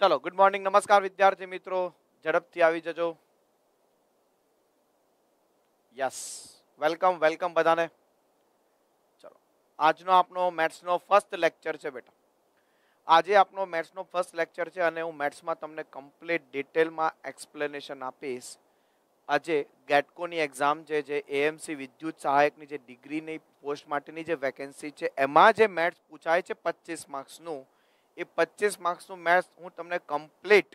ચલો good morning નમસ્કાર વિદ્યાર્થી મિત્રો ઝડપથી આવી જજો યસ વેલકમ વેલકમ બધાને ચલો આજનો આપનો મેથ્સનો ફર્સ્ટ લેક્ચર છે બેટા આજે આપનો મેથ્સનો ફર્સ્ટ લેક્ચર છે અને હું મેથ્સમાં તમને કમ્પ્લીટ ડિટેલમાં એક્સપ્લેનેશન આપીશ આજે ગેટકોની એક્ઝામ છે જે એએમસી વિદ્યુત સહાયકની જે ડિગ્રીની પોસ્ટ માટેની જે વેકેન્સી છે એમાં જે મેથ્સ પૂછાય છે પચીસ માર્ક્સનું એ પચીસ માર્ક્સનું મેથ્સ હું તમને કમ્પ્લીટ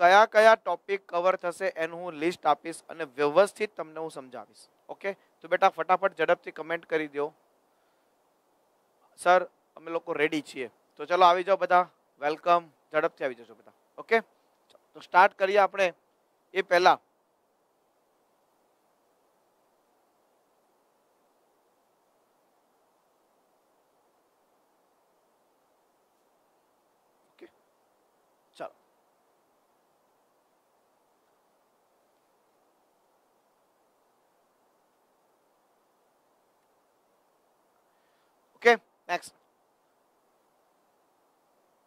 કયા કયા ટોપિક કવર થશે એનું હું લિસ્ટ આપીશ અને વ્યવસ્થિત તમને હું સમજાવીશ ઓકે તો બેટા ફટાફટ ઝડપથી કમેન્ટ કરી દો સર અમે લોકો રેડી છીએ તો ચલો આવી જાઓ બધા વેલકમ ઝડપથી આવી જશો બધા ઓકે તો સ્ટાર્ટ કરીએ આપણે એ પહેલાં ઓકે નેક્સ્ટ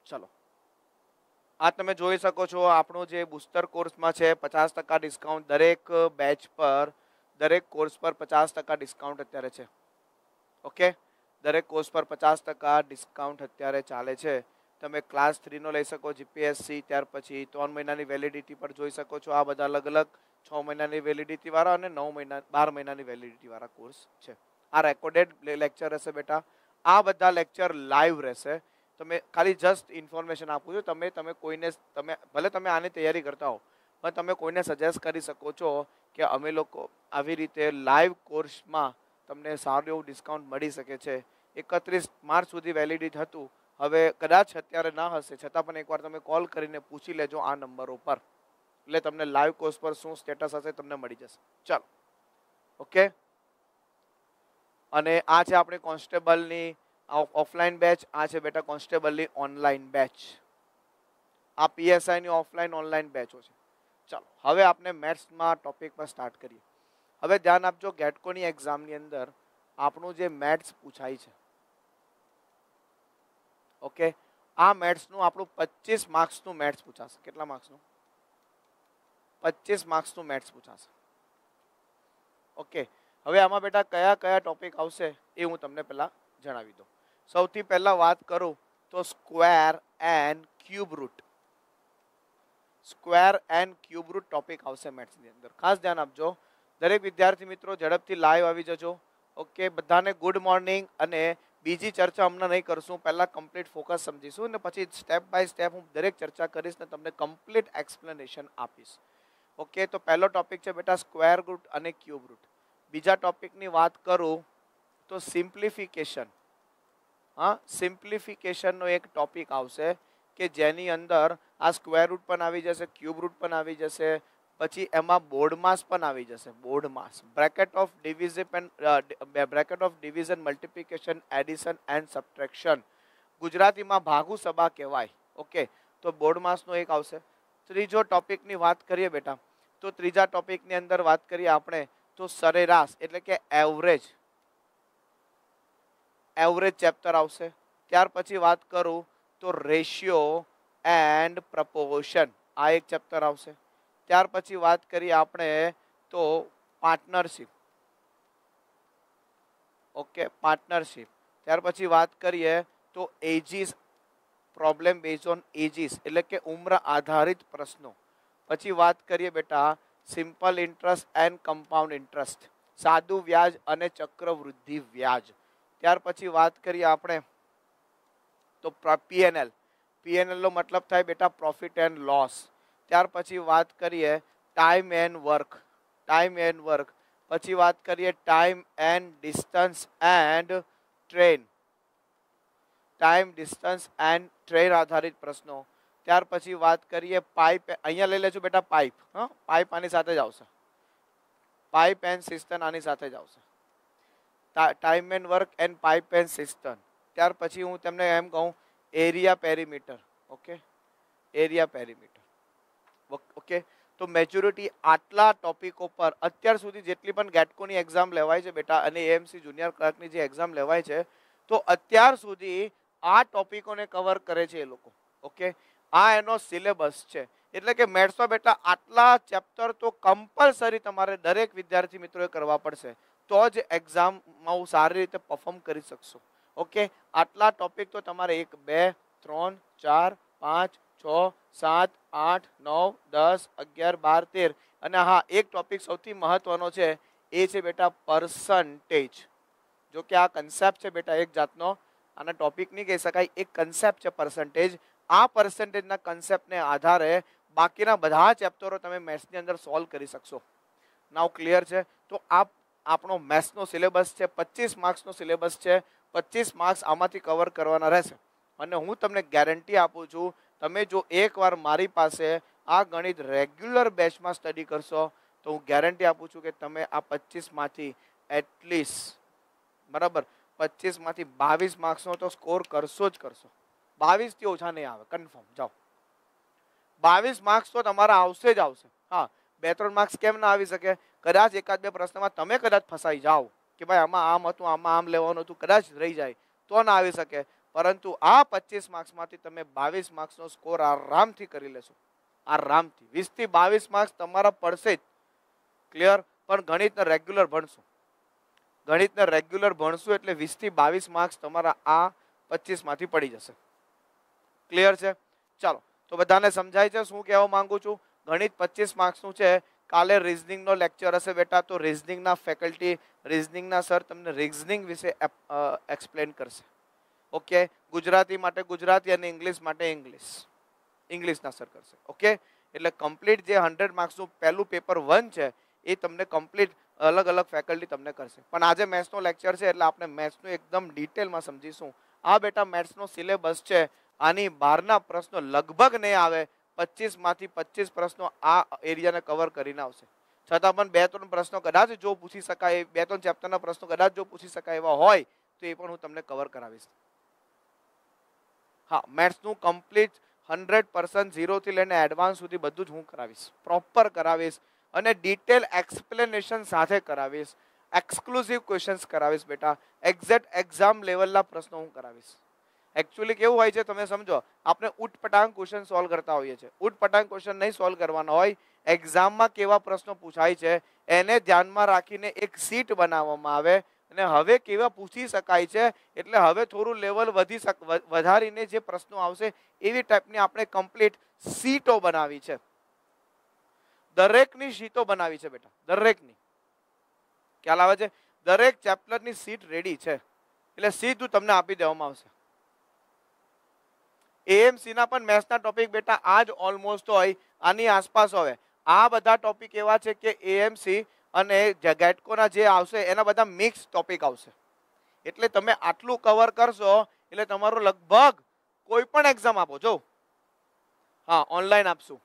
ચલો આ તમે જોઈ શકો છો આપણો જે બુસ્ટર કોર્સમાં છે પચાસ ટકા ડિસ્કાઉન્ટ દરેક બેચ પર દરેક કોર્સ પર પચાસ ટકા ડિસ્કાઉન્ટ અત્યારે છે ઓકે દરેક કોર્સ પર પચાસ ટકા ડિસ્કાઉન્ટ અત્યારે ચાલે છે તમે ક્લાસ થ્રીનો લઈ શકો જીપીએસસી ત્યાર પછી ત્રણ મહિનાની વેલિડિટી પર જોઈ શકો છો આ બધા અલગ અલગ છ મહિનાની વેલિડિટીવાળા અને નવ મહિના બાર મહિનાની વેલિડિટીવાળા કોર્સ છે આ રેકોર્ડેડ લેક્ચર હશે બેટા આ બધા લેક્ચર લાઈવ રહેશે તમે ખાલી જસ્ટ ઇન્ફોર્મેશન આપું છું તમે તમે કોઈને તમે ભલે તમે આની તૈયારી કરતા હો પણ તમે કોઈને સજેસ્ટ કરી શકો છો કે અમે લોકો આવી રીતે લાઈવ કોર્સમાં તમને સારું એવું ડિસ્કાઉન્ટ મળી શકે છે એકત્રીસ માર્ચ સુધી વેલિડિટ હતું હવે કદાચ અત્યારે ના હશે છતાં પણ એકવાર તમે કોલ કરીને પૂછી લેજો આ નંબર ઉપર એટલે તમને લાઈવ કોર્સ પર શું સ્ટેટસ હશે તમને મળી જશે ચાલો ઓકે અને આ છે આપણે કોન્સ્ટેબલની ઓફલાઈન બેચ આ છે બેટા કોન્સ્ટેબલની ઓનલાઈન બેચ આ પીએસઆઈની ઓફલાઈન ઓનલાઈન બેચો છે ચાલો હવે આપણે મેથ્સમાં ટોપિક પર સ્ટાર્ટ કરીએ હવે ધ્યાન આપજો ગેટકોની એક્ઝામની અંદર આપણું જે મેથ્સ પૂછાય છે ઓકે આ મેથ્સનું આપણું પચીસ માર્ક્સનું મેથ્સ પૂછાશે કેટલા માર્ક્સનું પચીસ માર્ક્સનું મેથ્સ પૂછાશે ઓકે હવે આમાં બેટા કયા કયા ટોપિક આવશે એ હું તમને પહેલાં જણાવી દઉં સૌથી પહેલાં વાત કરું તો square and cube root square and cube root topic આવશે મેથ્સની અંદર ખાસ ધ્યાન આપજો દરેક વિદ્યાર્થી મિત્રો ઝડપથી લાઈવ આવી જજો ઓકે બધાને ગુડ મોર્નિંગ અને બીજી ચર્ચા હમણાં નહીં કરશું પહેલાં કમ્પ્લીટ ફોકસ સમજીશું અને પછી સ્ટેપ બાય સ્ટેપ હું દરેક ચર્ચા કરીશ ને તમને કમ્પ્લીટ એક્સપ્લેનેશન આપીશ ઓકે તો પહેલો ટોપિક છે બેટા સ્ક્વેર રૂટ અને ક્યુબ રૂટ બીજા ટોપિકની વાત કરું તો સિમ્પ્લિફિકેશન હા સિમ્પ્લિફિકેશનનો એક ટોપિક આવશે કે જેની અંદર આ સ્ક્વેર રૂટ પણ આવી જશે ક્યુબ રૂટ પણ આવી જશે પછી એમાં બોર્ડ માસ પણ આવી જશે BODMAS bracket of division and bracket of division multiplication addition and subtraction ગુજરાતીમાં ભાગુ સભા કહેવાય ઓકે તો બોર્ડ માસનો એક આવશે ત્રીજો ટોપિકની વાત કરીએ બેટા તો ત્રીજા ટોપિકની અંદર વાત કરીએ આપણે તો સરેરાશ એટલે કે એવરેજ એવરેજ ચેપ્ટર આવશે ત્યાર પછી વાત करू તો રેશિયો એન્ડ પ્રોપોર્શન આ એક ચેપ્ટર આવશે ત્યાર પછી વાત કરીએ આપણે તો પાર્ટનરશિપ ઓકે પાર્ટનરશિપ ત્યાર પછી વાત કરીએ તો ages problem base on ages એટલે કે ઉંમર આધારિત પ્રશ્નો પછી વાત કરીએ બેટા simple interest and compound interest सादु व्याज और चक्रवृद्धि व्याज त्यार पी बात करे तो पीएनएल पीएनएल नो मतलब थे बेटा प्रॉफिट एंड लॉस त्यार पी बात करिए time and work time and work पची बात करिए time and distance and train time distance and train आधारित प्रश्नों ત્યાર પછી વાત કરીએ પાઇપ અહીંયા લઈ લેજો બેટા પાઇપ હા પાઇપ આની સાથે જ આવશે પાઇપ એન્ડ સિસ્ટન આની સાથે જ આવશે time and work and pipe and cistern ત્યાર પછી હું તમને એમ કહું area perimeter okay area perimeter okay તો મેચ્યોરિટી આટલા ટોપિકો પર અત્યાર સુધી જેટલી પણ ગેટકોની એક્ઝામ લેવાય છે બેટા અને એએમસી જુનિયર ક્લાર્કની જે એક્ઝામ લેવાય છે તો અત્યાર સુધી આ ટોપિકોને કવર કરે છે એ લોકો ઓકે આ એનો સિલેબસ છે એટલે કે મેટ્સઓફ બેટા આટલા ચેપ્ટર તો કમ્પલસરી તમારે દરેક વિદ્યાર્થી મિત્રોએ કરવા પડશે તો જ એક્ઝામમાં હું સારી રીતે પરફોર્મ કરી શકશો ઓકે આટલા ટોપિક તો તમારે એક બે ત્રણ ચાર પાંચ છ સાત આઠ નવ દસ અગિયાર બાર તેર અને હા એક ટોપિક સૌથી મહત્વનો છે એ છે બેટા પર્સન્ટેજ જો કે આ કન્સેપ્ટ છે બેટા એક જાતનો આના ટોપિક નહીં કહી શકાય એક કન્સેપ્ટ છે પર્સન્ટેજ આ પર્સન્ટેજના કન્સેપ્ટને આધારે બાકીના બધા ચેપ્ટરો તમે મેથ્સની અંદર સોલ્વ કરી શકશો નાવ ક્લિયર છે તો આ આપણો મેથ્સનો સિલેબસ છે પચીસ માર્ક્સનો સિલેબસ છે પચીસ માર્ક્સ આમાંથી કવર કરવાના રહેશે અને હું તમને ગેરંટી આપું છું તમે જો એકવાર મારી પાસે આ ગણિત રેગ્યુલર બેચમાં સ્ટડી કરશો તો હું ગેરંટી આપું છું કે તમે આ પચીસમાંથી એટલીસ્ટ બરાબર પચીસમાંથી બાવીસ માર્ક્સનો તો સ્કોર કરશો જ કરશો બાવીસથી ઓછા નહીં આવે કન્ફર્મ જાઓ બાવીસ માર્ક્સ તો તમારા આવશે જ આવશે હા બે ત્રણ માર્ક્સ કેમ ના આવી શકે કદાચ એકાદ બે પ્રશ્નમાં તમે કદાચ ફસાઈ જાઓ કે ભાઈ આમાં આમ હતું આમાં આમ લેવાનું હતું કદાચ રહી જાય તો ના આવી શકે પરંતુ આ પચીસ માર્ક્સમાંથી તમે બાવીસ માર્ક્સનો સ્કોર આરામથી કરી લેશો આરામથી વીસથી બાવીસ માર્ક્સ તમારા પડશે જ ક્લિયર પણ ગણિતને રેગ્યુલર ભણશું ગણિતને રેગ્યુલર ભણશું એટલે વીસથી બાવીસ માર્ક્સ તમારા આ પચીસમાંથી પડી જશે ક્લિયર છે ચાલો તો બધાને સમજાય છે શું કહેવા માંગુ છું ગણિત પચીસ માર્ક્સનું છે કાલે રિઝનિંગનો લેક્ચર હશે બેટા તો રિઝનિંગના ફેકલ્ટી રિઝનિંગના સર તમને રિઝનિંગ વિશે એક્સપ્લેન કરશે ઓકે ગુજરાતી માટે ગુજરાતી અને ઇંગ્લિશ માટે ઇંગ્લિશ ઇંગ્લિશના સર કરશે ઓકે એટલે કમ્પ્લીટ જે હંડ્રેડ માર્ક્સનું પહેલું પેપર વન છે એ તમને કમ્પ્લીટ અલગ અલગ ફેકલ્ટી તમને કરશે પણ આજે મેથ્સનો લેક્ચર છે એટલે આપણે મેથ્સનું એકદમ ડિટેલમાં સમજીશું આ બેટા મેથ્સનો સિલેબસ છે આની બહારના પ્રશ્નો લગભગ નહીં આવે પચીસમાંથી પચીસ પ્રશ્નો આ એરિયાને કવર કરીને આવશે છતાં પણ બે ત્રણ પ્રશ્નો કદાચ જો પૂછી શકાય બે ત્રણ ચેપ્ટરના પ્રશ્નો કદાચ જો પૂછી શકાય એવા હોય તો એ પણ હું તમને કવર કરાવીશ હા મેથ્સનું કમ્પ્લીટ હંડ્રેડ પર્સન્ટ ઝીરોથી લઈને એડવાન્સ સુધી બધું જ હું કરાવીશ પ્રોપર કરાવીશ અને ડિટેલ એક્સપ્લેનેશન સાથે કરાવીશ એક્સક્લુઝિવ ક્વેશ્ચન્સ કરાવીશ બેટા એક્ઝેક્ટ એક્ઝામ લેવલના પ્રશ્નો હું કરાવીશ એકચ્યુઅલી કેવું હોય છે તમે સમજો આપણે ઉટપટાંગ ક્વેશ્ચન સોલ્વ કરતા હોઈએ છીએ ઉટપટાંગ ક્વેશ્ચન નહીં સોલ્વ કરવાનો હોય એક્ઝામમાં કેવા પ્રશ્નો પૂછાય છે એને ધ્યાનમાં રાખીને એક સીટ બનાવવામાં આવે અને હવે કેવા પૂછી શકાય છે એટલે હવે થોડું લેવલ વધી શક વધારીને જે પ્રશ્નો આવશે એવી ટાઈપની આપણે કમ્પ્લીટ સીટો બનાવી છે દરેકની સીટો બનાવી છે બેટા દરેકની ખ્યાલ આવે છે દરેક ચેપ્ટરની સીટ રેડી છે એટલે સીધું તમને આપી દેવામાં આવશે એએમસીના પણ મેથ્સના ટોપિક બેટા આ જ ઓલમોસ્ટ હોય આની આસપાસ હોય આ બધા ટોપિક એવા છે કે એએમસી અને ગેટકોના જે આવશે એના બધા મિક્સ ટોપિક આવશે એટલે તમે આટલું કવર કરશો એટલે તમારું લગભગ કોઈ પણ એક્ઝામ આપો જો હા ઓનલાઈન આપશું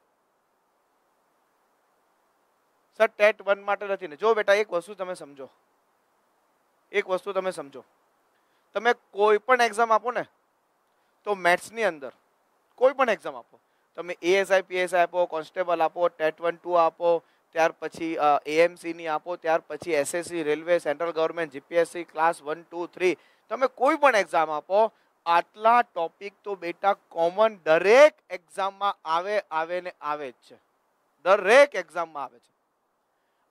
સર ટેટ વન માટે નથી ને જો બેટા એક વસ્તુ તમે સમજો એક વસ્તુ તમે સમજો તમે કોઈ પણ એક્ઝામ આપો ને તો મેથ્સની અંદર કોઈ પણ એક્ઝામ આપો તમે એએસઆઈ પીએસઆઈ આપો કોન્સ્ટેબલ આપો ટેટ વન ટુ આપો ત્યાર પછી એએમસીની આપો ત્યાર પછી SSC railway central government GPSC class one two three તમે કોઈ પણ એક્ઝામ આપો આટલા ટોપિક તો બેટા કોમન દરેક એક્ઝામમાં આવે આવે ને આવે જ છે દરેક એક્ઝામમાં આવે છે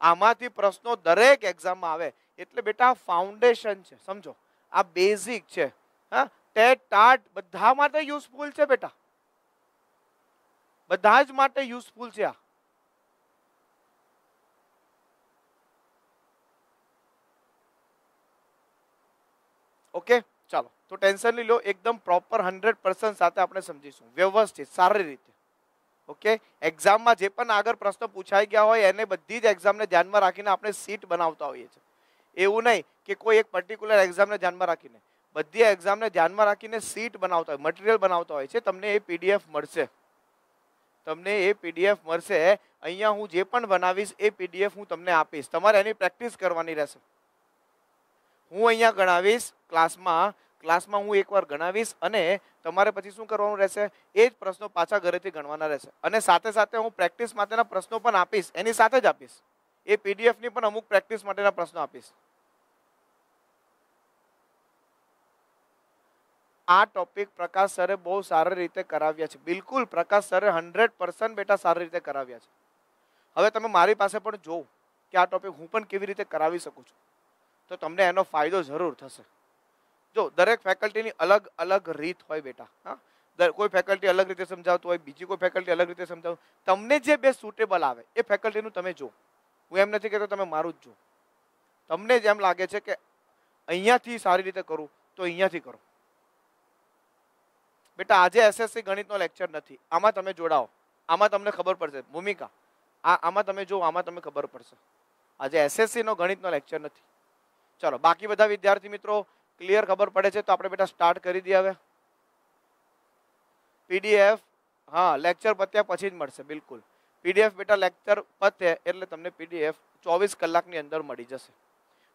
આમાંથી પ્રશ્નો દરેક એક્ઝામમાં આવે એટલે બેટા ફાઉન્ડેશન છે સમજો આ બેઝિક છે હા टेट टाट बद्धा माते यूजफुल छे बेटा बद्धाज माते यूजफुल छे आ ओके चलो तो टेंशन ली लो एकदम प्रॉपर 100% સાતે આપણે સમજીશું વ્યવસ્થિત સારી રીતે ઓકે एग्जाम માં જે પણ આગર પ્રશ્ન પૂછાય ગ્યા હોય એને બધી જ एग्जाम ને ધ્યાન માં રાખીને આપણે સીટ બનાવતા હઈએ છે એવું નઈ કે કોઈ એક પર્ટીક્યુલર एग्जाम ને ધ્યાન માં રાખીને બધી એક્ઝામને ધ્યાનમાં રાખીને સીટ બનાવતા હોય મટીરિયલ બનાવતા હોય છે તમને એ પીડીએફ મળશે તમને એ પીડીએફ મળશે અહીંયા હું જે પણ બનાવીશ એ પીડીએફ હું તમને આપીશ તમારે એની પ્રેક્ટિસ કરવાની રહેશે હું અહીંયા ગણાવીશ ક્લાસમાં ક્લાસમાં હું એકવાર ગણાવીશ અને તમારે પછી શું કરવાનું રહેશે એ જ પ્રશ્નો પાછા ઘરેથી ગણવાના રહેશે અને સાથે સાથે હું પ્રેક્ટિસ માટેના પ્રશ્નો પણ આપીશ એની સાથે જ આપીશ એ પીડીએફની પણ અમુક પ્રેક્ટિસ માટેના પ્રશ્નો આપીશ આ ટોપિક પ્રકાશ સરે બહુ સારી રીતે કરાવ્યા છે બિલકુલ પ્રકાશ સરે હંડ્રેડ પર્સન્ટ બેટા સારી રીતે કરાવ્યા છે હવે તમે મારી પાસે પણ જોઉં કે આ ટોપિક હું પણ કેવી રીતે કરાવી શકું છું તો તમને એનો ફાયદો જરૂર થશે જો દરેક ફેકલ્ટીની અલગ અલગ રીત હોય બેટા હા કોઈ ફેકલ્ટી અલગ રીતે સમજાવતું હોય બીજી કોઈ ફેકલ્ટી અલગ રીતે સમજાવું તમને જે બે સુટેબલ આવે એ ફેકલ્ટીનું તમે જો હું એમ નથી કહેતો તમે મારું જ જો તમને જેમ લાગે છે કે અહીંયાથી સારી રીતે કરું તો અહીંયાથી કરો બેટા આજે એસએસસી ગણિતનો લેક્ચર નથી આમાં તમે જોડાઓ આમાં તમને ખબર પડશે ભૂમિકા આ આમાં તમે જો આમાં તમે ખબર પડશે આજે એસએસસીનો ગણિતનો લેક્ચર નથી ચલો બાકી બધા વિદ્યાર્થી મિત્રો ક્લિયર ખબર પડે છે તો આપણે બેટા સ્ટાર્ટ કરી દઈએ હવે પીડીએફ હા લેક્ચર પત્યા પછી જ મળશે બિલકુલ પીડીએફ બેટા લેક્ચર પત્યે એટલે તમને પીડીએફ ચોવીસ કલાકની અંદર મળી જશે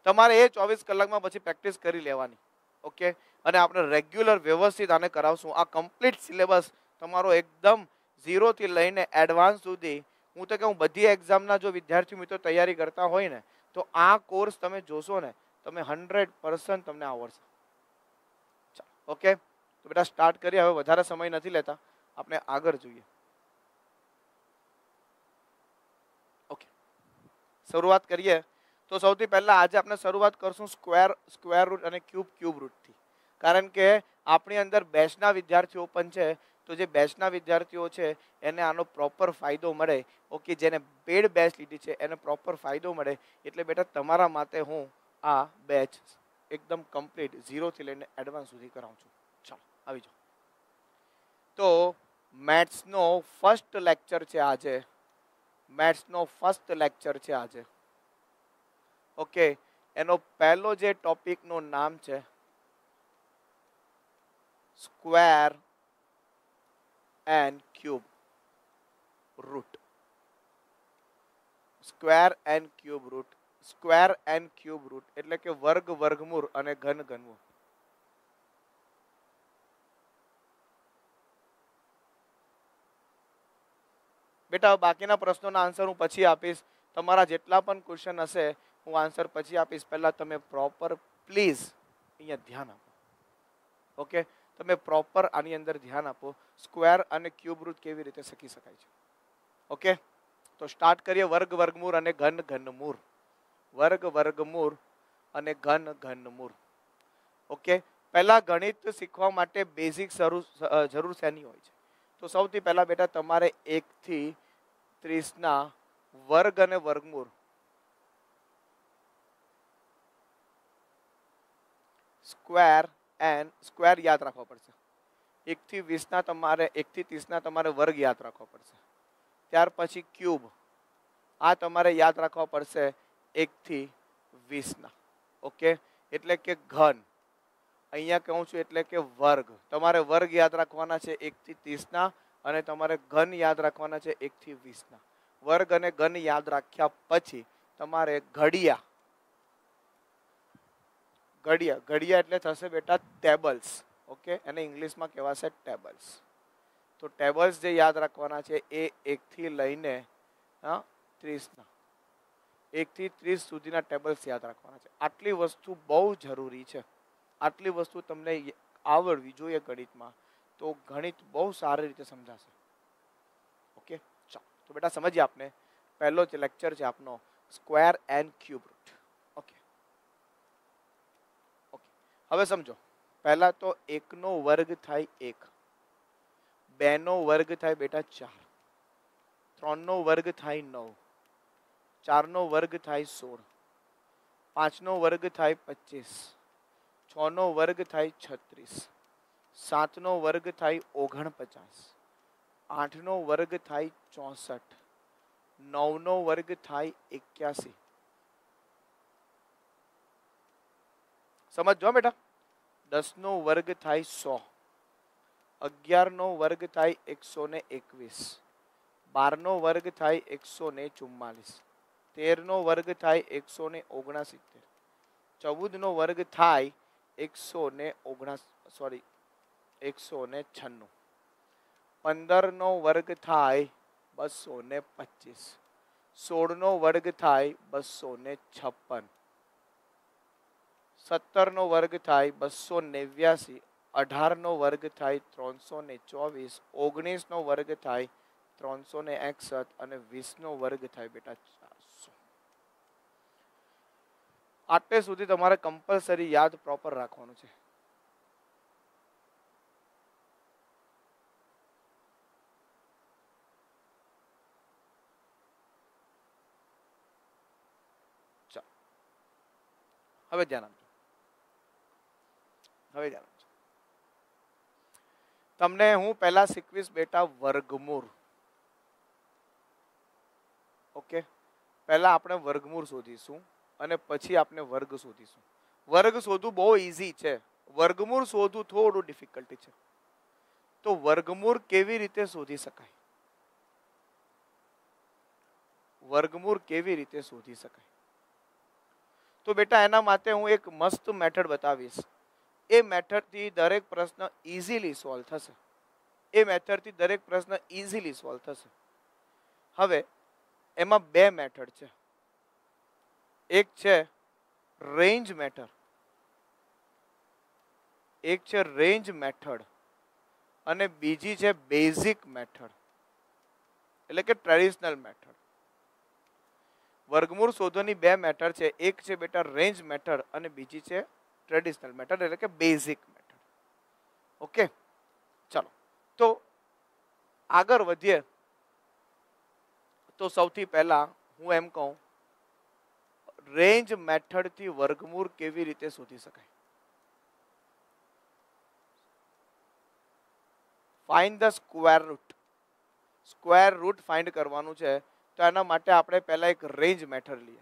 તમારે એ ચોવીસ કલાકમાં પછી પ્રેક્ટિસ કરી લેવાની ઓકે અને આપણે રેગ્યુલર વ્યવસ્થિત આને કરાવશું આ કમ્પ્લીટ સિલેબસ તમારો એકદમ ઝીરોથી લઈને એડવાન્સ સુધી હું તો કહું બધી એક્ઝામના જો વિદ્યાર્થી મિત્રો તૈયારી કરતા હોય ને તો આ કોર્સ તમે જોશો ને તમે હંડ્રેડ પર્સન્ટ તમને આવડશે ઓકે તો બેટા સ્ટાર્ટ કરીએ હવે વધારે સમય નથી લેતા આપણે આગળ જોઈએ ઓકે શરૂઆત કરીએ તો સૌથી પહેલાં આજે આપણે શરૂઆત કરશું સ્કવેર સ્ક્વેર રૂટ અને ક્યુબ ક્યુબ રૂટથી કારણ કે આપણી અંદર બેચના વિદ્યાર્થીઓ પણ છે તો જે બેચના વિદ્યાર્થીઓ છે એને આનો પ્રોપર ફાયદો મળે ઓકે જેને પેડ બેચ લીધી છે એને પ્રોપર ફાયદો મળે એટલે બેટા તમારા માટે હું આ બેચ એકદમ કમ્પ્લીટ ઝીરોથી લઈને એડવાન્સ સુધી કરાવું છું ચાલો આવી જાઓ તો મેથ્સનો ફર્સ્ટ લેક્ચર છે આજે મેથ્સનો ફર્સ્ટ લેક્ચર છે આજે ઓકે એનો પહેલો જે ટોપિકનું નામ છે square and cube root square and cube root square and cube root એટલે કે વર્ગ વર્ગમૂળ અને ઘન ઘનવું બેટા બાકીના પ્રશ્નોના આન્સર હું પછી આપીશ તમારા જેટલા પણ ક્વેશ્ચન હશે હું આન્સર પછી આપીશ પહેલાં તમે પ્રોપર પ્લીઝ અહીંયા ધ્યાન આપો ઓકે તમે પ્રોપર આની અંદર ધ્યાન આપો સ્ક્વેર અને ક્યુબ રૂટ કેવી રીતે શીખી શકાય છે ઓકે તો સ્ટાર્ટ કરીએ વર્ગ વર્ગમૂર અને ઘન ઘનમૂર વર્ગ વર્ગમૂર અને ઘન ઘનમૂળ ઓકે પહેલાં ગણિત શીખવા માટે બેઝિક શરૂ જરૂર શેની હોય છે તો સૌથી પહેલાં બેટા તમારે એકથી ત્રીસના વર્ગ અને વર્ગમૂર સ્ક્વેર એન્ડ સ્ક્વેર યાદ રાખવો પડશે એકથી વીસના તમારે એકથી ત્રીસના તમારે વર્ગ યાદ રાખવો પડશે ત્યાર પછી ક્યુબ આ તમારે યાદ રાખવા પડશે એકથી વીસના ઓકે એટલે કે ઘન અહીંયા કહું છું એટલે કે વર્ગ તમારે વર્ગ યાદ રાખવાના છે એકથી ત્રીસના અને તમારે ઘન યાદ રાખવાના છે એકથી વીસના વર્ગ અને ઘન યાદ રાખ્યા પછી તમારે ઘડિયા ઘડિયા ઘડિયા એટલે થશે બેટા ટેબલ્સ ઓકે એને ઇંગ્લિશમાં કહેવાશે ટેબલ્સ તો ટેબલ્સ જે યાદ રાખવાના છે એ એકથી લઈને હા ત્રીસના એકથી ત્રીસ સુધીના ટેબલ્સ યાદ રાખવાના છે આટલી વસ્તુ બહુ જરૂરી છે આટલી વસ્તુ તમને આવડવી જોઈએ ગણિતમાં તો ગણિત બહુ સારી રીતે સમજાશે ઓકે ચાલો તો બેટા સમજીએ આપને પહેલો જે લેક્ચર છે આપનો સ્ક્વેર એન્ડ ક્યુબ્રો हम समझो पहला तो एक नो वर्ग थे एक बेनो वर्ग थे बेटा चार त्रो वर्ग थे नौ चार नो वर्ग थे सोल पांच नो वर्ग थे पच्चीस छो वर्ग थे छत्स सात नो वर्ग थे ओगण पचास आठ नो वर्ग थे चौसठ नौ नो वर्ग थे इक्यासी समझ जाओ बेटा 10 નો વર્ગ થાય 100 11 નો વર્ગ થાય 121 12 નો વર્ગ થાય 144 13 નો વર્ગ થાય 169 14 નો વર્ગ થાય 19 सॉरी 196 15 નો વર્ગ થાય 225 16 નો વર્ગ થાય 256 સત્તરનો વર્ગ થાય બસો નેવ્યાસી અઢારનો વર્ગ થાય ત્રણસો ને ચોવીસ ઓગણીસનો વર્ગ થાય ત્રણસો ને એકસઠ અને વીસનો વર્ગ થાય બેટા ચારસો આટલે સુધી તમારે કમ્પલસરી યાદ પ્રોપર રાખવાનું છે હવે ધ્યાન આપજો હવે જાણો તમને હું પહેલા શીખવીશ બેટા વર્ગમૂળ ઓકે પહેલા આપણે વર્ગમૂર શોધીશું અને પછી આપણે વર્ગ શોધીશું વર્ગ શોધવું બહુ ઈઝી છે વર્ગમૂર શોધવું થોડું ડિફિકલ્ટી છે તો વર્ગમૂર કેવી રીતે શોધી શકાય વર્ગમૂર કેવી રીતે શોધી શકાય તો બેટા એના માટે હું એક મસ્ત મેથડ બતાવીશ એ મેથડથી દરેક પ્રશ્ન ઇઝીલી સોલ્વ થશે એ મેથડથી દરેક પ્રશ્ન ઇઝીલી સોલ્વ થશે હવે એમાં બે મેથડ છે એક છે રેન્જ મેથડ એક છે રેન્જ મેથડ અને બીજી છે બેઝિક મેથડ એટલે કે ટ્રેડિશનલ મેથડ વર્ગમૂળ શોધોની બે મેથડ છે એક છે બેટા રેન્જ મેથડ અને બીજી છે ટ્રેડિશનલ મેથડ એટલે કે બેઝિક મેથડ ઓકે ચાલો તો આગળ વધીએ તો સૌથી પહેલા હું એમ કહું રેન્જ મેથડથી વર્ગમૂળ કેવી રીતે શોધી શકાય find the square root square root find કરવાનું છે તો એના માટે આપણે પહેલા એક રેન્જ મેથડ લઈએ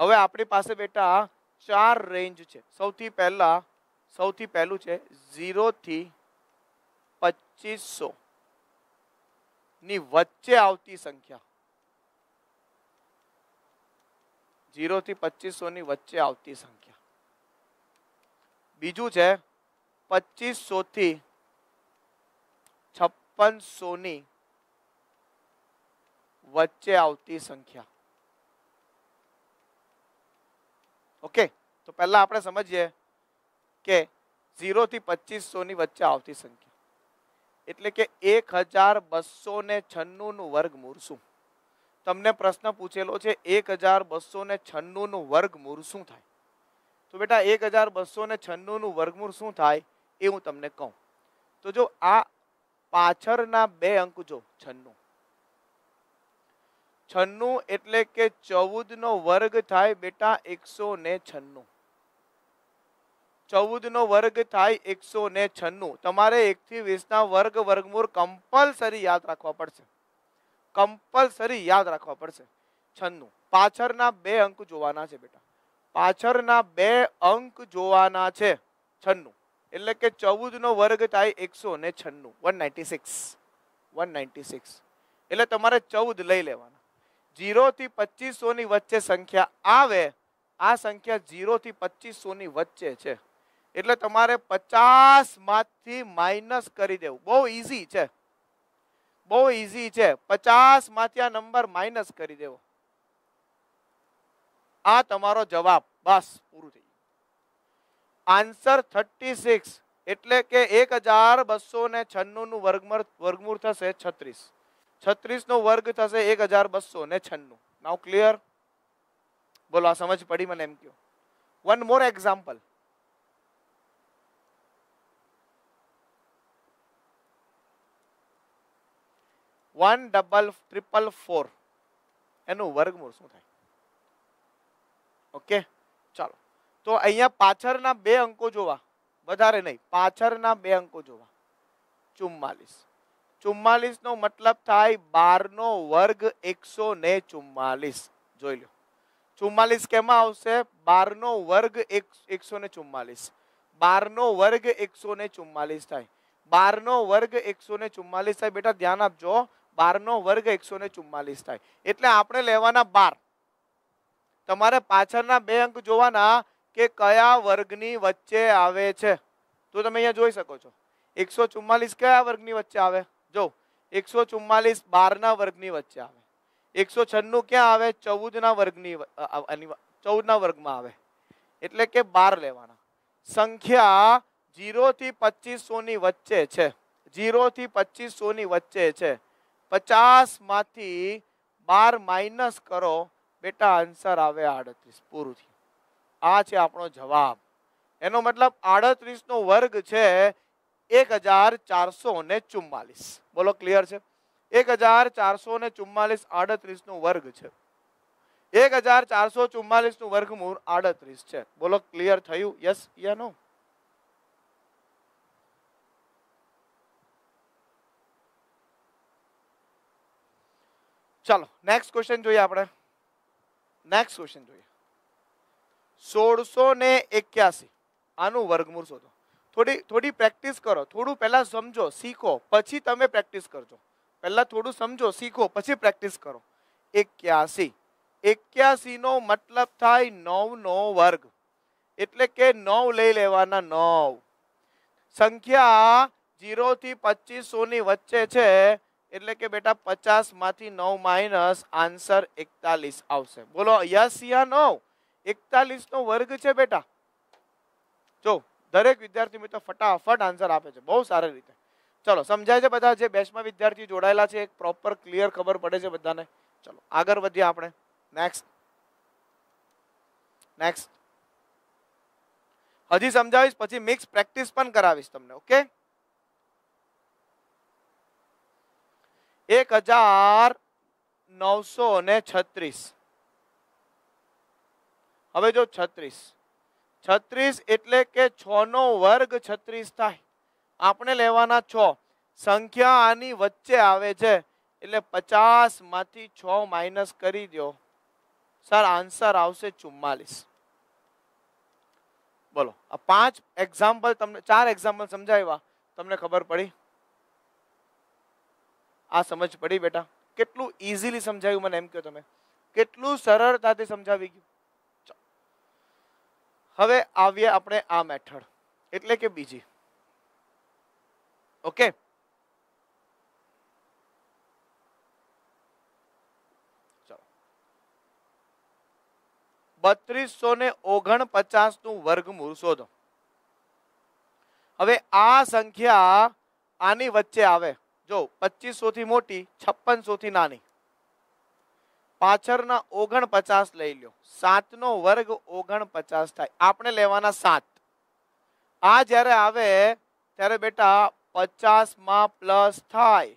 હવે આપણી પાસે બેટા चार रेंज छे સૌથી પેલા સૌથી પહેલું છે 0 થી 2500 ની વચ્ચે આવતી સંખ્યા 0 થી 2500 ની વચ્ચે આવતી સંખ્યા બીજું છે 2500 થી 5600 ની વચ્ચે આવતી સંખ્યા ઓકે તો પહેલાં આપણે સમજીએ કે ઝીરોથી પચીસોની વચ્ચે આવતી સંખ્યા એટલે કે એક હજાર બસો ને છન્નુંનું વર્ગમૂળ શું તમને પ્રશ્ન પૂછેલો છે એક હજાર બસો ને છન્નુંનું વર્ગમૂળ શું થાય તો બેટા એક હજાર બસો ને છન્નુંનું વર્ગમૂળ શું થાય એ હું તમને કહું તો જો આ પાછળના બે અંક જો છન્નું છન્નું એટલે કે ચૌદ નો વર્ગ થાય બેટા એકસો ને છન્નું ચૌદ નો વર્ગ થાય એકસો ને છન્નું તમારે એકથી વીસના વર્ગ વર્ગમૂળ કમ્પલસરી યાદ રાખવા પડશે કમ્પલસરી યાદ રાખવા પડશે છન્નું પાછળના બે અંક જોવાના છે બેટા પાછળના બે અંક જોવાના છે છન્નું એટલે કે ચૌદ નો વર્ગ થાય એકસો ને છન્નું one ninety six one ninety six એટલે તમારે ચૌદ લઈ લેવાના જીરોથી પચીસોની વચ્ચે સંખ્યા આવે આ સંખ્યા જીરોથી પચીસોની વચ્ચે છે એટલે તમારે પચાસ પચાસમાંથી માઇનસ કરી દેવું બહુ ઇઝી છે બહુ ઇઝી છે પચાસમાંથી આ નંબર માઇનસ કરી દેવો આ તમારો જવાબ બસ પૂરું થઈ ગયું આન્સર થર્ટી સિક્સ એટલે કે એક હજાર બસો ને છન્નુંનું વર્ગમર વર્ગમૂળ થશે છત્રીસ 36 નો વર્ગ થશે 1296 નાઉ ક્લિયર બોલો આ સમજ પડી મને એમ ક્યો વન મોર એક્ઝામ્પલ 1224 એનો વર્ગમૂળ શું થાય ઓકે ચાલો તો અહીંયા પાછળના બે अंक જોવા વધારે નહીં પાછળના બે अंक જોવા 44 ચુમ્માલીસનો મતલબ થાય બારનો વર્ગ એકસો ને ચુમ્માલીસ જોઈ લો ચુમ્માલીસ કેમાં આવશે બારનો વર્ગ એકસો ને ચુમ્માલીસ બારનો વર્ગ એકસો ને ચુમ્માલીસ થાય બારનો વર્ગ એકસો ને ચુમ્માલીસ થાય બેટા ધ્યાન આપજો બારનો વર્ગ એકસો ને ચુમ્માલીસ થાય એટલે આપણે લેવાના બાર તમારે પાછળના બે અંક જોવાના કે કયા વર્ગની વચ્ચે આવે છે તો તમે અહીંયા જોઈ શકો છો એકસો ચુમ્માલીસ કયા વર્ગની વચ્ચે આવે જો એકસો ચુમ્માલીસ બારના વર્ગની વચ્ચે આવે એકસો છન્નું ક્યાં આવે ચૌદના વર્ગની ચૌદના વર્ગમાં આવે એટલે કે બાર લેવાના સંખ્યા જીરોથી પચીસોની વચ્ચે છે જીરોથી પચીસોની વચ્ચે છે પચાસમાંથી બાર માઇનસ કરો બેટા આન્સર આવે આડત્રીસ પૂરું આ છે આપણો જવાબ એનો મતલબ આડત્રીસનો વર્ગ છે એક હજાર ચારસો ને ચુમ્માલીસ બોલો ક્લિયર છે એક હજાર ચારસો ને ચુમ્માલીસ આડત્રીસ નું વર્ગ છે એક હજાર ચારસો ચુમ્માલીસ ચુમ્માલીસનું વર્ગમૂળ આડત્રીસ છે બોલો ક્લિયર થયું યસ યા નો ચાલો નેક્સ્ટ ક્વેશ્ચન જોઈએ આપણે નેક્સ્ટ ક્વેશ્ચન જોઈએ સોળસો ને એક્યાસી આનું વર્ગમૂળ શોધો थोडी थोड़ी प्रैक्टिस करो थोड़ा पहला समझो सीखो પછી તમે પ્રેક્ટિસ કરજો પહેલા થોડું સમજો શીખો પછી પ્રેક્ટિસ કરો 81 81 નો મતલબ થાય 9 9 વર્ગ એટલે કે 9 લઈ લેવાના 9 સંખ્યા 0 થી 2500 ની વચ્ચે છે એટલે કે બેટા 50 માંથી 9 માઈનસ આન્સર 41 આવશે બોલો યસ ય નો 41 નો વર્ગ છે બેટા જો દરેક વિદ્યાર્થી મિત્રો ફટાફટ આન્સર આપે છે બહુ સારી રીતે ચલો સમજાય છે બધા જે બેચમાં વિદ્યાર્થી જોડાયેલા છે એક પ્રોપર ક્લિયર ખબર પડે છે બધાને ચલો આગળ વધીએ આપણે નેક્સ્ટ નેક્સ્ટ હજી સમજાવીશ પછી મિક્સ પ્રેક્ટિસ પણ કરાવીશ તમને ઓકે એક હજાર નવસો ને છત્રીસ હવે જો છત્રીસ છત્રીસ એટલે કે છ નો વર્ગ છત્રીસ થાય આપણે લેવાના છ સંખ્યા આની વચ્ચે આવે છે એટલે પચાસ માંથી છ માઇનસ કરી દો સર આન્સર આવશે ચુમ્માલીસ બોલો આ પાંચ એક્ઝામ્પલ તમને ચાર એક્ઝામ્પલ સમજાવ્યા તમને ખબર પડી આ સમજ પડી બેટા કેટલું ઇઝીલી સમજાયું મને એમ કહો તમે કેટલું સરળતાથી સમજાવી ગયું હવે આવીએ આપણે આ મેથડ એટલે કે બીજી ઓકે બત્રીસો ને ઓગણ ઓગણપચાસ નું વર્ગમૂળ શોધો હવે આ સંખ્યા આની વચ્ચે આવે જો પચીસો થી મોટી છપ્પનસો થી નાની પાચરના 49 લઈ લો 7 નો વર્ગ 49 થાય આપણે લેવાના 7 આ જ્યારે આવે ત્યારે બેટા 50 માં પ્લસ થાય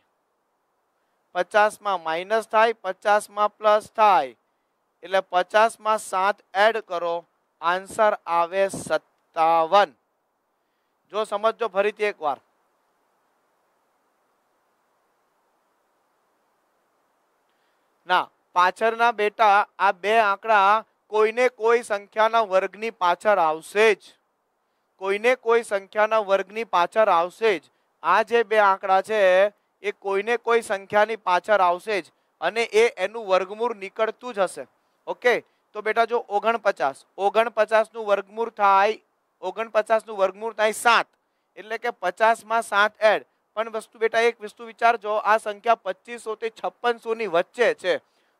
50 માં માઈનસ થાય 50 માં પ્લસ થાય એટલે 50 માં 7 એડ કરો આન્સર આવે 57 જો સમજો ફરીથી એકવાર ના પાછળના બેટા આ બે આંકડા કોઈને કોઈ સંખ્યાના વર્ગની પાછળ આવશે જ કોઈને કોઈ સંખ્યાના વર્ગની પાછળ આવશે જ આ જે બે આંકડા છે એ કોઈને કોઈ સંખ્યાની પાછળ આવશે જ અને એ એનું વર્ગમૂળ નીકળતું જ હશે ઓકે તો બેટા જો ઓગણપચાસ ઓગણપચાસનું વર્ગમૂળ થાય ઓગણપચાસનું વર્ગમૂળ થાય સાત એટલે કે પચાસમાં સાત એડ પણ વસ્તુ બેટા એક વસ્તુ વિચારજો આ સંખ્યા પચીસો થી છપ્પનસોની વચ્ચે છે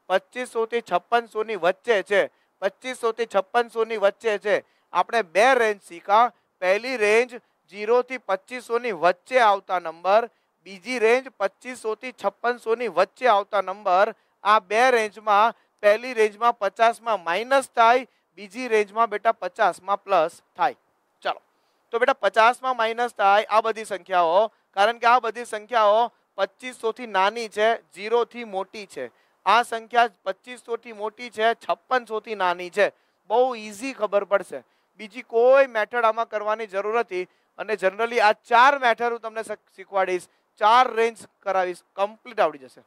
પચીસોથી છપ્પનસોની વચ્ચે છે પચીસોથી છપ્પનસોની વચ્ચે છે આપણે બે રેન્જ શીખા પહેલી રેન્જ જીરોથી પચીસોની વચ્ચે આવતા નંબર બીજી રેન્જ પચીસોથી છપ્પનસોની વચ્ચે આવતા નંબર આ બે રેન્જમાં પહેલી રેન્જમાં પચાસમાં માઇનસ થાય બીજી રેન્જમાં બેટા પચાસમાં પ્લસ થાય ચાલો તો બેટા પચાસમાં માઇનસ થાય આ બધી સંખ્યાઓ કારણ કે આ બધી સંખ્યાઓ પચીસોથી નાની છે જીરોથી મોટી છે આ સંખ્યા પચીસોથી મોટી છે છપ્પનસોથી નાની છે બહુ ઇઝી ખબર પડશે બીજી કોઈ મેથડ આમાં કરવાની જરૂર નથી અને જનરલી આ ચાર મેથડ હું તમને શીખવાડીશ ચાર રેન્જ કરાવીશ કમ્પ્લીટ આવડી જશે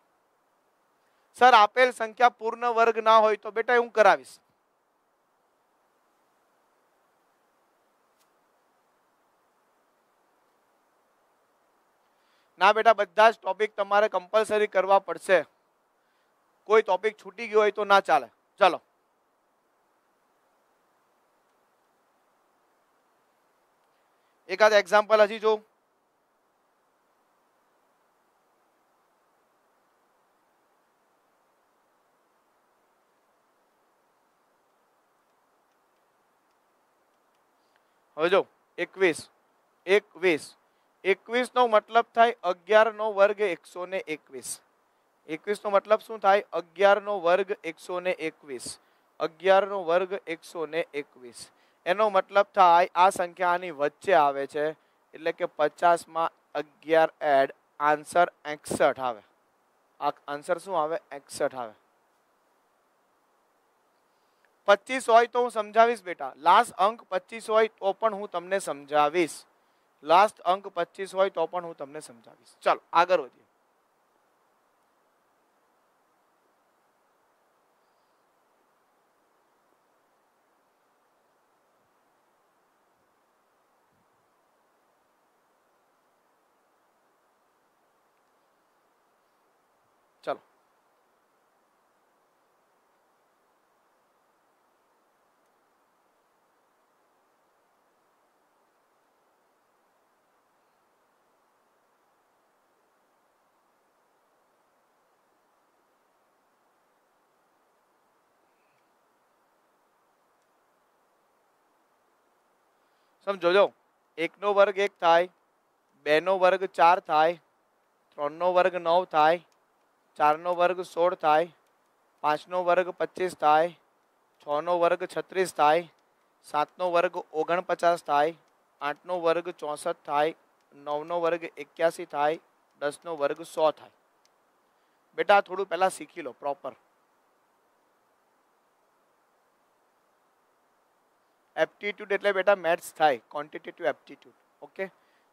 સર આપેલ સંખ્યા પૂર્ણ વર્ગ ના હોય તો બેટા હું કરાવીશ ના બેટા બધા જ ટોપિક તમારે કમ્પલસરી કરવા પડશે કોઈ ટોપિક છૂટી ગયો હોય તો ના ચાલે ચાલો એકાદ એક્ઝામ્પલ હજી જોઉં હવે જો એકવીસ એકવીસ એકવીસ નો મતલબ થાય અગિયાર નો વર્ગ એકસો ને એકવીસ એકવીસનો મતલબ શું થાય અગિયારનો વર્ગ એકસો ને એકવીસ અગિયારનો વર્ગ એકસો ને એકવીસ એનો મતલબ થાય આ સંખ્યા આની વચ્ચે આવે છે એટલે કે પચાસમાં અગિયાર એડ આન્સર એકસઠ આવે આ આન્સર શું આવે એકસઠ આવે પચીસ હોય તો હું સમજાવીશ બેટા લાસ્ટ અંક પચીસ હોય તો પણ હું તમને સમજાવીશ લાસ્ટ અંક પચીસ હોય તો પણ હું તમને સમજાવીશ ચાલો આગળ વધીએ समझ लो लो 1 નો વર્ગ 1 થાય 2 નો વર્ગ 4 થાય 3 નો વર્ગ 9 થાય 4 નો વર્ગ 16 થાય 5 નો વર્ગ 25 થાય 6 નો વર્ગ 36 થાય 7 નો વર્ગ 49 થાય 8 નો વર્ગ 64 થાય 9 નો વર્ગ 81 થાય 10 નો વર્ગ 100 થાય બેટા થોડું પહેલા શીખી લો પ્રોપર एप्टीट्यूड એટલે બેટા मैथ्स થાય ક્વોન્ટિટેટિવ એબિલિટી ઓકે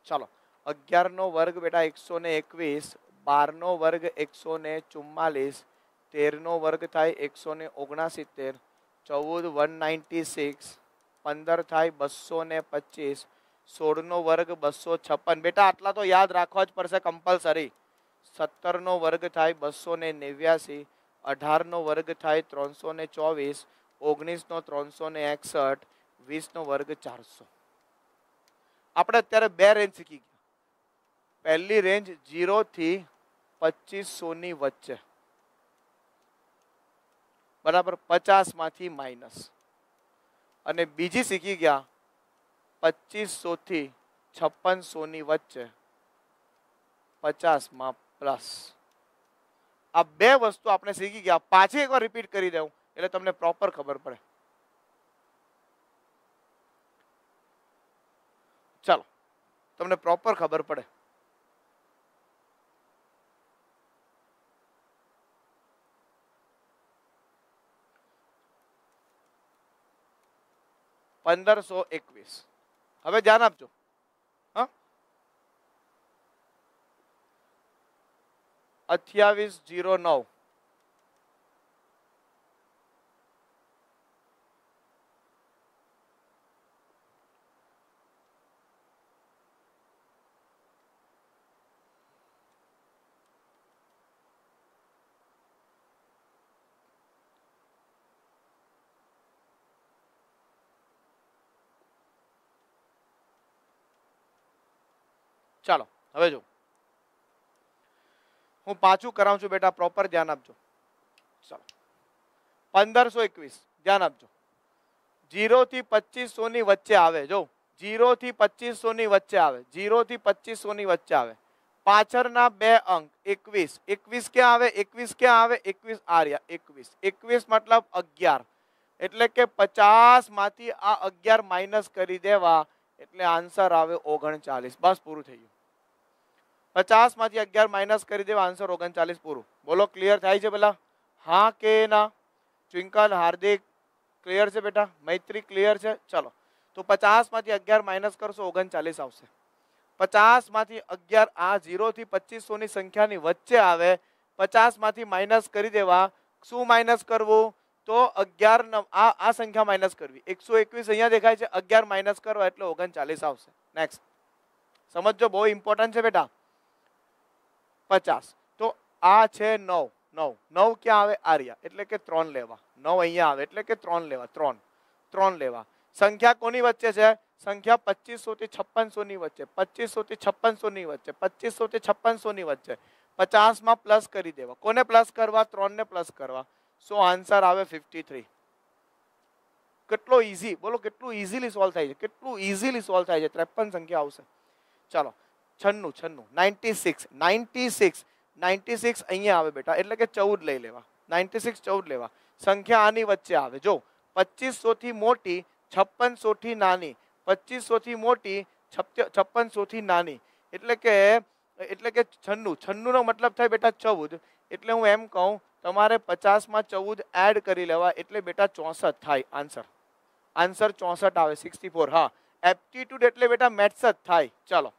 ચાલો 11 નો વર્ગ બેટા 121 12 નો વર્ગ 144 13 નો વર્ગ થાય 169 14 196 15 થાય 225 16 નો વર્ગ 256 બેટા આટલા તો યાદ રાખવા જ પડશે કમ્પલ્સરી 17 નો વર્ગ થાય 289 18 નો વર્ગ થાય 324 19 નો 361 વીસ નો વર્ગ ચારસો આપણે અત્યારે બે રેન્જ શીખી ગયા પહેલી રેન્જ જીરોથી પચીસોની વચ્ચે બરાબર પચાસમાંથી માઇનસ અને બીજી શીખી ગયા પચીસોથી ની વચ્ચે પચાસમાં પ્લસ આ બે વસ્તુ આપણે શીખી ગયા પાછી એકવાર રિપીટ કરી દઉં એટલે તમને પ્રોપર ખબર પડે તમને પ્રોપર ખબર પડે પંદરસો એકવીસ હવે ધ્યાન આપજો અઠ્યાવીસ જીરો નવ ચાલો હવે જો હું પાછું કરાવું છું બેટા પ્રોપર ધ્યાન આપજો ચાલો પંદરસો એકવીસ ધ્યાન આપજો જીરો થી પચીસો ની વચ્ચે આવે જો જીરો થી પચીસો ની વચ્ચે આવે જીરો થી પચીસો ની વચ્ચે આવે પાછળના બે અંક એકવીસ એકવીસ ક્યાં આવે એકવીસ ક્યાં આવે એકવીસ આર્યા એકવીસ એકવીસ મતલબ અગિયાર એટલે કે પચાસ માંથી આ અગિયાર માઇનસ કરી દેવા એટલે આન્સર આવે ઓગણચાલીસ બસ પૂરું થઈ ગયું પચાસમાંથી અગિયાર માઇનસ કરી દેવા આન્સર ઓગણચાલીસ પૂરું બોલો ક્લિયર થાય છે પેલા હા કે ના ચ્વિંકલ હાર્દિક ક્લિયર છે બેટા મૈત્રી ક્લિયર છે ચલો તો પચાસમાંથી અગિયાર માઇનસ કરશો ઓગણચાલીસ આવશે પચાસમાંથી અગિયાર આ ઝીરોથી પચીસોની સંખ્યાની વચ્ચે આવે પચાસમાંથી માઇનસ કરી દેવા શું માઇનસ કરવું તો અગિયાર આ આ સંખ્યા માઇનસ કરવી એકસો એકવીસ અહીંયા દેખાય છે અગિયાર માઇનસ કરવા એટલે ઓગણચાલીસ આવશે નેક્સ્ટ સમજો બહુ ઇમ્પોર્ટન્ટ છે બેટા 50 તો આ છે 9 9 9 કે આવે આરિયા એટલે કે 3 લેવા 9 અહીંયા આવે એટલે કે 3 લેવા 3 3 લેવા સંખ્યા કોની વચ્ચે છે સંખ્યા 2500 થી 5600 ની વચ્ચે 2500 થી 5600 ની વચ્ચે 2500 થી 5600 ની વચ્ચે 50 માં પ્લસ કરી દેવા કોને પ્લસ કરવા 3 ને પ્લસ કરવા સો આન્સર આવે 53 કેટલો ઈઝી બોલો કેટલું ઈઝીલી સોલ્વ થાય છે કેટલું ઈઝીલી સોલ્વ થાય છે 53 સંખ્યા આવશે ચાલો છન્નું છન્નું ninety six ninety six ninety six અહીંયા આવે બેટા એટલે કે ચૌદ લઈ લેવા નાઇન્ટી સિક્સ ચૌદ લેવા સંખ્યા આની વચ્ચે આવે જો પચીસોથી મોટી છપ્પનસોથી નાની પચીસોથી મોટી છપ્પનસોથી નાની એટલે કે એટલે કે છન્નું છન્નુંનો મતલબ થાય બેટા ચૌદ એટલે હું એમ કહું તમારે પચાસમાં ચૌદ એડ કરી લેવા એટલે બેટા ચોસઠ થાય આન્સર આન્સર ચોસઠ આવે સિક્સટી ફોર હા એપ્ટિટ્યૂડ એટલે બેટા મેથ્સ જ થાય ચાલો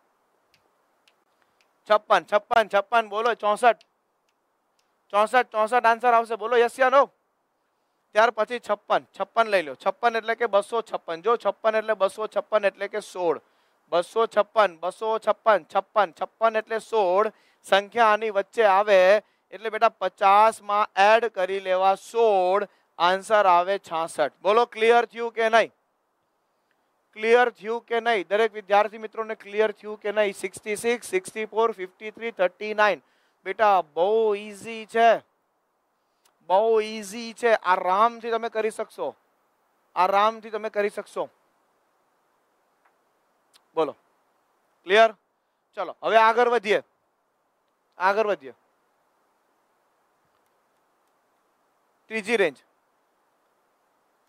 56 56 56 बोलो 64 64 64 आंसर आउसे बोलो यस या नो ત્યાર પછી 56 56 લઈ લો 56 એટલે કે 256 જો 56 એટલે 256 એટલે કે 16 256 256 56 56 એટલે 16 સંખ્યા આની વચ્ચે આવે એટલે બેટા 50 માં એડ કરી લેવા 16 આન્સર આવે 66 બોલો ક્લિયર થયું કે નહીં क्लियर थे नही दरक विद्यार्थी मित्रों ने क्लियर थे नही sixty six sixty four fifty three thirty nine बेटा बहु ईजी बहु ईजी आराम ते सकसो आराम ते सकसो बोलो क्लियर चलो हम आगे आगे तीज रेन्ज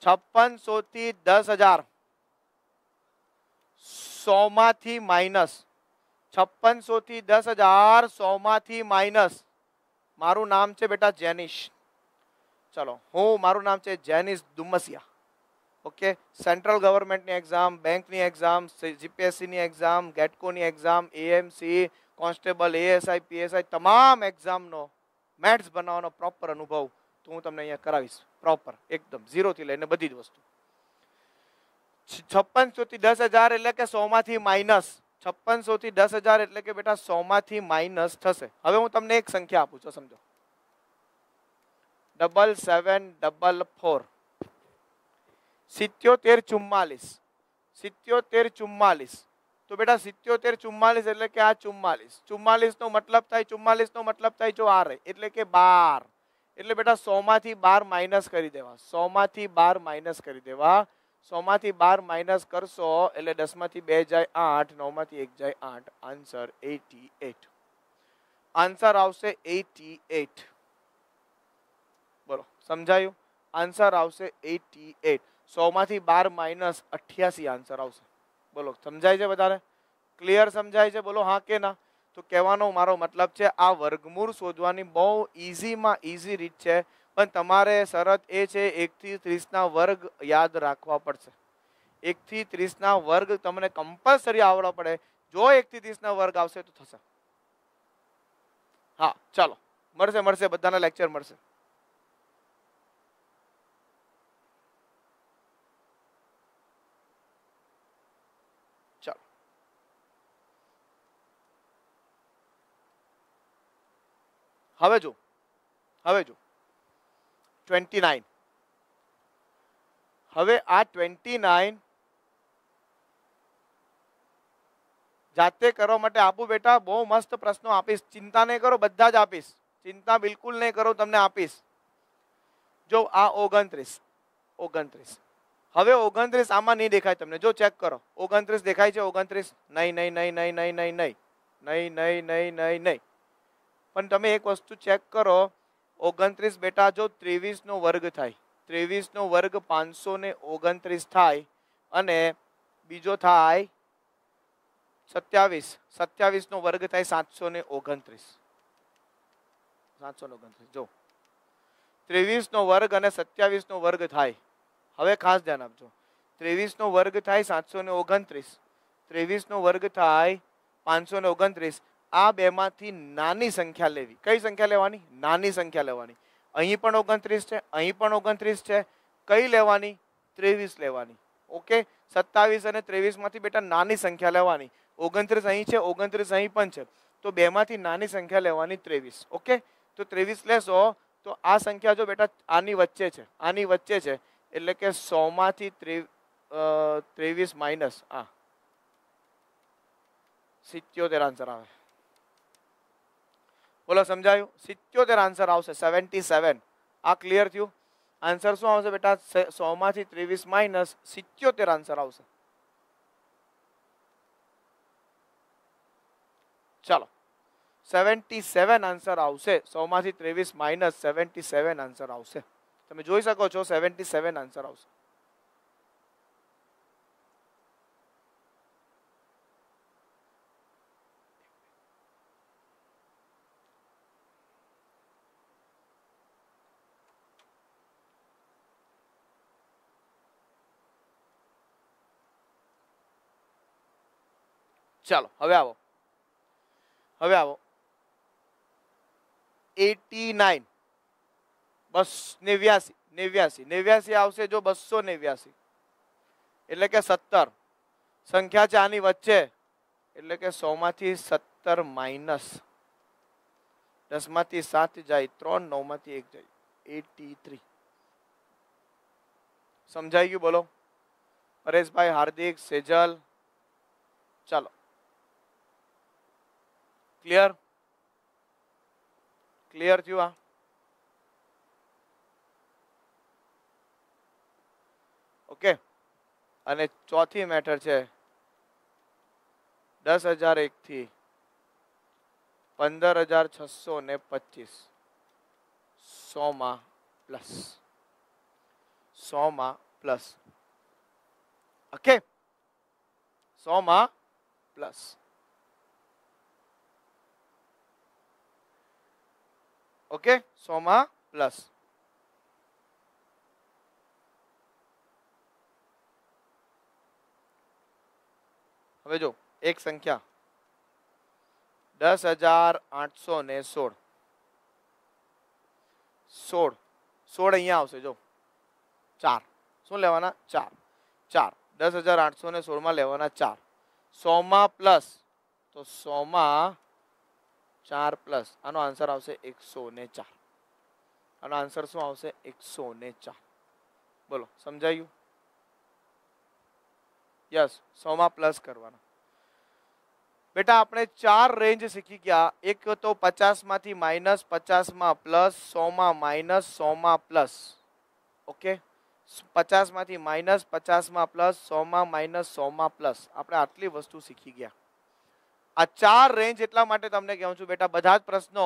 छप्पन सौ दस हजार 100 માંથી માઈનસ 5600 થી 10000 100 માંથી માઈનસ મારું નામ છે બેટા જનીશ ચાલો હું મારું નામ છે Janish Dumasiya okay central government ની एग्जाम બેંક ની एग्जाम જીપીએસસી ની एग्जाम ગેટકો ની exam AMC constable ASI PSI તમામ एग्जाम નો મેથ્સ બનાવવાનો પ્રોપર અનુભવ તો હું તમને અહીંયા કરાવીશ પ્રોપર એકદમ 0 થી લઈને બધી જ વસ્તુ છોરબન સો થી 10000 એટલે કે 100 માંથી માઈનસ 5600 થી 10000 એટલે કે બેટા 100 માંથી માઈનસ થશે હવે હું તમને એક સંખ્યા આપું છું સમજો ડબલ 7 ડબલ 4 7744 7744 તો બેટા 7744 એટલે કે આ 44 44 નો મતલબ થાય 44 નો મતલબ થાય જો આ રહે એટલે કે 12 એટલે બેટા 100 માંથી 12 માઈનસ કરી દેવા 100 માંથી 12 માઈનસ કરી દેવા સોમાંથી બાર માઇનસ કરશો એટલે દસમાંથી બે જાય આઠ નવમાંથી એક જાય આઠ આન્સર એટી એટ આન્સર આવશે એટી એટ બોલો સમજાયું આન્સર આવશે એટી એટ સોમાંથી બાર માઇનસ અઠ્યાસી આન્સર આવશે બોલો સમજાય છે બધાને ક્લિયર સમજાય છે બોલો હા કે ના તો કહેવાનો મારો મતલબ છે આ વર્ગમૂળ શોધવાની બહુ ઇઝીમાં ઇઝી રીત છે પણ તમારે શરત એ છે એકથી ત્રીસના વર્ગ યાદ રાખવા પડશે એકથી ત્રીસના વર્ગ તમને કમ્પલસરી આવડવા પડે જો એકથી ત્રીસના વર્ગ આવશે તો થશે હા ચાલો મળશે મળશે બધાના લેક્ચર મળશે હવે જો હવે જો ટ્વેન્ટી નાઇન હવે આ ટ્વેન્ટી નાઇન જાતે કરવા માટે આપું બેટા બહુ મસ્ત પ્રશ્નો આપીશ ચિંતા નહીં કરો બધા જ આપીશ ચિંતા બિલકુલ નહીં કરો તમને આપીશ જો આ ઓગણત્રીસ ઓગણત્રીસ હવે ઓગણત્રીસ આમાં નહીં દેખાય તમને જો ચેક કરો ઓગણત્રીસ દેખાય છે ઓગણત્રીસ નહીં નહીં નહીં નહીં નહીં નહીં નહીં નહીં નહીં નહીં નહીં નહીં પણ તમે એક વસ્તુ ચેક કરો ઓગણત્રીસ બેટા જો ત્રેવીસનો વર્ગ થાય ત્રેવીસનો વર્ગ પાંચસો ને ઓગણત્રીસ થાય અને બીજો થાય સત્યાવીસ સત્યાવીસનો વર્ગ થાય સાતસો ને ઓગણત્રીસ સાતસો ને ઓગણત્રીસ જો ત્રેવીસનો વર્ગ અને સત્યાવીસનો વર્ગ થાય હવે ખાસ ધ્યાન આપજો ત્રેવીસનો વર્ગ થાય સાતસો ને ઓગણત્રીસ ત્રેવીસનો વર્ગ થાય પાંચસો ને ઓગણત્રીસ આ બેમાંથી નાની સંખ્યા લેવી કઈ સંખ્યા લેવાની નાની સંખ્યા લેવાની અહીં પણ ઓગણત્રીસ છે અહીં પણ ઓગણત્રીસ છે કઈ લેવાની ત્રેવીસ લેવાની ઓકે સત્તાવીસ અને ત્રેવીસમાંથી બેટા નાની સંખ્યા લેવાની ઓગણત્રીસ અહીં છે ઓગણત્રીસ અહીં પણ છે તો બેમાંથી નાની સંખ્યા લેવાની ત્રેવીસ ઓકે તો ત્રેવીસ લેશો તો આ સંખ્યા જો બેટા આની વચ્ચે છે આની વચ્ચે છે એટલે કે સોમાંથી ત્રેવીસ માઇનસ આ સિત્યોતેર આન્સર આવે બોલો સમજાયું સિત્યોતેર આન્સર આવશે સેવન્ટી સેવન આ ક્લિયર થયું આન્સર શું આવશે બેટા સોમાંથી ત્રેવીસ માઇનસ સિત્યોતેર આન્સર આવશે ચાલો સેવન્ટી સેવન આન્સર આવશે સોમાંથી ત્રેવીસ માઇનસ સેવન્ટી સેવન આન્સર આવશે તમે જોઈ શકો છો સેવન્ટી સેવન આન્સર આવશે चलो अब आओ अब आओ 89 बस 89 89 89 આવશે જો 289 એટલે કે 17 સંખ્યા છે આની વચ્ચે એટલે કે 100 માંથી 17 માઈનસ દશમાથી 7 જાય 3 નવમાંથી 1 જાય 83 સમજાય ગયું બલો આરેશભાઈ હાર્દિક સેજલ ચાલો ક્લિયર ક્લિયર થયું આ ઓકે અને ચોથી મેટર છે દસ હજાર એકથી પંદર હજાર છસો ને પચીસ સોમાં પ્લસ સોમાં પ્લસ ઓકે સોમાં પ્લસ ओके सोमा प्लस अब जो एक संख्या 10816 16 16 यहां આવશે જો 4 શું લેવાના 4 4 10816 માં લેવાના 4 100 માં પ્લસ તો 100 માં 4 प्लस આનો આન્સર આવશે 104 આનો આન્સર શું આવશે 104 બોલો સમજાયું યસ સોમાં પ્લસ કરવાનો બેટા આપણે ચાર રેન્જ શીખી ગયા એક તો 50 માંથી -50 માં + 100 માં -100 માં + ઓકે 50 માંથી -50 માં + 100 માં -100 માં + આપણે આટલી વસ્તુ શીખી ગયા આ ચાર રેન્જ એટલા માટે તમને કહું છું બેટા બધા જ પ્રશ્નો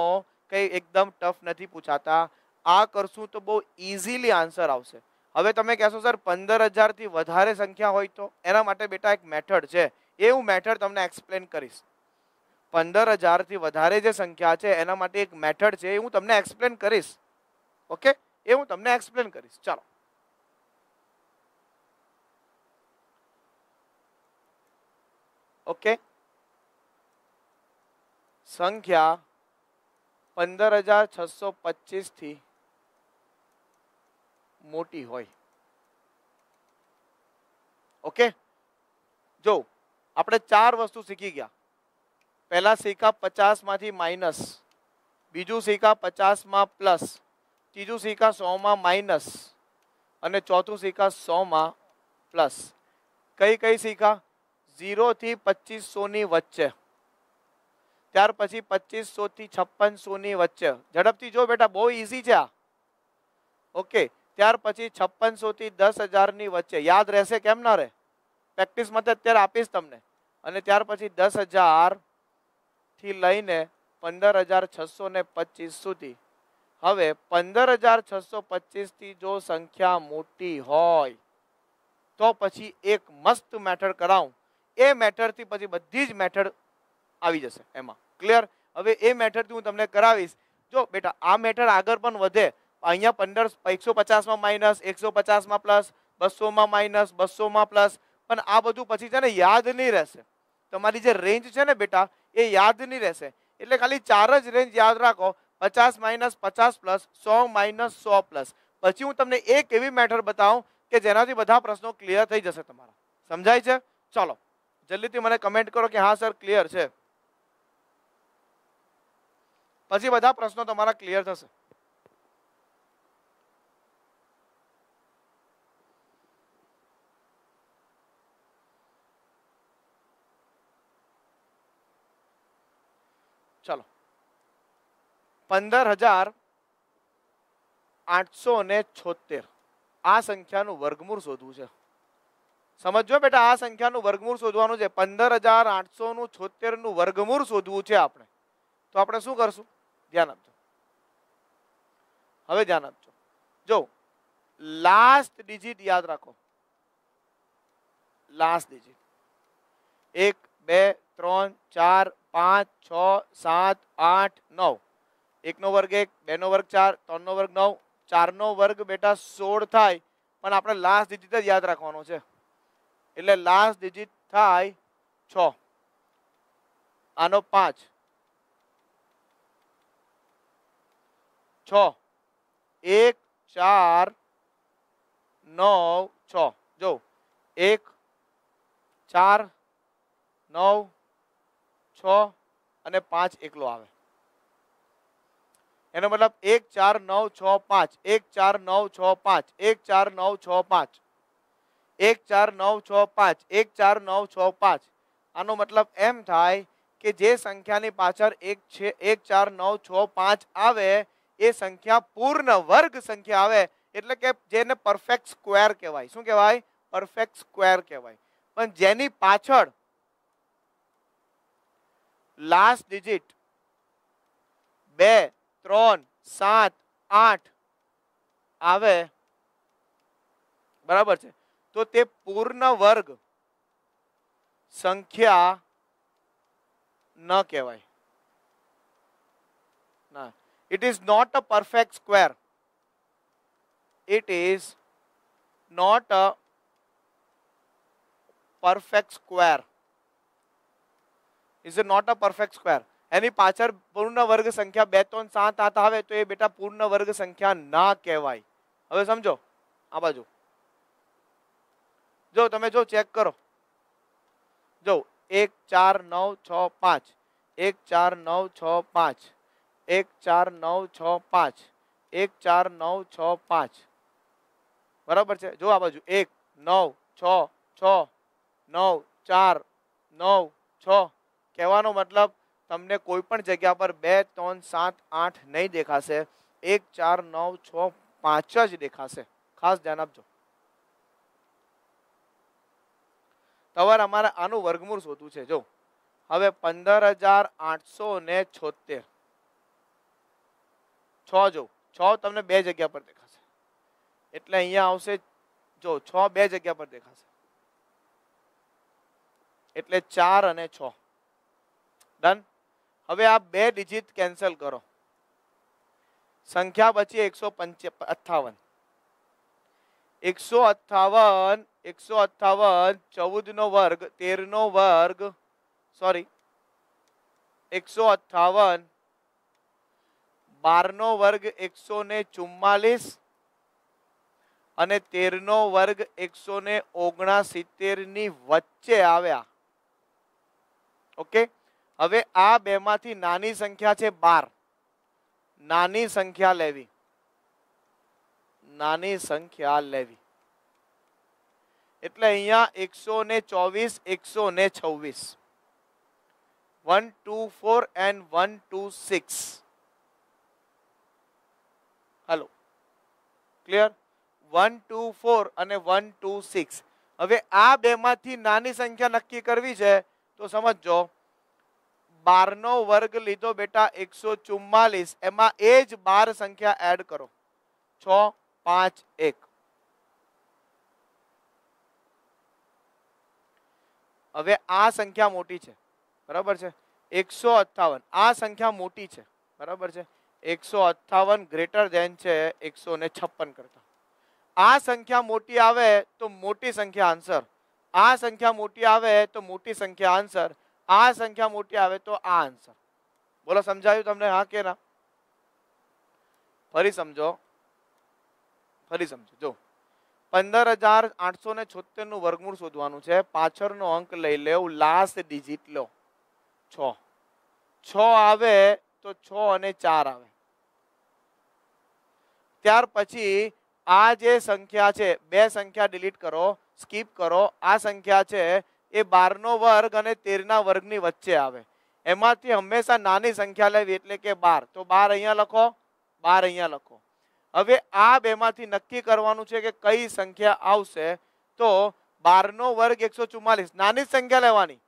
કંઈ એકદમ ટફ નથી પૂછાતા આ કરશું તો બહુ ઇઝીલી આન્સર આવશે હવે તમે કહેશો સર પંદર હજારથી વધારે સંખ્યા હોય તો એના માટે બેટા એક મેથડ છે એ હું મેથડ તમને એક્સપ્લેન કરીશ પંદર હજારથી વધારે જે સંખ્યા છે એના માટે એક મેથડ છે એ હું તમને એક્સપ્લેન કરીશ ઓકે એ હું તમને એક્સપ્લેન કરીશ ચાલો ઓકે સંખ્યા પંદર હજાર છસો પચીસથી મોટી હોય ઓકે જો આપણે ચાર વસ્તુ શીખી ગયા પહેલાં શીખા પચાસમાંથી માઇનસ બીજું શીખા પચાસમાં પ્લસ ત્રીજું શીખા સોમાં માઇનસ અને ચોથું શીખા સોમાં પ્લસ કઈ કઈ શીખા ઝીરોથી પચીસોની વચ્ચે ત્યાર પછી પચીસો થી છપ્પનસો ની વચ્ચે ઝડપથી જો બેટા બહુ ઈઝી છે આ ઓકે ત્યાર પછી છપ્પનસો થી દસ ની વચ્ચે યાદ રહેશે કેમ ના રહે પ્રેક્ટિસ મતે અત્યારે આપીશ તમને અને ત્યાર પછી દસ થી લઈને પંદર હજાર છસો ને પચીસ સુધી હવે પંદર હજાર છસો પચીસથી જો સંખ્યા મોટી હોય તો પછી એક મસ્ત મેથડ કરાવું એ મેથડથી પછી બધી જ મેથડ આવી જશે એમાં ક્લિયર હવે એ મેથડથી હું તમને કરાવીશ જો બેટા આ મેથડ આગળ પણ વધે અહીંયા પંદર એકસો પચાસમાં માઇનસ એકસો પચાસમાં પ્લસ બસોમાં માઇનસ બસોમાં પ્લસ પણ આ બધું પછી છે ને યાદ નહીં રહેશે તમારી જે રેન્જ છે ને બેટા એ યાદ નહીં રહેશે એટલે ખાલી ચાર જ રેન્જ યાદ રાખો પચાસ માઇનસ પચાસ પ્લસ સો માઇનસ સો પ્લસ પછી હું તમને એક એવી મેથડ બતાવું કે જેનાથી બધા પ્રશ્નો ક્લિયર થઈ જશે તમારા સમજાય છે ચાલો જલ્દીથી મને કમેન્ટ કરો કે હા સર ક્લિયર છે પછી બધા પ્રશ્નો તમારા ક્લિયર થશે ચાલો પંદર હજાર આઠસો ને છોતેર આ સંખ્યાનું વર્ગમૂળ શોધવું છે સમજો બેટા આ સંખ્યાનું વર્ગમૂળ શોધવાનું છે પંદર હજાર આઠસો નું છોતેર નું વર્ગમૂળ શોધવું છે આપણે તો આપણે શું કરશું ધ્યાન આપજો હવે ધ્યાન આપજો જો લાસ્ટ ડિજિટ યાદ રાખો લાસ્ટ ડિજિટ એક બે ત્રણ ચાર પાંચ છ સાત આઠ નવ એકનો વર્ગ એક બેનો વર્ગ ચાર ત્રણનો વર્ગ નવ ચારનો વર્ગ બેટા સોળ થાય પણ આપણે લાસ્ટ ડિજિટ જ યાદ રાખવાનો છે એટલે લાસ્ટ ડિજિટ થાય છ આનો પાંચ છ એક ચાર નવ છ જો એક ચાર નવ છ અને પાંચ એકલો આવે એનો મતલબ એક ચાર નવ છ પાંચ એક ચાર નવ છ પાંચ એક ચાર નવ છ પાંચ એક ચાર નવ છ પાંચ એક ચાર નવ છ પાંચ આનો મતલબ એમ થાય કે જે સંખ્યાની પાછળ એક છે એક ચાર નવ છ પાંચ આવે એ સંખ્યા પૂર્ણ વર્ગ સંખ્યા આવે એટલે કે જેને પરફેક્ટ સ્ક્વેર કહેવાય શું કહેવાય પરફેક્ટ સ્ક્વેર કહેવાય પણ જેની પાછળ લાસ્ટ ડિજિટ બે ત્રણ સાત આઠ આવે બરાબર છે તો તે પૂર્ણ વર્ગ સંખ્યા ન કહેવાય it is not a perfect square it is not a perfect square is it not a perfect square એની પાછળ પૂર્ણ વર્ગ સંખ્યા બે ત્રણ સાત આત આવે તો એ બેટા પૂર્ણ વર્ગ સંખ્યા ના કહેવાય હવે સમજો આ બાજુ જો તમે જો ચેક કરો જો એક ચાર નવ છ પાંચ એક ચાર નવ છ પાંચ એક ચાર નવ છ પાંચ એક ચાર નવ છ પાંચ બરાબર છે જો આ બાજુ એક નવ છ છ નવ ચાર નવ છ કહેવાનો મતલબ તમને કોઈ પણ જગ્યા પર બે ત્રણ સાત આઠ નહીં દેખાશે એક ચાર નવ છ પાંચ જ દેખાશે ખાસ ધ્યાન આપજો તમારે અમારે આનું વર્ગમૂળ શોધવું છે જો હવે પંદર હજાર આઠસો ને છોતેર છ જોઉં છ તમને બે જગ્યા પર દેખાશે એટલે અહીંયા આવશે જો છ બે જગ્યા પર દેખાશે એટલે ચાર અને છ ડન હવે આ બે ડિજિટ કેન્સલ કરો સંખ્યા પછી એકસો અઠાવન એકસો અઠાવન એકસો અઠાવન ચૌદ નો વર્ગ તેર નો વર્ગ સોરી એકસો અઠાવન બારનો વર્ગ એકસો ને ચુમ્માલીસ અને તેરનો વર્ગ એકસો ને ઓગણસિત્તેરની વચ્ચે આવ્યા ઓકે હવે આ બેમાંથી નાની સંખ્યા છે બાર નાની સંખ્યા લેવી નાની સંખ્યા લેવી એટલે અહીંયા એકસો ને ચોવીસ એકસો ને છવ્વીસ one two four and one two six clear one two four અને વન ટુ સિક્સ હવે આ બેમાંથી નાની સંખ્યા નક્કી કરવી છે તો સમજો બારનો વર્ગ લીધો બેટા એકસો ચુમ્માલીસ એમાં એ જ બાર સંખ્યા એડ કરો છ પાંચ એક હવે આ સંખ્યા મોટી છે બરાબર છે એકસો અઠાવન આ સંખ્યા મોટી છે બરાબર છે એકસો અઠ્ઠાવન ગ્રેટર ધેન છે એકસો ને છપ્પન કરતા આ સંખ્યા મોટી આવે તો મોટી સંખ્યા આન્સર આ સંખ્યા મોટી આવે તો મોટી સંખ્યા આન્સર આ સંખ્યા મોટી આવે તો આ આન્સર બોલો સમજાયું તમને હા કે ના ફરી સમજો ફરી સમજો જો પંદર હજાર આઠસો ને છોતેર નું વર્ગમૂળ શોધવાનું છે પાછળનો અંક લઈ લેવું લાસ્ટ ડિજિટ લો છ છ આવે તો છ અને ચાર આવે ત્યાર પછી આ જે સંખ્યા છે બે સંખ્યા ડિલીટ કરો સ્કીપ કરો આ સંખ્યા છે એ 12 નો વર્ગ અને 13 ના વર્ગ ની વચ્ચે આવે એમાંથી હંમેશા નાની સંખ્યા લેવી એટલે કે 12 તો 12 અહીંયા લખો 12 અહીંયા લખો હવે આ બે માંથી નક્કી કરવાનું છે કે કઈ સંખ્યા આવશે તો 12 નો વર્ગ 144 નાની સંખ્યા લેવાની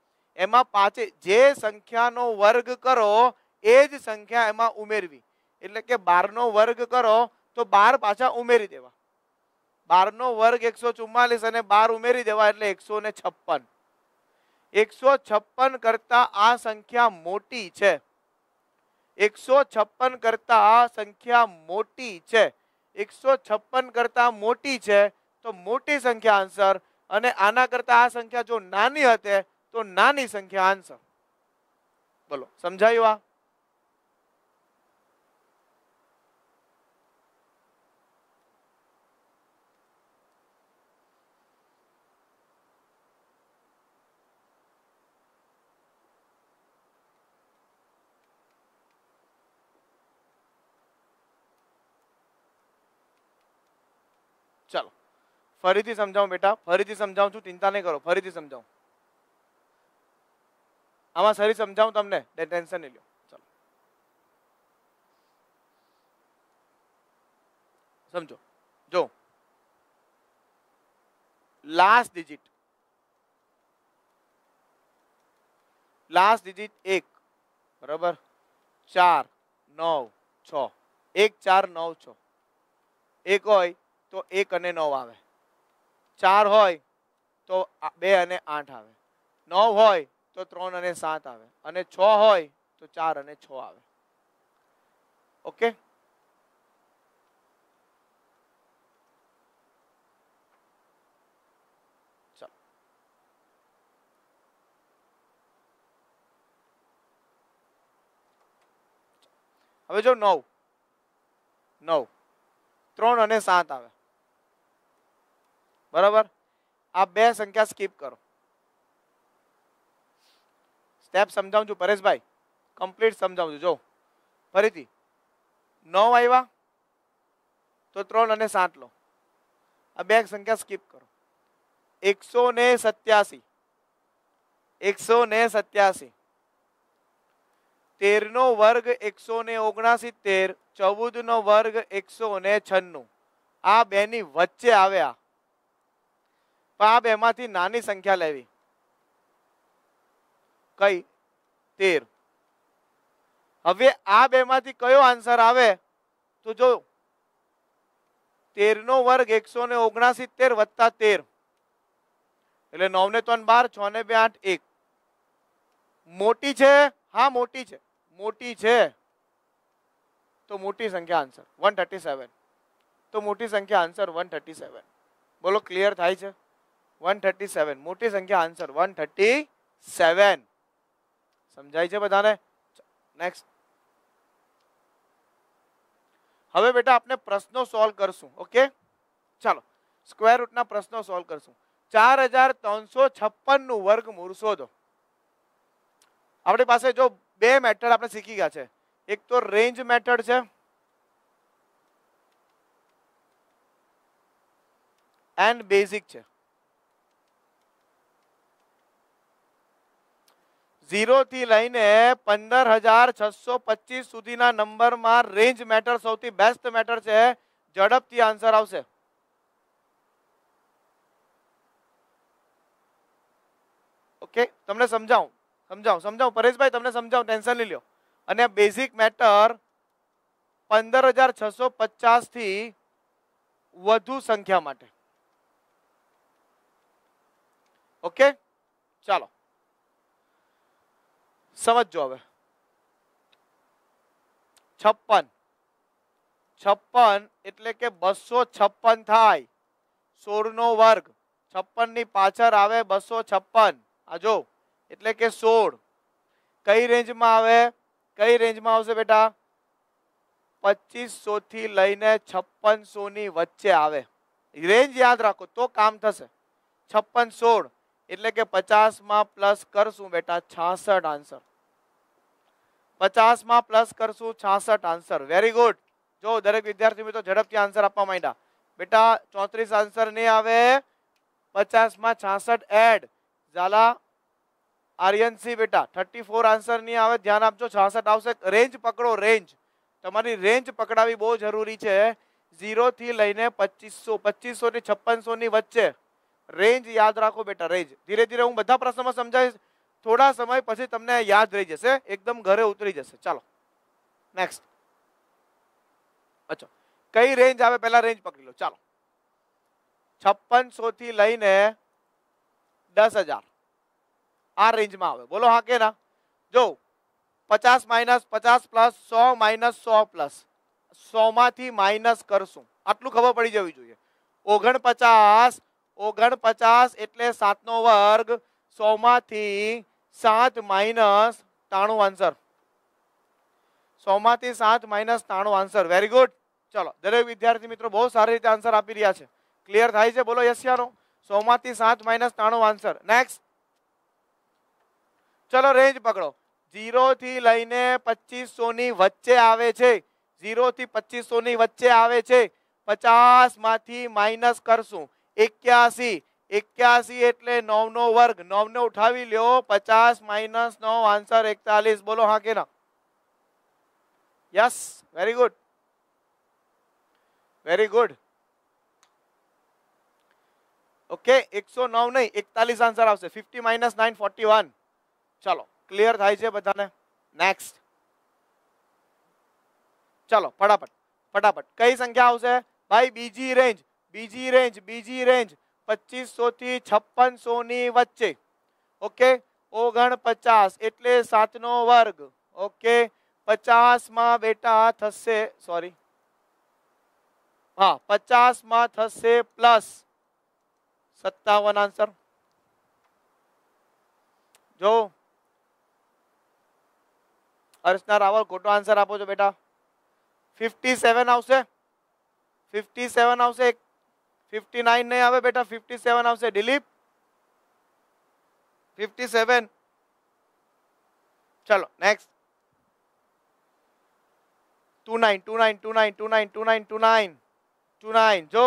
એમાં પાંચે જે સંખ્યાનો વર્ગ કરો એ જ સંખ્યા એમાં ઉમેરવી એટલે કે 12 નો વર્ગ કરો તો બાર પાછા ઉમેરી દેવા બારનો વર્ગ એકસો ચુમ્માલીસ અને બાર ઉમેરી દેવા એટલે એકસો ને છપ્પન એકસો છપ્પન કરતા આ સંખ્યા મોટી છે એકસો છપ્પન કરતા આ સંખ્યા મોટી છે એકસો છપ્પન કરતા મોટી છે તો મોટી સંખ્યા આન્સર અને આના કરતા આ સંખ્યા જો નાની હતે તો નાની સંખ્યા આન્સર બોલો સમજાયું આ ચાલો ફરીથી સમજાવું બેટા ફરીથી સમજાવું છું ચિંતા નહીં કરો ફરીથી સમજાવું આમાં સરી સમજાવું તમને ટેન્શન નહીં લો ચાલો સમજો જો લાસ્ટ ડિજિટ લાસ્ટ ડિજિટ એક બરાબર ચાર નવ છ એક ચાર નવ છ એક હોય તો એક અને નવ આવે ચાર હોય તો બે અને આઠ આવે નવ હોય તો ત્રણ અને સાત આવે અને છ હોય તો ચાર અને છ આવે ઓકે હવે જો નવ નવ ત્રણ અને સાત આવે બરાબર આ બે સંખ્યા સ્કીપ કરો સ્ટેપ સમજાવું છું પરેશભાઈ કમ્પ્લીટ સમજાવું છું જો ફરીથી નવ આવ્યા તો ત્રણ અને સાત લો આ બે સંખ્યા સ્કીપ કરો એકસો ને સત્યાસી એકસો ને સત્યાસી તેરનો વર્ગ એકસો ને ઓગણાસી તેર ચૌદનો વર્ગ એકસો ને છન્નું આ બેની વચ્ચે આવ્યા પણ આ બેમાંથી નાની સંખ્યા લેવી કઈ તેર હવે આ બેમાંથી કયો આન્સર આવે તો જો તેર નો વર્ગ એકસો ને ઓગણસિત્તેર વત્તા તેર એટલે નવ ને ત્રણ બાર છ ને બે આઠ એક મોટી છે હા મોટી છે મોટી છે તો મોટી સંખ્યા આન્સર વન થર્ટી સેવન તો મોટી સંખ્યા આન્સર વન થર્ટી સેવન બોલો ક્લિયર થાય છે વન થર્ટી સેવન મોટી સંખ્યા આન્સર વન થર્ટી 137 સમજાય છે બધાને નેક્સ્ટ હવે બેટા આપણે પ્રશ્નો સોલ્વ કરશું ઓકે ચાલો સ્ક્વેર રૂટના પ્રશ્નો સોલ્વ કરશું ચાર હજાર ત્રણસો છપ્પનનું વર્ગમૂળ શોધો આપણી પાસે જો બે મેથડ આપણે શીખી ગયા છે એક તો રેન્જ મેથડ છે એન્ડ બેઝિક છે ઝીરોથી લઈને પંદર હજાર છસો પચીસ સુધીના નંબરમાં રેન્જ મેટર સૌથી બેસ્ટ મેટર છે ઝડપથી આન્સર આવશે ઓકે તમને સમજાવું સમજાવું સમજાવું પરેશભાઈ તમને સમજાવું ટેન્શન લઈ લો અને બેઝિક મેટર પંદર હજાર છસો પચાસથી વધુ સંખ્યા માટે ઓકે ચાલો સમજો હવે છપ્પન છપ્પન એટલે કે બસો છપ્પન થાય સોળનો વર્ગ છપ્પનની પાછળ આવે બસો છપ્પન આ જો એટલે કે સોળ કઈ રેન્જમાં આવે કઈ રેન્જમાં આવશે બેટા પચીસો થી લઈને છપ્પનસો ની વચ્ચે આવે રેન્જ યાદ રાખો તો કામ થશે છપ્પન સોળ એટલે કે 50 માં પ્લસ કરશું બેટા 66 આન્સર 50 માં પ્લસ કરશું 66 આન્સર વેરી ગુડ જો દરેક વિદ્યાર્થી મિત્રો ઝડપથી આન્સર આપવા માંડ્યા બેટા 34 આન્સર નહી આવે 50 માં 66 એડ જાલા આર્યનસી બેટા 34 આન્સર નહી આવે ધ્યાન આપજો 66 આવશે રેન્જ પકડો રેન્જ તમારી રેન્જ પકડાવી બહુ જરૂરી છે 0 થી લઈને 2500 2500 થી 5600 ની વચ્ચે રેન્જ યાદ રાખો બેટા રેન્જ ધીરે ધીરે હું બધા પ્રશ્નમાં સમજાવીશ થોડા સમય પછી તમને યાદ રહી જશે એકદમ ઘરે ઉતરી જશે ચાલો નેક્સ્ટ અચ્છા કઈ રેન્જ આવે પહેલા રેન્જ પકડી લો ચાલો છપ્પનસો થી લઈને દસ હજાર આ રેન્જમાં આવે બોલો હા કે ના જો પચાસ માઇનસ પચાસ પ્લસ સો માઇનસ સો પ્લસ સોમાંથી માઇનસ કરશું આટલું ખબર પડી જવી જોઈએ ઓગણપચાસ ઓગણપચાસ એટલે સાતનો વર્ગ સોમાંથી સાત માઇનસ તાણું આન્સર સોમાંથી સાત માઇનસ તાણું આન્સર વેરી ગુડ ચલો દરેક વિદ્યાર્થી મિત્રો બહુ સારી રીતે આન્સર આપી રહ્યા છે ક્લિયર થાય છે બોલો યશિયાનો સોમાંથી સાત માઇનસ તાણું આન્સર નેક્સ્ટ ચલો રેન્જ પકડો ઝીરોથી લઈને પચીસોની વચ્ચે આવે છે ઝીરોથી પચીસોની વચ્ચે આવે છે પચાસમાંથી માઇનસ કરશું 81 81 એટલે 9 9 વર્ગ 9 9 ઉઠાવી લ્યો 50 - 9 આન્સર 41 બોલો હા કે ના yes very good very good okay 109 નહીં 41 આન્સર આવશે 50 - 9 41 ચાલો ક્લિયર થાય છે બધાને નેક્સ્ટ ચાલો फटाफट फटाफट કઈ સંખ્યા આવશે ભાઈ બીજી રેન્જ बीजी रेंज बीजी रेंज 2500 થી 5600 ની વચ્ચે ઓકે 49 એટલે 7 નો વર્ગ ઓકે 50 માં બેટા થશે સોરી હા 50 માં થશે પ્લસ 57 આન્સર જો અરિષ ના રાવલ કોટો આન્સર આપો છો બેટા 57 આવશે 57 આવશે 59 नहीं आवे बेटा 57 આવશે दिलीप 57 चलो नेक्स्ट 29 29 29 29 29 29 29 જો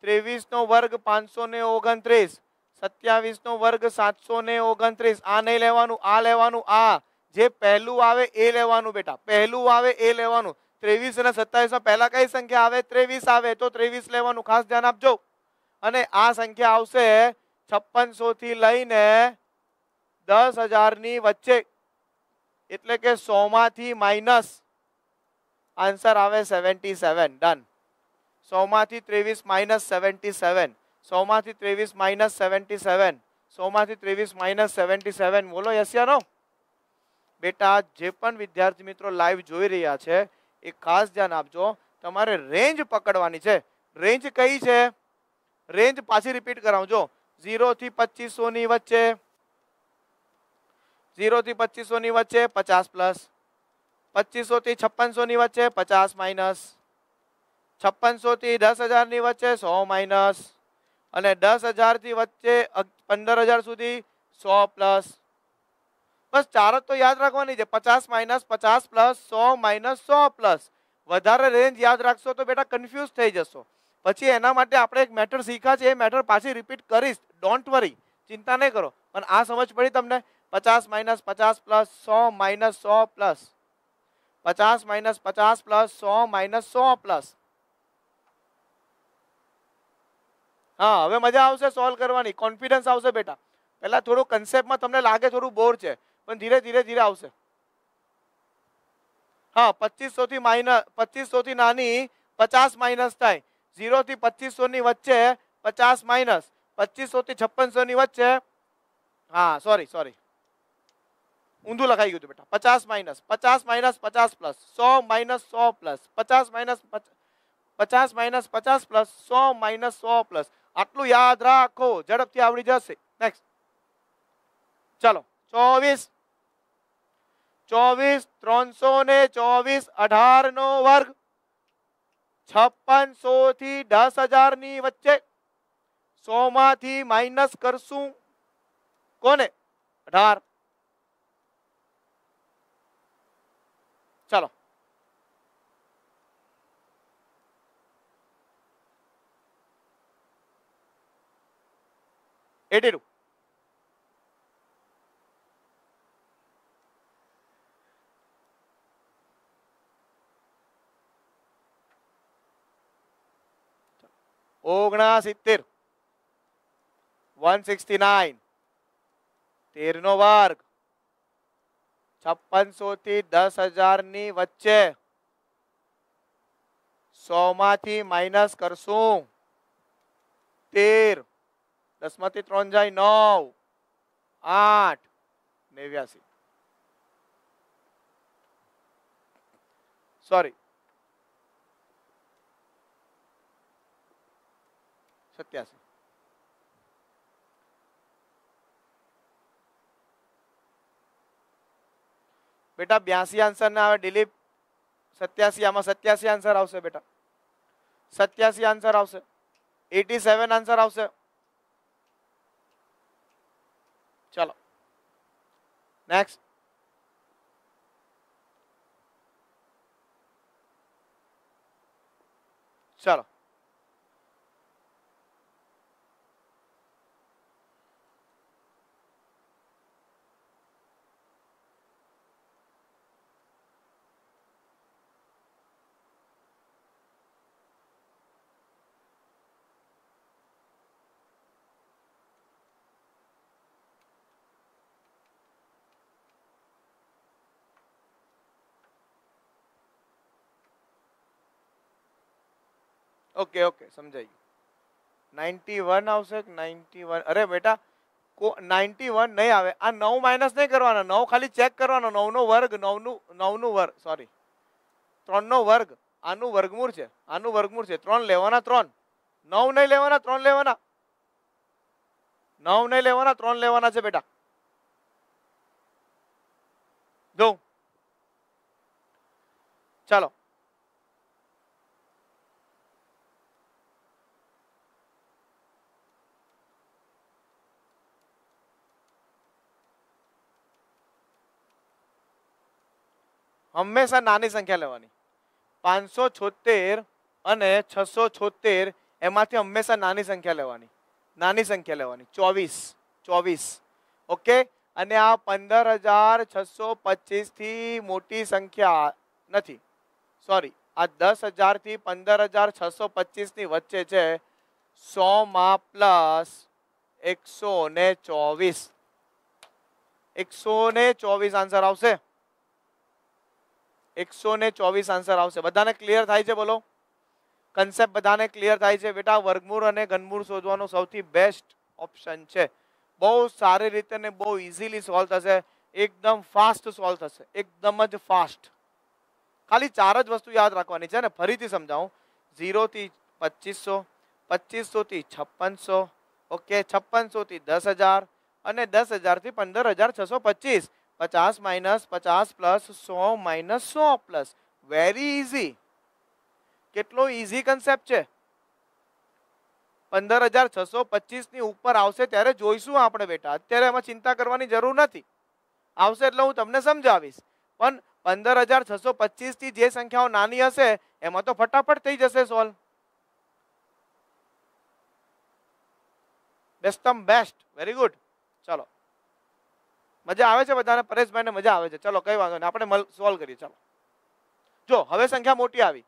23 નો વર્ગ 529 27 નો વર્ગ 729 આ નહી લેવાનું આ લેવાનું આ જે પહેલું આવે એ લેવાનું બેટા પહેલું આવે એ લેવાનું 23 અને 27 માં પહેલો કઈ સંખ્યા આવે 23 આવે તો 23 લેવાનું ખાસ ધ્યાન આપજો અને આ સંખ્યા આવશે 5600 થી લઈને 10000 ની વચ્ચે એટલે કે 100 માંથી માઈનસ આન્સર આવે 77 डन 100 માંથી 23 - 77 100 માંથી 23 - 77 100 માંથી 23 - 77 બોલો યસ કે નો બેટા જે પણ વિદ્યાર્થી મિત્રો લાઈવ જોઈ રહ્યા છે એ ખાસ ધ્યાન આપજો તમારે રેન્જ પકડવાની છે રેન્જ કઈ છે રેન્જ પાછી રિપીટ કરાવજો ઝીરોથી પચીસોની વચ્ચે ઝીરોથી પચીસોની વચ્ચે પચાસ પ્લસ પચીસોથી છપ્પનસોની વચ્ચે પચાસ માઇનસ છપ્પનસોથી દસ હજારની વચ્ચે સો માઇનસ અને દસ હજારથી વચ્ચે પંદર હજાર સુધી સો પ્લસ બસ ચાર જ તો યાદ રાખવાની છે પચાસ માઇનસ પચાસ પ્લસ સો માઇનસ સો પ્લસ વધારે રેન્જ યાદ રાખશો તો બેટા કન્ફ્યુઝ થઈ જશો પછી એના માટે આપણે એક મેટર શીખ્યા છે એ મેટર પાછી રિપીટ કરીશ ડોન્ટ વરી ચિંતા નહીં કરો પણ આ સમજ પડી તમને પચાસ માઇનસ પચાસ પ્લસ સો માઇનસ સો પ્લસ પચાસ માઇનસ પચાસ પ્લસ સો માઇનસ સો પ્લસ હા હવે મજા આવશે સોલ્વ કરવાની કોન્ફિડન્સ આવશે બેટા પહેલાં થોડું કન્સેપ્ટમાં તમને લાગે થોડું બોર છે पण धीरे धीरे धीरे આવશે હા 2500 થી માઈનસ 2500 થી નાની 50 માઈનસ થાય 0 થી 2500 ની વચ્ચે 50 માઈનસ 2500 થી 5600 ની વચ્ચે હા સોરી સોરી ઉнду લખાઈ ગયો તો બેટા 50 minus 50 minus 50 plus 100 minus 100 plus 50 minus 50 minus 50 plus 100 minus 100 plus આટલું યાદ રાખો ઝડપથી આવડી જશે નેક્સ્ટ ચાલો 24 ચોવીસ ત્રણસો ને ચોવીસ અઢાર નો વર્ગ છપ્પનસો થી દસ હજાર ની વચ્ચે સો માંથી માઇનસ કરશું કોને અઢાર ચાલો એટી ટુ ઓગણા સિત્તેર વન સિક્સટી નાઇન તેરનો વર્ગ છપ્પનસો થી દસ હજારની વચ્ચે સોમાંથી માઇનસ કરશું તેર દસમાંથી ત્રણ જાય નવ આઠ નેવ્યાસી સોરી सत्यासी बेटा ब्यासी आंसर ना आए दिलीप सत्यासी आम सत्यासी आंसर आवश्य बेटा सत्यासी आंसर आवश्य एटी सेवन आंसर आवश्य चलो नेक्स्ट चलो ઓકે ઓકે સમજાઈ ગયું નાઇન્ટી આવશે નાઇન્ટી અરે બેટા નાઇન્ટી નહીં આવે આ નવ માઇનસ નહીં કરવાનો નવ ખાલી ચેક કરવાનો નવનો વર્ગ નવનું નવનું વર્ગ સોરી ત્રણનો વર્ગ આનું વર્ગમૂળ છે આનું વર્ગમૂળ છે ત્રણ લેવાના ત્રણ નવ નહીં લેવાના ત્રણ લેવાના નવ નહીં લેવાના ત્રણ લેવાના છે બેટા જો ચાલો હંમેશા નાની સંખ્યા લેવાની પાંચસો છોતેર અને છસો છોતેર એમાંથી હંમેશા નાની સંખ્યા લેવાની નાની સંખ્યા લેવાની ચોવીસ ચોવીસ ઓકે અને આ પંદર હજાર છસો પચીસથી મોટી સંખ્યા નથી સોરી આ દસ હજારથી પંદર હજાર છસો પચીસની વચ્ચે છે સોમાં પ્લસ એકસો ને ચોવીસ એકસો ને ચોવીસ આન્સર આવશે એકસો ને ચોવીસ આન્સર આવશે બધાને ક્લિયર થાય છે બોલો કન્સેપ્ટ બધાને ક્લિયર થાય છે બેટા વર્ગમૂળ અને ઘનમૂળ શોધવાનો સૌથી બેસ્ટ ઓપ્શન છે બહુ સારી રીતે ને બહુ ઇઝીલી સોલ્વ થશે એકદમ ફાસ્ટ સોલ્વ થશે એકદમ જ ફાસ્ટ ખાલી ચાર જ વસ્તુ યાદ રાખવાની છે ને ફરીથી સમજાવું ઝીરોથી પચીસો પચીસોથી છપ્પનસો ઓકે છપ્પનસોથી દસ હજાર અને દસ હજારથી પંદર હજાર છસો પચીસ પચાસ માઇનસ પચાસ પ્લસ સો માઇનસ સો પ્લસ વેરી ઇઝી કેટલો ઇઝી કન્સેપ્ટ છે પંદર હજાર છસો પચીસની ઉપર આવશે ત્યારે જોઈશું આપણે બેટા અત્યારે એમાં ચિંતા કરવાની જરૂર નથી આવશે એટલે હું તમને સમજાવીશ પણ પંદર હજાર છસો પચીસથી જે સંખ્યાઓ નાની હશે એમાં તો ફટાફટ થઈ જશે સોલ્વ બેસ્ટમ બેસ્ટ વેરી ગુડ ચલો મજા આવે છે બધાને પરેશભાઈને મજા આવે છે ચલો કઈ વાંધો નહીં આપણે સોલ્વ કરીએ ચલો જો હવે સંખ્યા મોટી આવી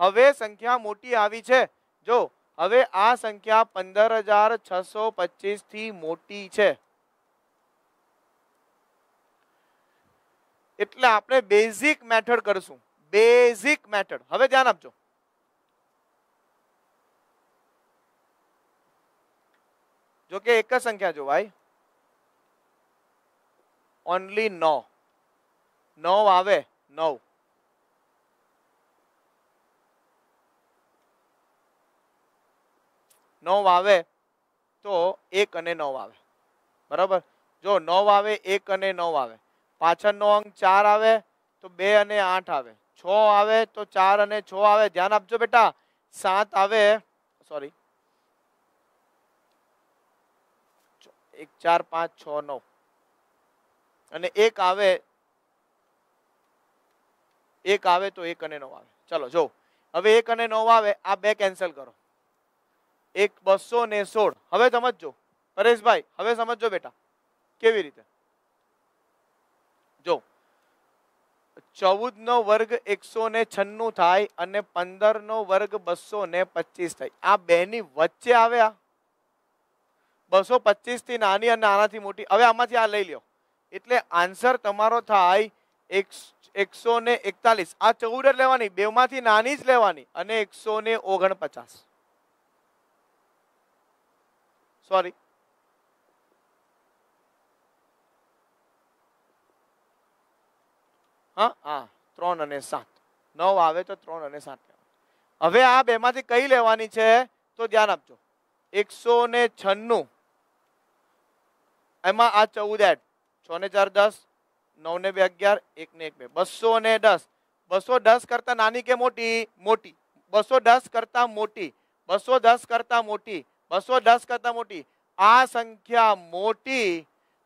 હવે સંખ્યા મોટી આવી છે જો હવે આ સંખ્યા પંદર હજાર છસો પચીસ થી મોટી છે એટલે આપણે બેઝિક મેથડ કરશું બેઝિક મેથડ હવે ધ્યાન આપજો જોકે એક જ સંખ્યા જોવાય ઓનલી નવ નવ આવે નવ નવ આવે તો એક અને નવ આવે બરાબર જો નવ આવે એક અને નવ આવે પાછળનો અંક ચાર આવે તો બે અને આઠ આવે છ આવે તો ચાર અને છ આવે ધ્યાન આપજો બેટા સાત આવે સોરી એક ચાર પાંચ છ નવ અને એક આવે એક આવે તો એક અને નવ આવે ચલો જો હવે એક અને નવ આવે આ બે કેન્સલ કરો એક બસો ને સોળ હવે સમજો પરેશભાઈ હવે સમજો બેટા કેવી રીતે જો ચૌદ નો વર્ગ એકસો ને છન્નું થાય અને પંદર નો વર્ગ બસો ને પચીસ થાય આ બે ની વચ્ચે આ બસો પચીસ થી નાની અને આનાથી મોટી હવે આમાંથી આ લઈ લ્યો એટલે આન્સર તમારો થાય એકસો ને એકતાલીસ આ ચૌદ જ લેવાની બેમાંથી નાની જ લેવાની અને એકસો ને ઓગણપચાસ સોરી હા હા ત્રણ અને સાત નવ આવે તો ત્રણ અને સાત હવે આ બેમાંથી કઈ લેવાની છે તો ધ્યાન આપજો એકસો ને છન્નું એમાં આ ચૌદ એડ चार दस नौ ने बे अगर एक ने एक बे बसो ने दस बसो दस करता नानी के मोटी मोटी बसो दस करता मोटी बसो दस करता मोटी बसो दस करता मोटी आ संख्या मोटी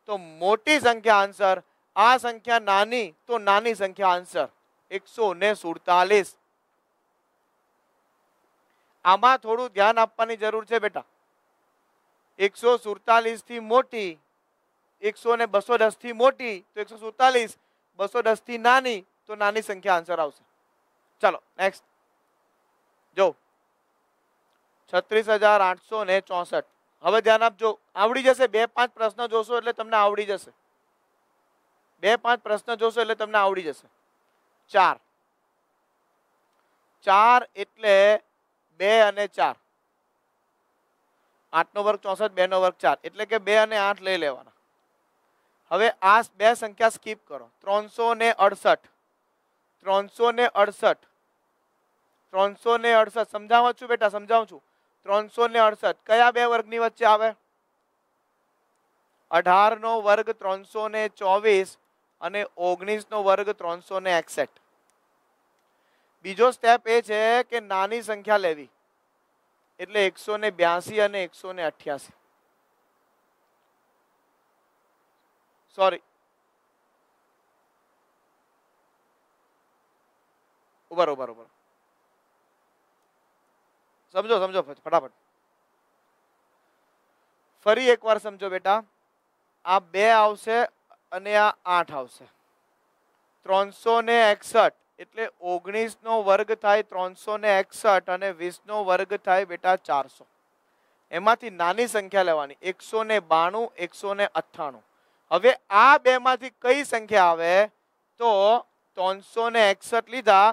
तो मोटी संख्या आंसर आ संख्या नानी तो नानी संख्या आंसर एक सौ ने सुड़तालीस आमा थोड़ू ध्यान आप जरूर है बेटा एक सौ सुड़तालीस मोटी એકસો ને બસો દસથી મોટી તો એકસો સુડતાલીસ બસો દસ થી નાની તો નાની સંખ્યા આન્સર આવશે ચાલો નેક્સ્ટ જો છત્રીસ હજાર આઠસો ને ચોસઠ હવે ધ્યાન આપજો આવડી જશે બે પાંચ પ્રશ્ન જોશો એટલે તમને આવડી જશે બે પાંચ પ્રશ્ન જોશો એટલે તમને આવડી જશે ચાર ચાર એટલે બે અને ચાર આઠનો વર્ગ ચોસઠ બેનો વર્ગ ચાર એટલે કે બે અને આઠ લઈ લેવાના હવે આ બે સંખ્યા સ્કીપ કરો ત્રણસો ને અડસઠ ત્રણસો ને અડસઠ ત્રણસો ને અડસઠ સમજાવું છું બેટા સમજાવું છું ત્રણસો ને અડસઠ કયા બે વર્ગની વચ્ચે આવે અઢાર નો વર્ગ ત્રણસો ને ચોવીસ અને ઓગણીસ નો વર્ગ ત્રણસો ને એકસઠ બીજો સ્ટેપ એ છે કે નાની સંખ્યા લેવી એટલે એકસો ને બ્યાસી અને એકસો ને અઠ્યાસી સોરી ઉભા રહો ઉભા સમજો સમજો ફટાફટ ફરી એકવાર સમજો બેટા આ બે આવશે અને આ આઠ આવશે ત્રણસો ને એકસઠ એટલે ઓગણીસ નો વર્ગ થાય ત્રણસો ને એકસઠ અને વીસ નો વર્ગ થાય બેટા ચારસો એમાંથી નાની સંખ્યા લેવાની એકસો ને બાણું એકસો ને અઠ્ઠાણું હવે આ બેમાંથી કઈ સંખ્યા આવે તો ત્રણસો ને એકસઠ લીધા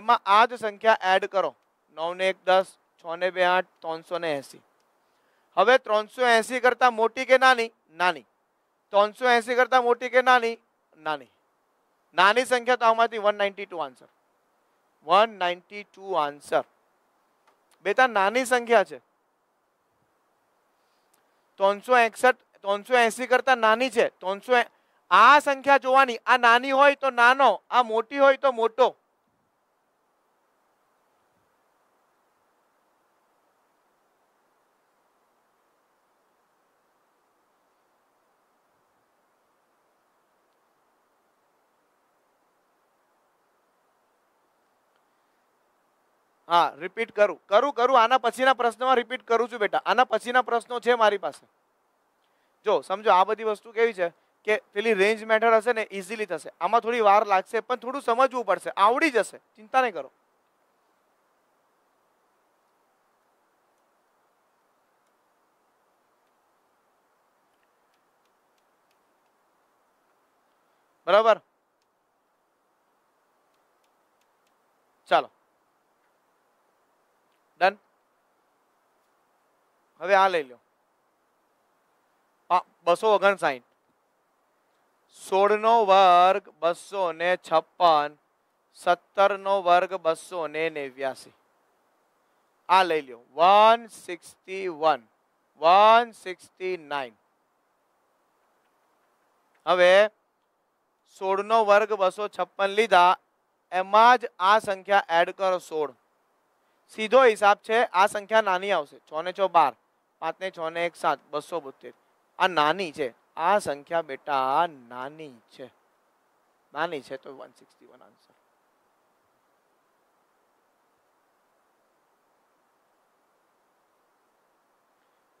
એમાં આ જ સંખ્યા એડ કરો નવ ને એક દસ છ ને બે આઠ ત્રણસો ને એંસી હવે ત્રણસો એંસી કરતાં મોટી કે નાની નાની ત્રણસો એંસી કરતાં મોટી કે નાની નાની નાની સંખ્યા તો આમાંથી one ninety two answer one ninety two answer બેટા નાની સંખ્યા છે ત્રણસો એકસઠ ત્રણસો એસી કરતા નાની છે ત્રણસો આ સંખ્યા જોવાની આ નાની હોય તો નાનો આ મોટી હોય તો મોટો હા રિપીટ કરું કરું કરું આના પછીના પ્રશ્નમાં રિપીટ કરું છું બેટા આના પછીના પ્રશ્નો છે મારી પાસે જો સમજો આ બધી વસ્તુ કેવી છે કે પેલી રેન્જ મેટર હશે ને ઇઝીલી થશે આમાં થોડી વાર લાગશે પણ થોડું સમજવું પડશે આવડી જશે ચિંતા નહીં કરો બરાબર ચાલો ડન હવે આ લઈ લો બસો ઓગણસાઠ સોળનો વર્ગ બસો ને છપ્પન સત્તરનો વર્ગ બસો ને નેવ્યાસી આ લઈ લ્યો one sixty one one sixty nine હવે સોળનો વર્ગ બસો છપ્પન લીધા એમાં જ આ સંખ્યા એડ કરો સોળ સીધો હિસાબ છે આ સંખ્યા નાની આવશે છ ને છ બાર પાંચ ને છ ને એક સાત બસો બોતેર આ નાની છે આ સંખ્યા બેટા નાની છે નાની છે તો one sixty one answer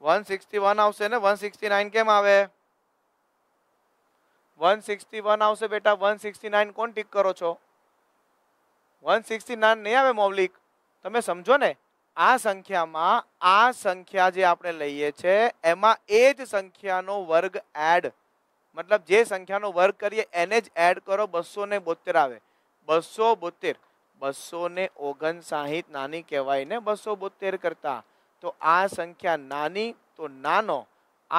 one sixty one આવશે ને વન સિક્સટી નાઇન કેમ આવે વન સિક્સટી વન આવશે બેટા વન સિક્સટી નાઇન કોણ ટીક કરો છો વન સિક્સટી નાઇન નહીં આવે મૌલિક તમે સમજો ને આ સંખ્યામાં આ સંખ્યા જે આપણે લઈએ છે એમાં એ જ સંખ્યાનો વર્ગ એડ મતલબ જે સંખ્યાનો વર્ગ કરીએ એને જ એડ કરો બસો ને બોતેર આવે બસો બોતેર બસો ને ઓગણસાહીઠ નાની કહેવાય ને બસો બોતેર કરતા તો આ સંખ્યા નાની તો નાનો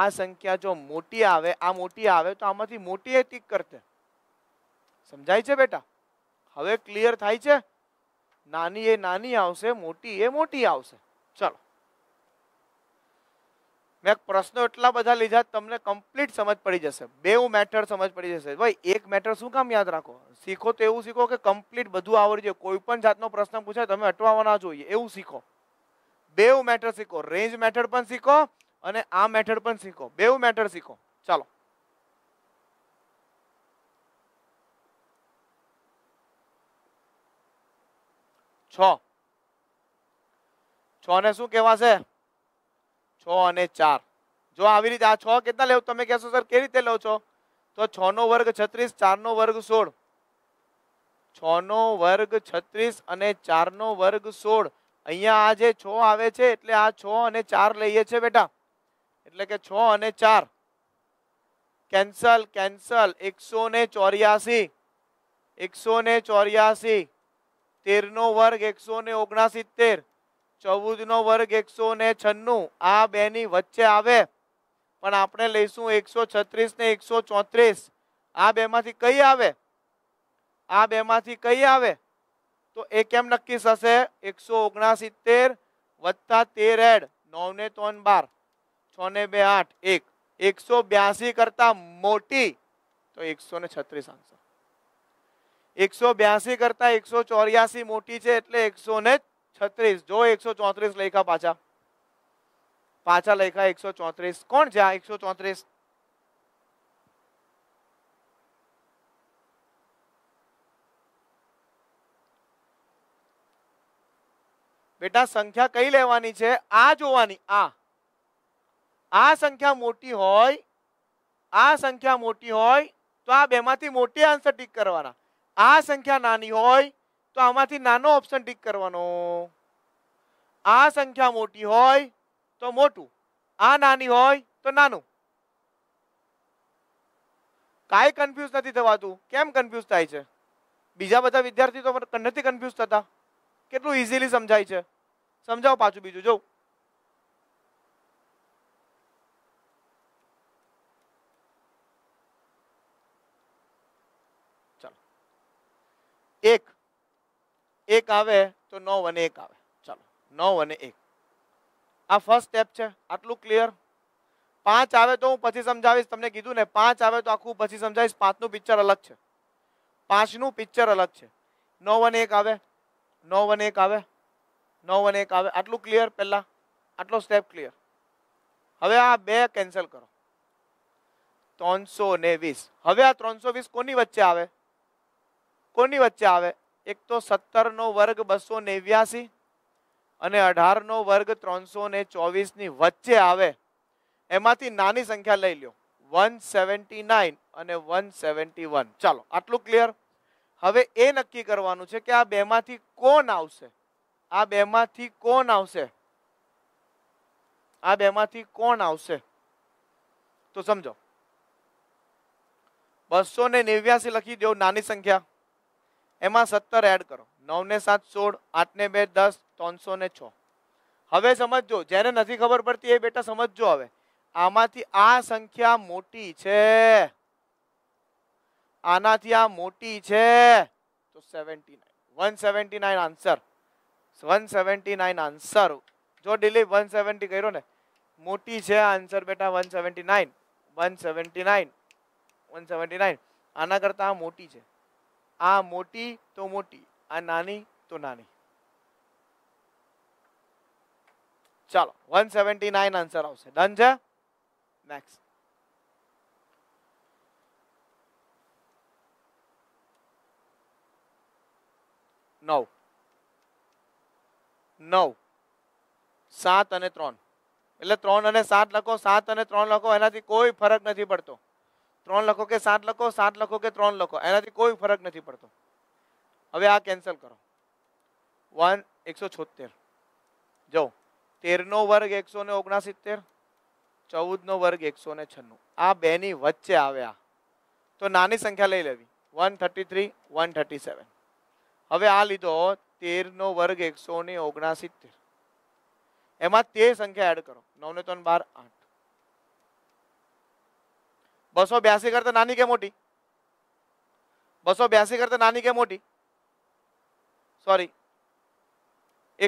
આ સંખ્યા જો મોટી આવે આ મોટી આવે તો આમાંથી મોટી એ ટીક કરતે સમજાય છે બેટા હવે ક્લિયર થાય છે નાની એ નાની આવશે મોટી એ મોટી આવશે ચલો મેં પ્રશ્નો એટલા બધા લીધા તમને કમ્પ્લીટ સમજ પડી જશે બે મેટર સમજ પડી જશે ભાઈ એક મેટર શું કામ યાદ રાખો શીખો તો એવું શીખો કે કમ્પ્લીટ બધું આવડે જોઈએ કોઈ પણ જાતનો પ્રશ્ન પૂછાય તમે અટવાવા ના જોઈએ એવું શીખો બે મેટર શીખો રેન્જ મેથડ પણ શીખો અને આ મેથડ પણ શીખો બે મેટર શીખો ચાલો છ છ ને શું કહેવાશે છ અને ચાર જો આવી રીતે આ છ કેટલા લેવું તમે કહેશો સર કેવી રીતે લો છો તો છ નો વર્ગ છત્રીસ ચાર નો વર્ગ સોળ છ નો વર્ગ છત્રીસ અને ચાર નો વર્ગ સોળ અહીંયા આ જે છ આવે છે એટલે આ છ અને ચાર લઈએ છે બેટા એટલે કે છ અને ચાર કેન્સલ કેન્સલ એકસો ને ચોર્યાસી એકસો ને ચોર્યાસી તેરનો વર્ગ એકસો ને ઓગણસિત્તેર ચૌદનો વર્ગ એકસો ને છન્નું આ બેની વચ્ચે આવે પણ આપણે લઈશું એકસો છત્રીસ ને એકસો ચોત્રીસ આ બેમાંથી કઈ આવે આ બેમાંથી કઈ આવે તો એ કેમ નક્કી થશે એકસો ઓગણસિત્તેર વત્તા તેર એડ નવ ને ત્રણ બાર છ ને બે આઠ એક એકસો બ્યાસી કરતા મોટી તો એકસો ને છત્રીસ આન્સર એકસો બ્યાસી કરતા એકસો ચોર્યાસી મોટી છે એટલે એકસો ને છત્રીસ જો એકસો ચોત્રીસ લેખા પાછા પાછા લેખા એકસો ચોત્રીસ કોણ છે આ એકસો ચોત્રીસ બેટા સંખ્યા કઈ લેવાની છે આ જોવાની આ આ સંખ્યા મોટી હોય આ સંખ્યા મોટી હોય તો આ બેમાંથી મોટી આન્સર ટીક કરવાના આ સંખ્યા નાની હોય તો આમાંથી નાનો ઓપ્શન ટીક કરવાનો આ સંખ્યા મોટી હોય તો મોટું આ નાની હોય તો નાનું કાંઈ કન્ફ્યુઝ નથી થવાતું કેમ કન્ફ્યુઝ થાય છે બીજા બધા વિદ્યાર્થી તો નથી કન્ફ્યુઝ થતા કેટલું ઇઝીલી સમજાય છે સમજાવો પાછું બીજું જોઉં 1 1 આવે તો 9 અને 1 આવે ચાલો 9 અને 1 આ ફર્સ્ટ સ્ટેપ છે આટલું ક્લિયર 5 આવે તો હું પછી સમજાવીશ તમને કીધું ને 5 આવે તો આખું પછી સમજાવીશ 5 નું પિક્ચર અલગ છે 5 નું પિક્ચર અલગ છે 9 અને 1 આવે 9 અને 1 આવે 9 અને 1 આવે આટલું ક્લિયર પહેલા આટલો સ્ટેપ ક્લિયર હવે આ બે કેન્સલ કરો 320 હવે આ 320 કોની વચ્ચે આવે કોની વચ્ચે આવે એક તો સત્તરનો વર્ગ બસો નેવ્યાસી અને અઢારનો વર્ગ ત્રણસો ને ચોવીસની વચ્ચે આવે એમાંથી નાની સંખ્યા લઈ લો વન સેવન્ટી નાઇન અને વન સેવન્ટી વન ચાલો આટલું ક્લિયર હવે એ નક્કી કરવાનું છે કે આ બેમાંથી કોણ આવશે આ બેમાંથી કોણ આવશે આ બેમાંથી કોણ આવશે તો સમજો બસો ને નેવ્યાસી લખી દો નાની સંખ્યા એમાં સત્તર એડ કરો નવને સાત સોળ આઠને બે દસ ત્રણસો ને છ હવે સમજો જેને નથી ખબર પડતી એ બેટા સમજજો હવે આમાંથી આ સંખ્યા મોટી છે આનાથી આ મોટી છે તો seventy nine one seventy nine answer one seventy nine answer જો ડિલીટ વન સેવન્ટી કર્યો ને મોટી છે આન્સર બેટા one seventy nine one seventy nine one seventy nine આના કરતાં આ મોટી છે આ મોટી તો મોટી આ નાની તો નાની ચાલો વન સેવન્ટી નાઇન આન્સર આવશે ડન છે નેક્સ્ટ નવ નવ સાત અને ત્રણ એટલે ત્રણ અને સાત લખો સાત અને ત્રણ લખો એનાથી કોઈ ફરક નથી પડતો ત્રણ લખો કે સાત લખો સાત લખો કે ત્રણ લખો એનાથી કોઈ ફરક નથી પડતો હવે આ કેન્સલ કરો વન એકસો છોતેર જો તેરનો વર્ગ એકસો ને ઓગણસિત્તેર ચૌદનો વર્ગ એકસો ને છન્નું આ બેની વચ્ચે આવ્યા તો નાની સંખ્યા લઈ લેવી one thirty three one thirty seven હવે આ લીધો તેરનો વર્ગ એકસો ને ઓગણસિત્તેર એમાં તેર સંખ્યા એડ કરો નવ ને ત્રણ બાર આઠ 282 કરતા નાની કે મોટી 282 કરતા નાની કે મોટી સોરી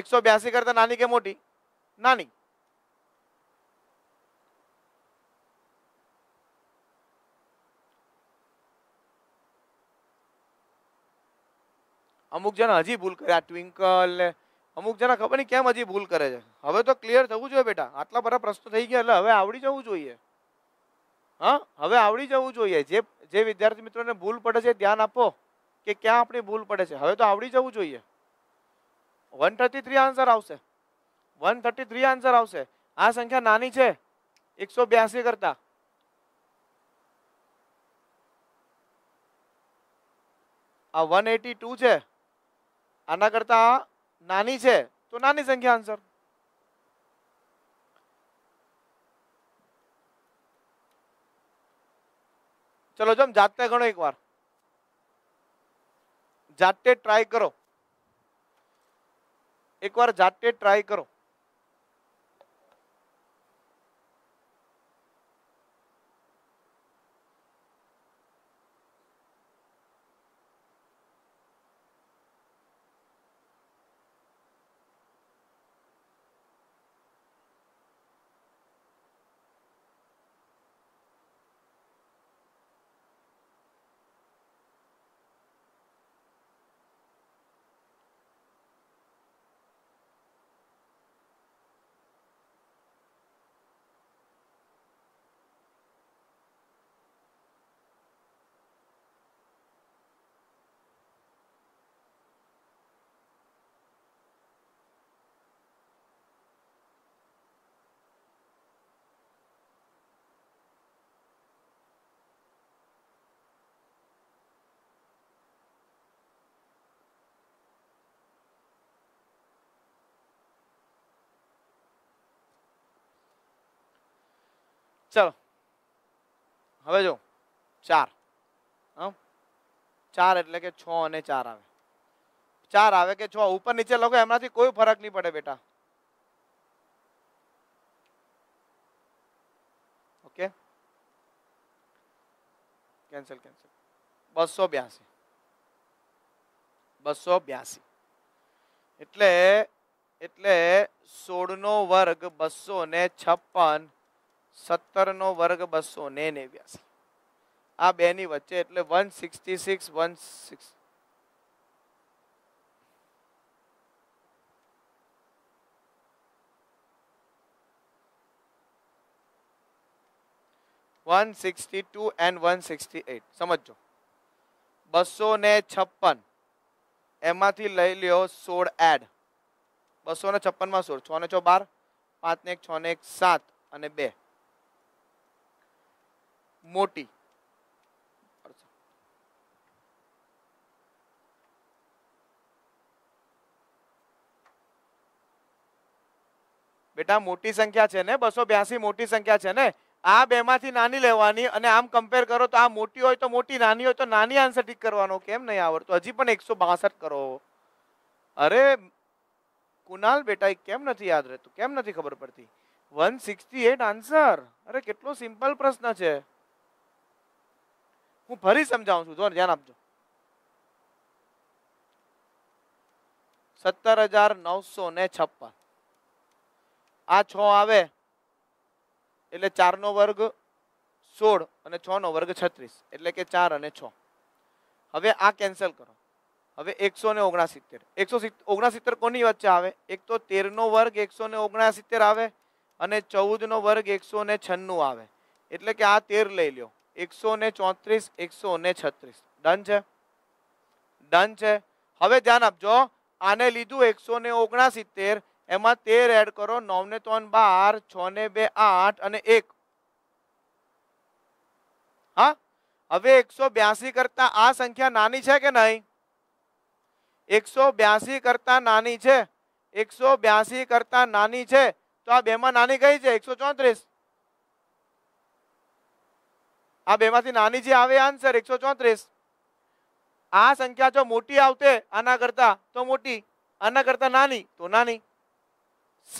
182 કરતા નાની કે મોટી નાની અમુક જણા હજી ભૂલ કરે આ ટ્વિંકલ અમુક જણા ખબર નહી કેમ હજી ભૂલ કરે છે હવે તો ક્લિયર થવું જોઈએ બેટા આટલા બરા પ્રશ્ન થઈ ગયા એટલે હવે આવડી જવું જોઈએ હા હવે આવડી જવું જોઈએ જે જે વિદ્યાર્થી મિત્રોને ભૂલ પડે છે ધ્યાન આપો કે ક્યાં આપણી ભૂલ પડે છે હવે તો આવડી જવું જોઈએ વન થર્ટી થ્રી આન્સર આવશે વન થર્ટી થ્રી આન્સર આવશે આ સંખ્યા નાની છે એકસો બ્યાસી કરતા આ વન એટી ટુ છે આના કરતા નાની છે તો નાની સંખ્યા આન્સર ચલો જો જાતે ગણો એકવાર જાતે ટ્રાય કરો એકવાર જાતે ટ્રાય કરો चल अब जो 4 हम 4 એટલે કે 6 અને 4 આવે 4 આવે કે 6 ઉપર નીચે લખો એમમાંથી કોઈ ફરક ન પડે બેટા ઓકે કેન્સલ કેન્સલ 282 282 એટલે એટલે 16 નો વર્ગ 256 સત્તર નો વર્ગ બસો ને નેવ્યાસી આ બે ની વચ્ચે એટલે one sixty six one six one sixty two and one sixty eight સમજો બસો ને છપ્પન એમાંથી લઈ લ્યો સોળ એડ બસો ને છપ્પનમાં સોળ છ ને છ બાર પાંચ ને એક છ ને એક સાત અને બે મોટી બેટા મોટી સંખ્યા છે ને બસો બ્યાસી મોટી સંખ્યા છે ને આ બે માંથી નાની લેવાની અને આમ કમ્પેર કરો તો આ મોટી હોય તો મોટી નાની હોય તો નાની આન્સર ઠીક કરવાનો કેમ નહીં આવડતો હજી પણ એકસો કરો અરે કુનાલ બેટા કેમ નથી યાદ રહેતું કેમ નથી ખબર પડતી વન સિક્સટી એટ આન્સર અરે કેટલો સિમ્પલ પ્રશ્ન છે હું ફરી સમજાવું છું જો ધ્યાન આપજો સત્તર હજાર નવસો ને છપ્પન આ છ આવે એટલે ચારનો વર્ગ સોળ અને છનો વર્ગ છત્રીસ એટલે કે ચાર અને છ હવે આ કેન્સલ કરો હવે એકસો ને ઓગણસિત્તેર એકસો ઓગણસિત્તેર કોની વચ્ચે આવે એક તો તેરનો વર્ગ એકસો ને ઓગણસિત્તેર આવે અને ચૌદનો વર્ગ એકસો ને છન્નું આવે એટલે કે આ તેર લઈ લ્યો એકસો ને ચોત્રીસ એકસો ને છત્રીસ ડન છે ડન છે હવે ધ્યાન આપજો આને લીધું એકસો ને ઓગણસિત્તેર એમાં તેર એડ કરો નવ ત્રણ બાર છ બે આઠ અને એક હા હવે એકસો બ્યાસી કરતા આ સંખ્યા નાની છે કે નહીં એકસો બ્યાસી કરતા નાની છે એકસો બ્યાસી કરતા નાની છે તો આ બેમાં નાની કઈ છે એકસો ચોત્રીસ આ બેમાંથી નાની જે આવે આન્સર એકસો આ સંખ્યા જો મોટી આવતે આના કરતા તો મોટી આના કરતા નાની તો નાની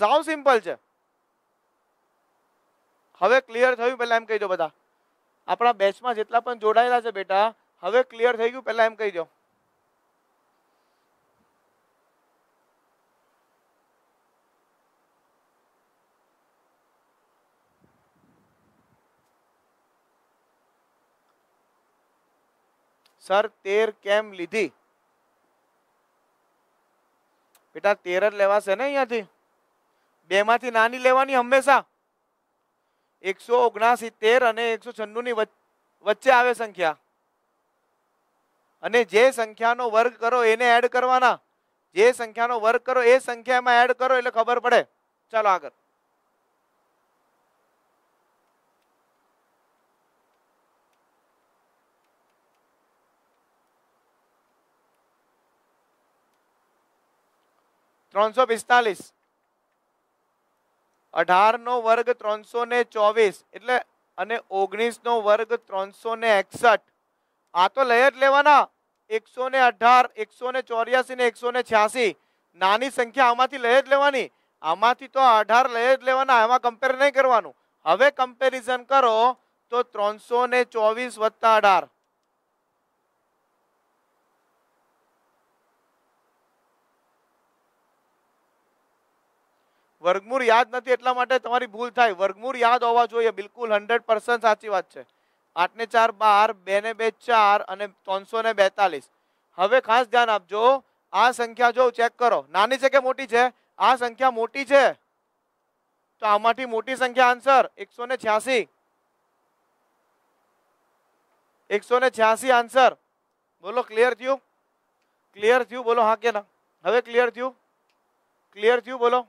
સાવ સિમ્પલ છે હવે ક્લિયર થયું પહેલાં એમ કહી દો બધા આપણા બેચમાં જેટલા પણ જોડાયેલા છે બેટા હવે ક્લિયર થઈ ગયું પહેલાં એમ કહી દો સર તેર કેમ લીધી બેટા તેર જ લેવાશે ને અહીંયાથી બે માંથી નાની લેવાની હંમેશા એકસો ઓગણસિત્તેર અને એકસો છન્નું ની વચ્ચે આવે સંખ્યા અને જે સંખ્યાનો વર્ગ કરો એને એડ કરવાના જે સંખ્યાનો વર્ગ કરો એ સંખ્યામાં એડ કરો એટલે ખબર પડે ચાલો આગળ ત્રણસો પિસ્તાલીસ અઢાર નો વર્ગ ત્રણસો ને ચોવીસ એટલે અને ઓગણીસ નો વર્ગ ત્રણસો ને એકસઠ આ તો લઈ જ લેવાના એકસો ને અઢાર એકસો ને ચોર્યાસી ને એકસો ને છ્યાસી નાની સંખ્યા આમાંથી લઈ જ લેવાની આમાંથી તો અઢાર લઈ જ લેવાના એમાં કમ્પેર નહીં કરવાનું હવે કમ્પેરિઝન કરો તો ત્રણસો ને ચોવીસ વત્તા અઢાર વર્ગમૂળ યાદ નથી એટલા માટે તમારી ભૂલ થાય વર્ગમૂળ યાદ હોવા જોઈએ બિલકુલ હંડ્રેડ પર્સન્ટ સાચી વાત છે આઠને ચાર બાર બે ને બે ચાર અને ત્રણસો ને બેતાલીસ હવે ખાસ ધ્યાન આપજો આ સંખ્યા જો ચેક કરો નાની છે કે મોટી છે આ સંખ્યા મોટી છે તો આમાંથી મોટી સંખ્યા આન્સર એકસો ને છ્યાસી એકસો ને છ્યાસી આન્સર બોલો ક્લિયર થયું ક્લિયર થયું બોલો હા કે ના હવે ક્લિયર થયું ક્લિયર થયું બોલો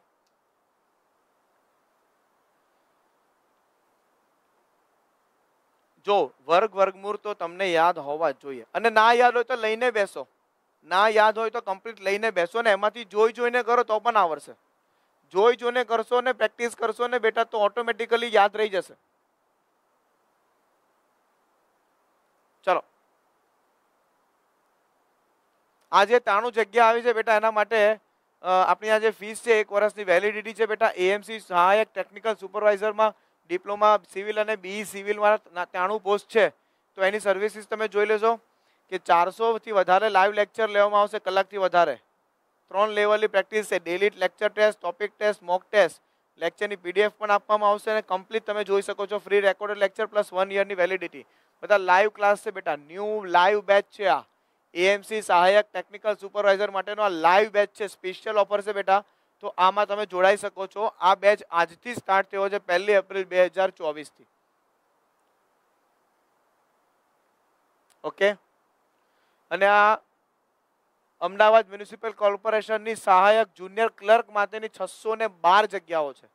જો વર્ગ વર્ગમૂળ તો તમને યાદ હોવા જોઈએ અને ના યાદ હોય તો લઈને બેસો ના યાદ હોય તો કમ્પ્લીટ લઈને બેસો ને એમાંથી જોઈ જોઈને કરો તો પણ આવડશે જોઈ જોઈને કરશો ને પ્રેક્ટિસ કરશો ને બેટા તો ઓટોમેટિકલી યાદ રહી જશે ચલો આ જે તાણું જગ્યા આવી છે બેટા એના માટે આપણી આ જે ફીસ છે એક વર્ષની વેલિડિટી છે બેટા એએમસી સહાયક ટેકનિકલ સુપરવાઇઝરમાં ડિપ્લોમા સિવિલ અને બી સિવિલમાં ત્રાણું પોસ્ટ છે તો એની સર્વિસીસ તમે જોઈ લેશો કે ચારસોથી વધારે લાઈવ લેક્ચર લેવામાં આવશે કલાકથી વધારે ત્રણ લેવલની પ્રેક્ટિસ છે daily lecture test topic test mock test લેક્ચરની પીડીએફ પણ આપવામાં આવશે અને કમ્પ્લીટ તમે જોઈ શકો છો free recorded lecture plus one યરની વેલિડિટી બધા લાઈવ ક્લાસ છે બેટા ન્યૂ લાઈવ બેચ છે આ એએમસી સહાયક ટેકનિકલ સુપરવાઇઝર માટેનો આ લાઈવ બેચ છે સ્પેશિયલ ઓફર છે બેટા તો આમાં તમે જોડાઈ શકો છો આ બેચ આજથી સ્ટાર્ટ થયો છે પહેલી એપ્રિલ બે હજાર ચોવીસથી ઓકે અને આ અમદાવાદ મ્યુનિસિપલ કોર્પોરેશનની સહાયક જુનિયર ક્લર્ક માટેની છસો ને બાર જગ્યાઓ છે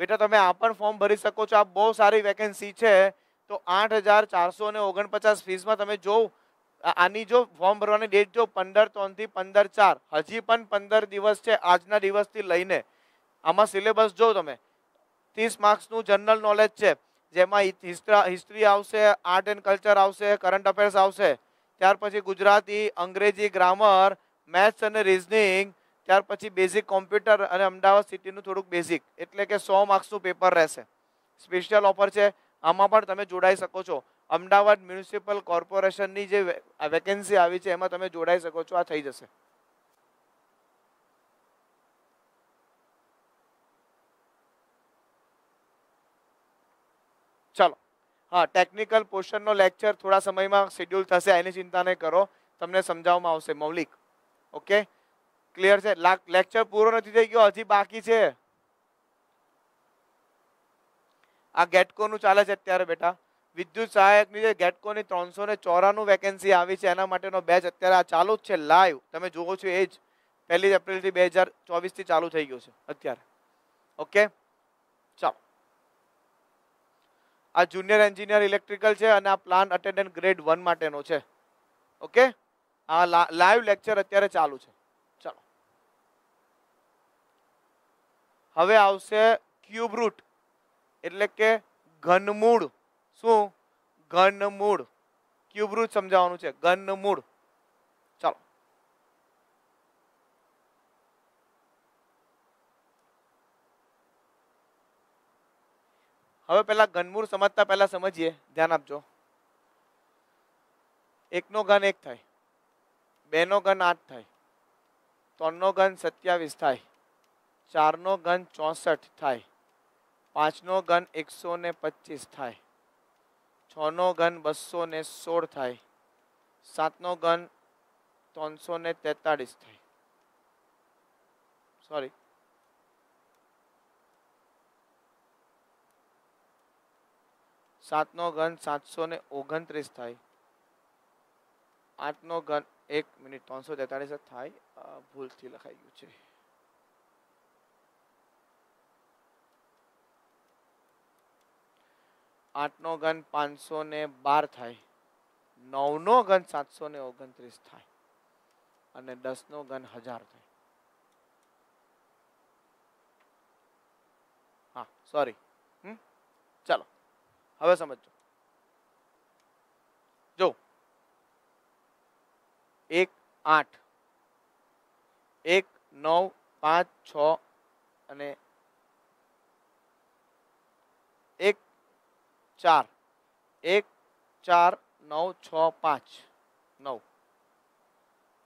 બેટા તમે આ પણ ફોર્મ ભરી શકો છો આ બહુ સારી વેકેન્સી છે તો આઠ હજાર ચારસો ને ઓગણપચાસ ફીસમાં તમે જોવ આની જો ફોર્મ ભરવાની ડેટ જો પંદર ત્રણથી પંદર ચાર હજી પણ પંદર દિવસ છે આજના દિવસથી લઈને આમાં સિલેબસ જો તમે ત્રીસ માર્ક્સનું જનરલ નોલેજ છે જેમાં હિસ્ટ્રી આવશે આર્ટ એન્ડ કલ્ચર આવશે કરંટ અફેર્સ આવશે ત્યાર પછી ગુજરાતી અંગ્રેજી ગ્રામર મેથ્સ અને રિઝનિંગ ત્યાર પછી બેઝિક કોમ્પ્યુટર અને અમદાવાદ સિટીનું થોડુંક બેઝિક એટલે કે સો માર્ક્સનું પેપર રહેશે સ્પેશિયલ ઓફર છે આમાં પણ તમે જોડાઈ શકો છો અમદાવાદ મ્યુનિસિપલ કોર્પોરેશનની જે વેકેન્સી આવી છે એમાં તમે જોડાઈ શકો છો આ થઈ જશે ચાલો હા ટેકનિકલ પોર્શનનો લેક્ચર થોડા સમયમાં શેડ્યુલ થશે એની ચિંતા નહીં કરો તમને સમજાવવામાં આવશે મૌલિક ઓકે ક્લિયર છે લેક્ચર પૂરો નથી થઈ ગયો હજી બાકી છે આ ગેટકોનું ચાલે છે અત્યારે બેટા વિદ્યુત સહાયકની જે ગેટકોની ત્રણસો ને ચોરાણું વેકેન્સી આવી છે એના માટેનો બેચ અત્યારે આ ચાલુ જ છે લાઈવ તમે જુઓ છો એ જ પહેલી એપ્રિલથી બે હજાર ચોવીસથી ચાલુ થઈ ગયો છે અત્યારે ઓકે ચાલો આ જુનિયર એન્જિનિયર ઇલેક્ટ્રિકલ છે અને આ પ્લાન અટેન્ડન્ટ ગ્રેડ વન માટેનો છે ઓકે આ લાઈવ લેક્ચર અત્યારે ચાલુ છે ચાલો હવે આવશે ક્યુબ રૂટ એટલે કે ઘનમૂળ શું ઘનમૂળ ક્યુબરૂજ સમજાવવાનું છે ઘનમૂળ ચાલો હવે પહેલા ઘનમૂળ સમજતા પહેલા સમજીએ ધ્યાન આપજો એકનો ઘન એક થાય બેનો ઘન આઠ થાય ત્રણનો ઘન સત્યાવીસ થાય ચારનો ઘન ચોસઠ થાય પાંચનો ઘન એકસો ને પચીસ થાય છનો ઘન બસો ને સોળ થાય સાતનો ઘન ત્રણસો ને તેતાળીસ થાય સોરી સાતનો ઘન સાતસો ને ઓગણત્રીસ થાય આઠનો ઘન એક મિનિટ ત્રણસો તેતાળીસ થાય ભૂલથી લખાઈ ગયું છે આઠનો ઘન પાંચસો ને બાર થાય નવનો ઘન સાતસો ને ઓગણત્રીસ થાય અને દસનો ઘન હજાર થાય હા સોરી ચાલો હવે સમજો જો એક આઠ એક નવ પાંચ છ અને ચાર એક ચાર નવ છ પાંચ નવ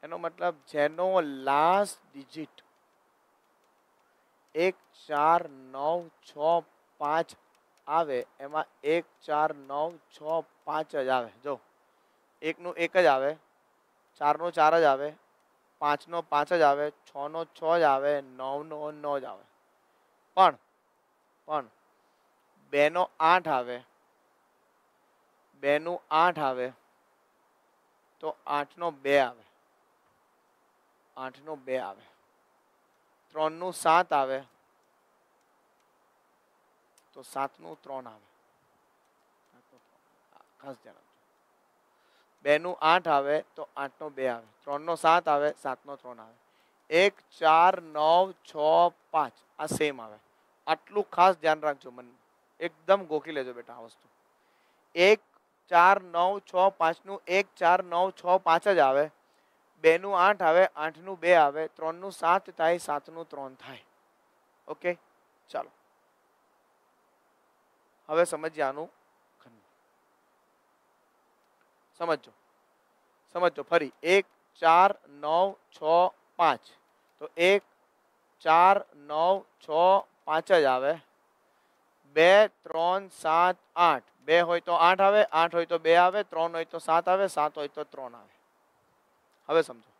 એનો મતલબ જેનો લાસ્ટ ડિજિટ એક ચાર નવ છ પાંચ આવે એમાં એક ચાર નવ છ પાંચ જ આવે જો એકનું એક જ આવે ચારનો ચાર જ આવે પાંચનો પાંચ જ આવે છનો છ જ આવે નવનો નવ જ આવે પણ પણ બેનો આઠ આવે બેનું આઠ આવે તો આઠનો બે આવે આઠનો બે આવે ત્રણનું સાત આવે તો સાતનું ત્રણ આવે ખાસ જણાવજો બેનું આઠ આવે તો આઠનો બે આવે ત્રણનો સાત આવે સાતનો ત્રણ આવે એક ચાર નવ છ પાંચ આ સેમ આવે આટલું ખાસ ધ્યાન રાખજો મન એકદમ ગોખી લેજો બેટા આ વસ્તુ એક ચાર નવ છ પાંચનું એક ચાર નવ છ પાંચ જ આવે બેનું આઠ આવે આઠનું બે આવે ત્રણનું સાત થાય સાતનું ત્રણ થાય ઓકે ચાલો હવે સમજ્યાનું આનું સમજો સમજો ફરી એક ચાર નવ છ પાંચ તો એક ચાર નવ છ પાંચ જ આવે બે ત્રણ સાત આઠ બે હોય તો આઠ આવે આઠ હોય તો બે આવે ત્રણ હોય તો સાત આવે સાત હોય તો ત્રણ આવે હવે સમજો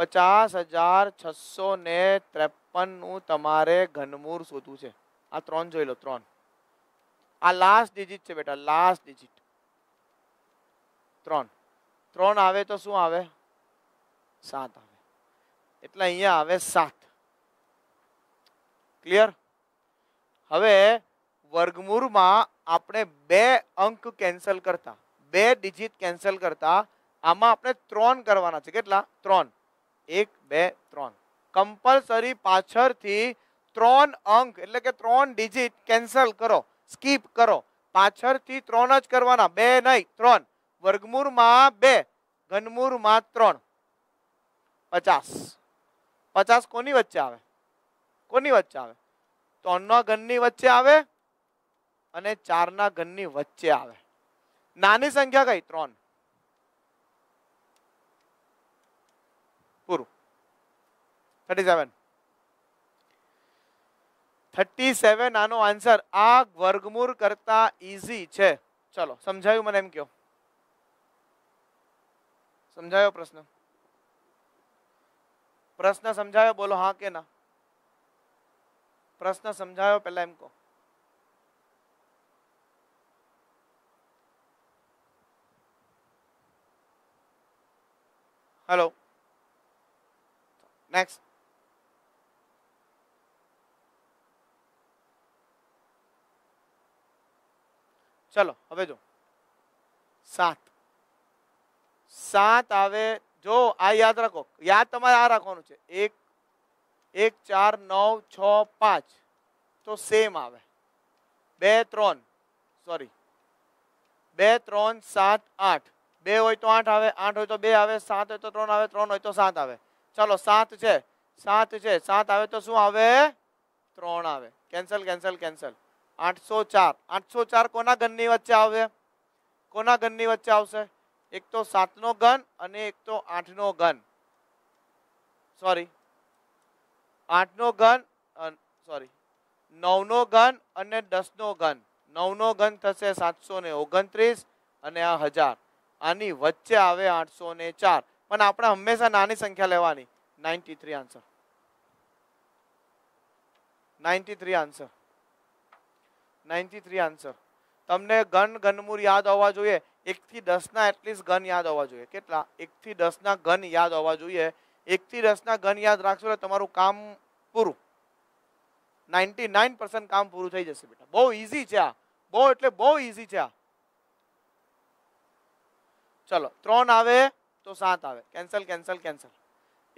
પચાસ હજાર છસો ને ત્રેપન નું તમારે ઘનમૂર શોધવું છે આ ત્રણ જોઈ લો ત્રણ આ લાસ્ટ ડિજિટ છે બેટા લાસ્ટ ડિજિટ ત્રણ ત્રણ આવે તો શું આવે સાત આવે એટલે અહીંયા આવે સાત ક્લિયર હવે वर्गमूर में अपने बे अंक कैंसल करता बे डिजिट कैंसल करता आम अपने त्रन करवाना के त्रन एक बे त्रन कम्पलसरी पाचड़ी त्रन अंक एट के त्र डिजिट कैंसल करो स्कीप करो पाचड़ी त्रज करवा बे नहीं त्र वर्गमूर में बे घनमूर में त्र पचास पचास को वे को वे आए तौन घन वच्चे અને ચારના ઘનની વચ્ચે આવે નાની સંખ્યા કઈ ત્રણ પૂરું થર્ટી સેવન થર્ટી સેવન આનો આન્સર આ વર્ગમૂળ કરતા ઇઝી છે ચલો સમજાયું મને એમ કયો સમજાયો પ્રશ્ન પ્રશ્ન સમજાયો બોલો હા કે ના પ્રશ્ન સમજાયો પેલા એમ કહો हेलो next चलो हम जो सात सात आवे जो आ याद रखो याद तो आ रखो एक एक चार नौ छो पांच तो सेम आवे बे त्रन सॉरी बे त्रन सात आठ બે હોય તો આઠ આવે આઠ હોય તો બે આવે સાત હોય તો ત્રણ આવે ત્રણ હોય તો સાત આવે ચાલો સાત છે સાત છે સાત આવે તો શું આવે ત્રણ આવે કેન્સલ કેન્સલ કેન્સલ આઠસો ચાર આઠસો ચાર કોના ઘનની વચ્ચે આવે કોના ઘનની વચ્ચે આવશે એક તો સાતનો ઘન અને એક તો આઠનો ઘન સોરી આઠનો ઘન સોરી નવનો ઘન અને દસનો ઘન નવનો ઘન થશે સાતસો ને ઓગણત્રીસ અને આ હજાર આની વચ્ચે આવે આઠસો ને ચાર પણ આપણે હંમેશા નાની સંખ્યા લેવાની ninety three answer ninety three answer ninety three answer તમને ગણ ગણમૂળ યાદ હોવા જોઈએ એકથી દસના એટલીસ્ટ ગણ યાદ હોવા જોઈએ કેટલા એકથી દસના ગન યાદ હોવા જોઈએ એકથી દસના ગન યાદ રાખશો એટલે તમારું કામ પૂરું નાઇન્ટી નાઇન પર્સન્ટ કામ પૂરું થઈ જશે બેટા બહુ ઇઝી છે આ બહુ એટલે બહુ ઇઝી છે આ ચલો ત્રણ આવે તો સાત આવે કેન્સલ કેન્સલ કેન્સલ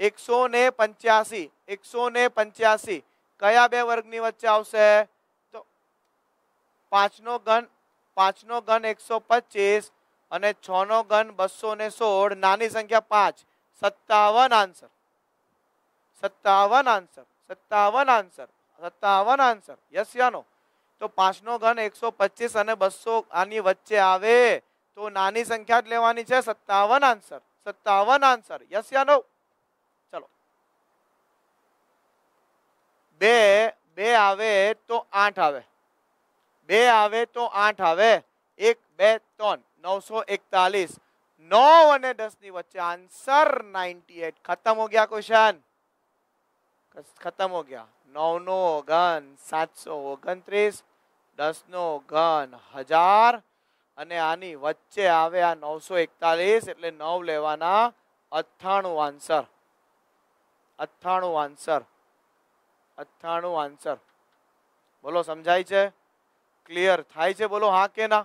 એકસો ને પંચ્યાસી એકસો ને પંચ્યાસી કયા બે વર્ગની વચ્ચે આવશે તો પાંચનો ઘન પાંચનો ઘન એકસો પચીસ અને છનો ઘન બસો ને સોળ નાની સંખ્યા પાંચ સત્તાવન આન્સર સત્તાવન આન્સર સત્તાવન આન્સર સત્તાવન આન્સર યસ યાનો તો પાંચનો ઘન એકસો પચીસ અને બસો આની વચ્ચે આવે तो नानी संख्या लेवानी सत्तावन आंसर सत्तावन आंसर यस या नो चलो बे बे आवे तो आठ आवे बे आवे तो आठ आवे एक बे तौन नौ सौ एकतालीस नौ अने दस वच्चे आंसर नाइंटी एट खत्म हो गया क्वेश्चन खत्म हो गया नौ नो घन सात सौ ओगन त्रीस दस नो घन हजार અને આની વચ્ચે આવે આ નવસો એકતાલીસ એટલે નવ લેવાના અથાણું આન્સર અથાણું આન્સર અથાણું આન્સર બોલો સમજાય છે ક્લિયર થાય છે બોલો હા કે ના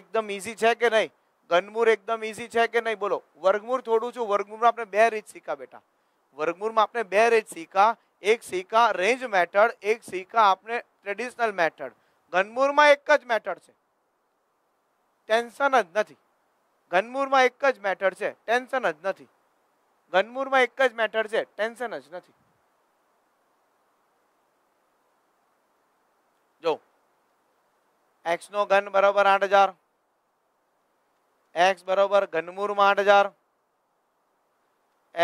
એકદમ ઇઝી છે કે નહીં ગનમૂર એકદમ ઇઝી છે કે નહીં બોલો વર્ગમૂર થોડું છું વર્ગમૂળમાં આપણે બે રીત શીખા બેટા વર્ગમૂરમાં આપણે બે રીત શીખા એક શીખા રેન્જ મેથડ એક શીખા આપણે ટ્રેડિશનલ મેથડ ગનમૂરમાં એક જ મેથડ છે ટેન્શન જ નથી ઘનમૂળમાં એક જ મેટર છે ટેન્શન જ નથી ઘનમૂળમાં એક જ મેટર છે ટેન્શન જ નથી જો एक्स नो घन बराबर आठ हजार एक्स बराबर घनमूर में आठ हजार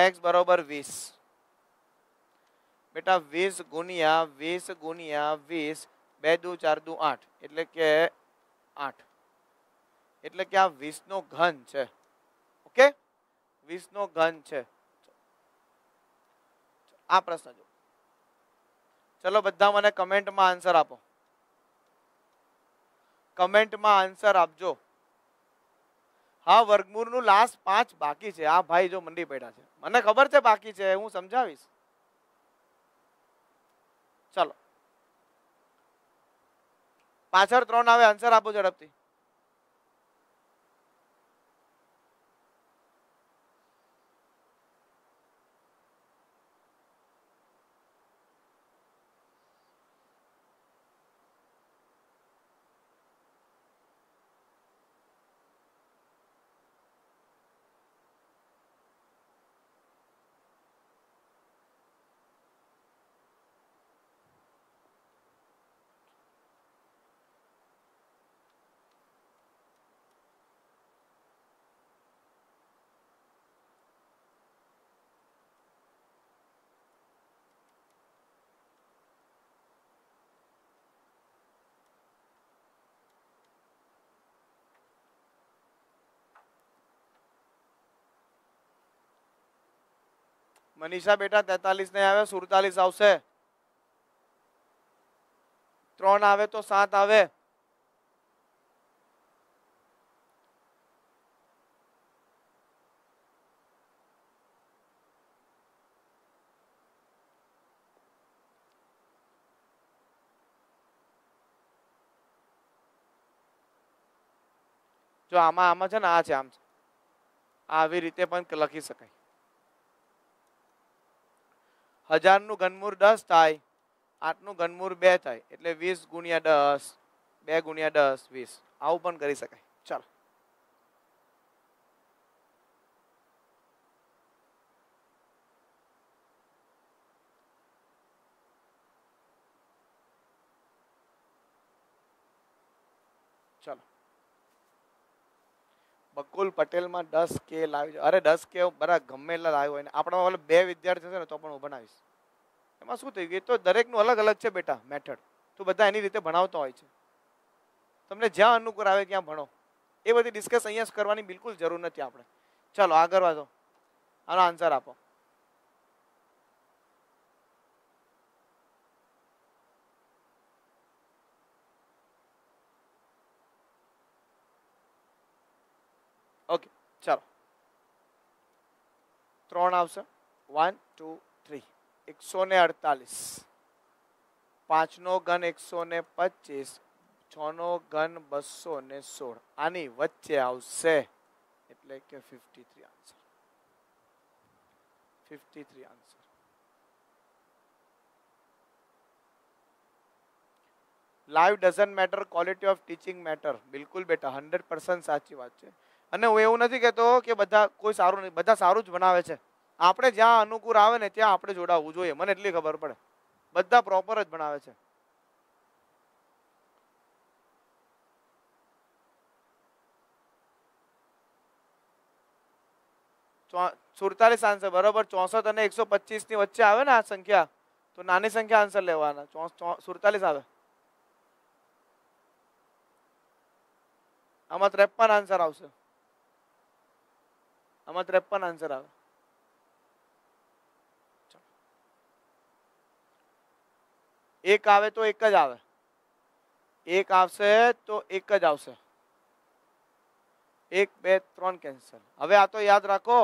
एक्स बराबर वीस बेटा वीस गुणिया वीस गुणिया वीस बे दू चार दू आठ एट्ले आठ એટલે કે આ વીસનો ઘન છે ઓકે વીસનો ઘન છે આ પ્રશ્ન જો ચલો બધા મને કમેન્ટમાં આન્સર આપો કમેન્ટમાં આન્સર આપજો હા વર્ગમૂળનું લાસ્ટ પાંચ બાકી છે આ ભાઈ જો મંડી પડ્યા છે મને ખબર છે બાકી છે હું સમજાવીશ ચલો પાછળ ત્રણ આવે આન્સર આપો ઝડપથી મનીષા બેટા તેતાલીસ નહીં આવે સુડતાલીસ આવશે ત્રણ આવે તો સાત આવે જો આમાં આમાં છે ને આ છે આમ છે આવી રીતે પણ લખી શકાય હજારનું ઘનમૂર દસ થાય આઠનું ઘનમૂર બે થાય એટલે વીસ ગુણ્યા દસ બે ગુણ્યા દસ વીસ આવું પણ કરી શકાય ચાલો બકુલ પટેલમાં દસ કે લાવી અરે દસ કે બરાબર ગમે એટલા લાવ્યો હોય આપણા આપણામાં બે વિદ્યાર્થી છે ને તો પણ હું ભણાવીશ એમાં શું થયું એ તો દરેકનું અલગ અલગ છે બેટા મેથડ તો બધા એની રીતે ભણાવતો હોય છે તમને જ્યાં અનુકૂળ આવે ત્યાં ભણો એ બધી ડિસ્કસ અહીંયા કરવાની બિલકુલ જરૂર નથી આપણે ચાલો આગળ વધો આનો આન્સર આપો ચાલો ત્રણ આવશે વન ટુ થ્રી એકસો ને અડતાલીસ પાંચ નો ઘન એકસો ને પચીસ નો ઘન બસો ને સોળ આની વચ્ચે આવશે એટલે કે fifty three answer fifty three answer live doesn't matter quality of teaching matter બિલકુલ બેટા હંડ્રેડ પર્સન્ટ સાચી વાત છે અને હું એવું નથી કહેતો કે બધા કોઈ સારું નહીં બધા સારું જ બનાવે છે આપણે જ્યાં અનુકૂળ આવે ને ત્યાં આપણે જોડાવવું જોઈએ મને એટલી ખબર પડે બધા પ્રોપર જ બનાવે છે સુડતાલીસ આન્સર બરોબર ચોસઠ અને એકસો પચીસની વચ્ચે આવે ને આ સંખ્યા તો નાની સંખ્યા આન્સર લેવાના સુડતાલીસ આવે આમાં ત્રેપન આન્સર આવશે આમાં ત્રેપન આન્સર આવે એક આવે તો એક જ આવે એક આવશે તો એક જ આવશે એક બે ત્રણ કેન્સલ હવે આ તો યાદ રાખો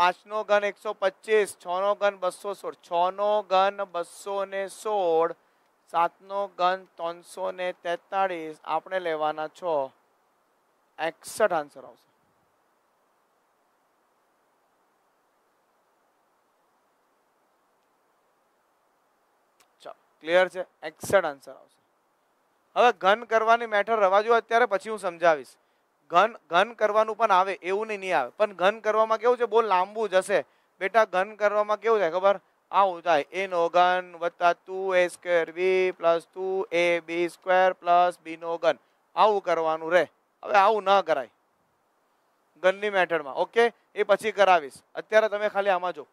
પાંચનો ઘન એકસો પચીસ છનો ઘન બસો સોળ છનો ઘન બસો ને સોળ સાતનો ઘન ત્રણસો ને તેતાળીસ આપણે લેવાના છો એકસઠ આન્સર આવશે ક્લિયર છે એક્સેડ આન્સર આવશે હવે ઘન કરવાની મેટર રવાજો અત્યારે પછી હું સમજાવીશ ઘન ઘન કરવાનું પણ આવે એવું નહીં નહીં આવે પણ ઘન કરવામાં કેવું છે બહુ લાંબુ જશે બેટા ઘન કરવામાં કેવું થાય ખબર આવું થાય એ નો ઘન વત્તા two A square B plus two A B square plus B નો ઘન આવું કરવાનું રહે હવે આવું ન કરાય ઘનની મેથડમાં ઓકે એ પછી કરાવીશ અત્યારે તમે ખાલી આમાં જો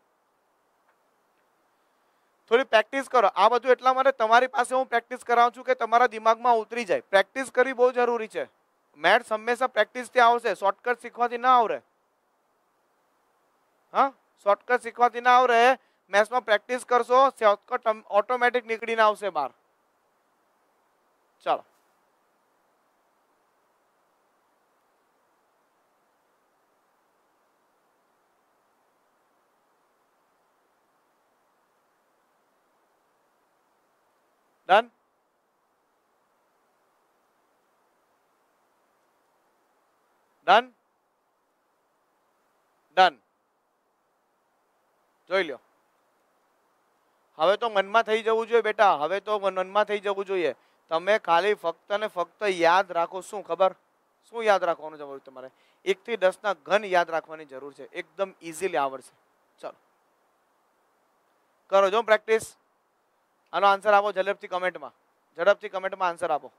થોડી પ્રેક્ટિસ કરો આ બધું એટલા માટે તમારી પાસે હું પ્રેક્ટિસ કરાવું છું કે તમારા દિમાગમાં ઉતરી જાય પ્રેક્ટિસ કરવી બહુ જરૂરી છે મેથ્સ હંમેશા પ્રેક્ટિસથી આવશે શોર્ટકટ શીખવાથી ના આવડે હા શોર્ટકટ શીખવાથી ના આવડે મેથ્સમાં પ્રેક્ટિસ કરશો શોર્ટકટ ઓટોમેટિક નીકળીને આવશે બહાર ચાલો Done? Done? Done. જોઈ લો હવે તો મનમાં થઈ જવું જોઈએ બેટા હવે તો મનમાં થઈ જવું જોઈએ તમે ખાલી ફક્ત ને ફક્ત યાદ રાખો શું ખબર શું યાદ રાખવાનું જરૂર તમારે એકથી દસના ઘન યાદ રાખવાની જરૂર છે એકદમ ઇઝીલી આવડશે ચલો કરો જો પ્રેક્ટિસ આનો આન્સર આપો ઝડપથી કમેન્ટમાં ઝડપથી કમેન્ટમાં આન્સર આપો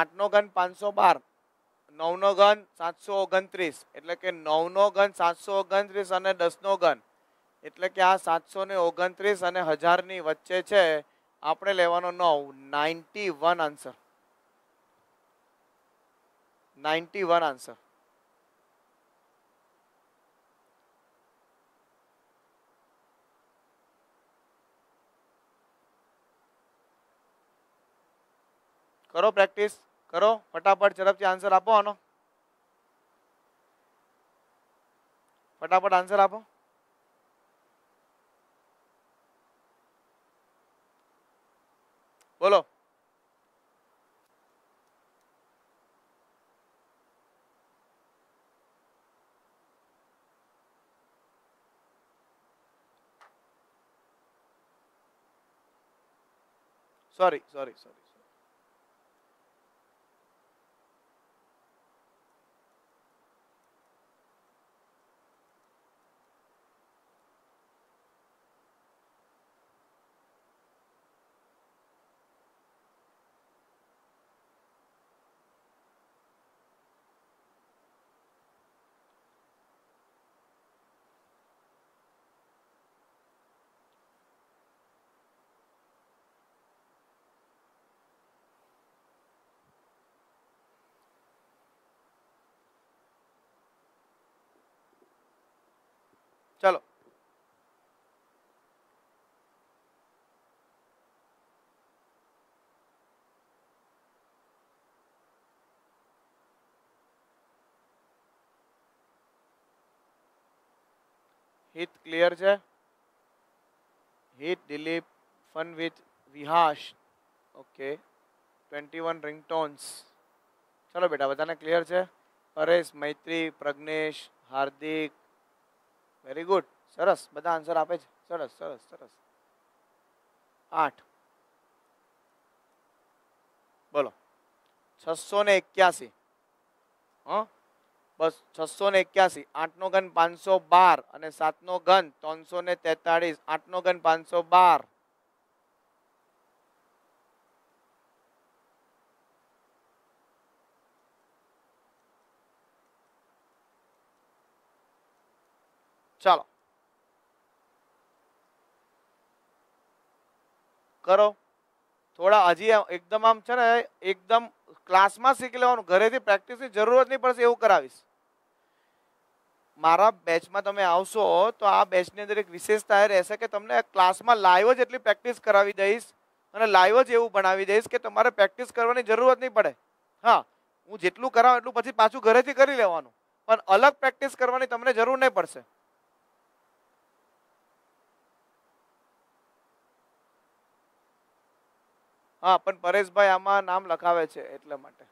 આઠનો ઘન પાંચસો બાર નવનો ઘન સાતસો ઓગણત્રીસ એટલે કે નવનો ઘન સાતસો ઓગણત્રીસ અને દસનો ઘન એટલે કે આ સાતસો ને ઓગણત્રીસ અને હજારની વચ્ચે છે આપણે લેવાનો નવ ninety one answer ninety one answer करो प्रैक्टिस करो फटाफट झड़प से आंसर आपो आनो फटाफट आंसर आपो बोलो सॉरी सॉरी सॉरी चलो हित क्लियर है हित दिलीप फन विथ विहाश okay twenty one ring tones चलो बेटा बताने क्लियर है परेश मैत्री प्रज्ञेश हार्दिक વેરી ગુડ સરસ બધા આન્સર આપે છે સરસ સરસ સરસ આઠ બોલો છસો ને એક્યાસી હા બસ છસો ને એક્યાસી આઠનો ઘન પાંચસો બાર અને સાતનો ઘન ત્રણસો ને તેતાળીસ આઠનો ઘન પાંચસો બાર ચાલો કરો થોડા હજી એકદમ આમ છે ને એકદમ ક્લાસમાં શીખી લેવાનું ઘરેથી પ્રેક્ટિસની જરૂર જ નહીં પડશે એવું કરાવીશ મારા બેચમાં તમે આવશો તો આ બેચની અંદર એક વિશેષતા રહેશે કે તમને ક્લાસમાં લાઈવ જ એટલી પ્રેક્ટિસ કરાવી દઈશ અને લાઈવ જ એવું બનાવી દઈશ કે તમારે પ્રેક્ટિસ કરવાની જરૂર જ નહીં પડે હા હું જેટલું કરાવું એટલું પછી પાછું ઘરેથી કરી લેવાનું પણ અલગ પ્રેક્ટિસ કરવાની તમને જરૂર નહીં પડશે હા પણ પરેશભાઈ આમાં નામ લખાવે છે એટલા માટે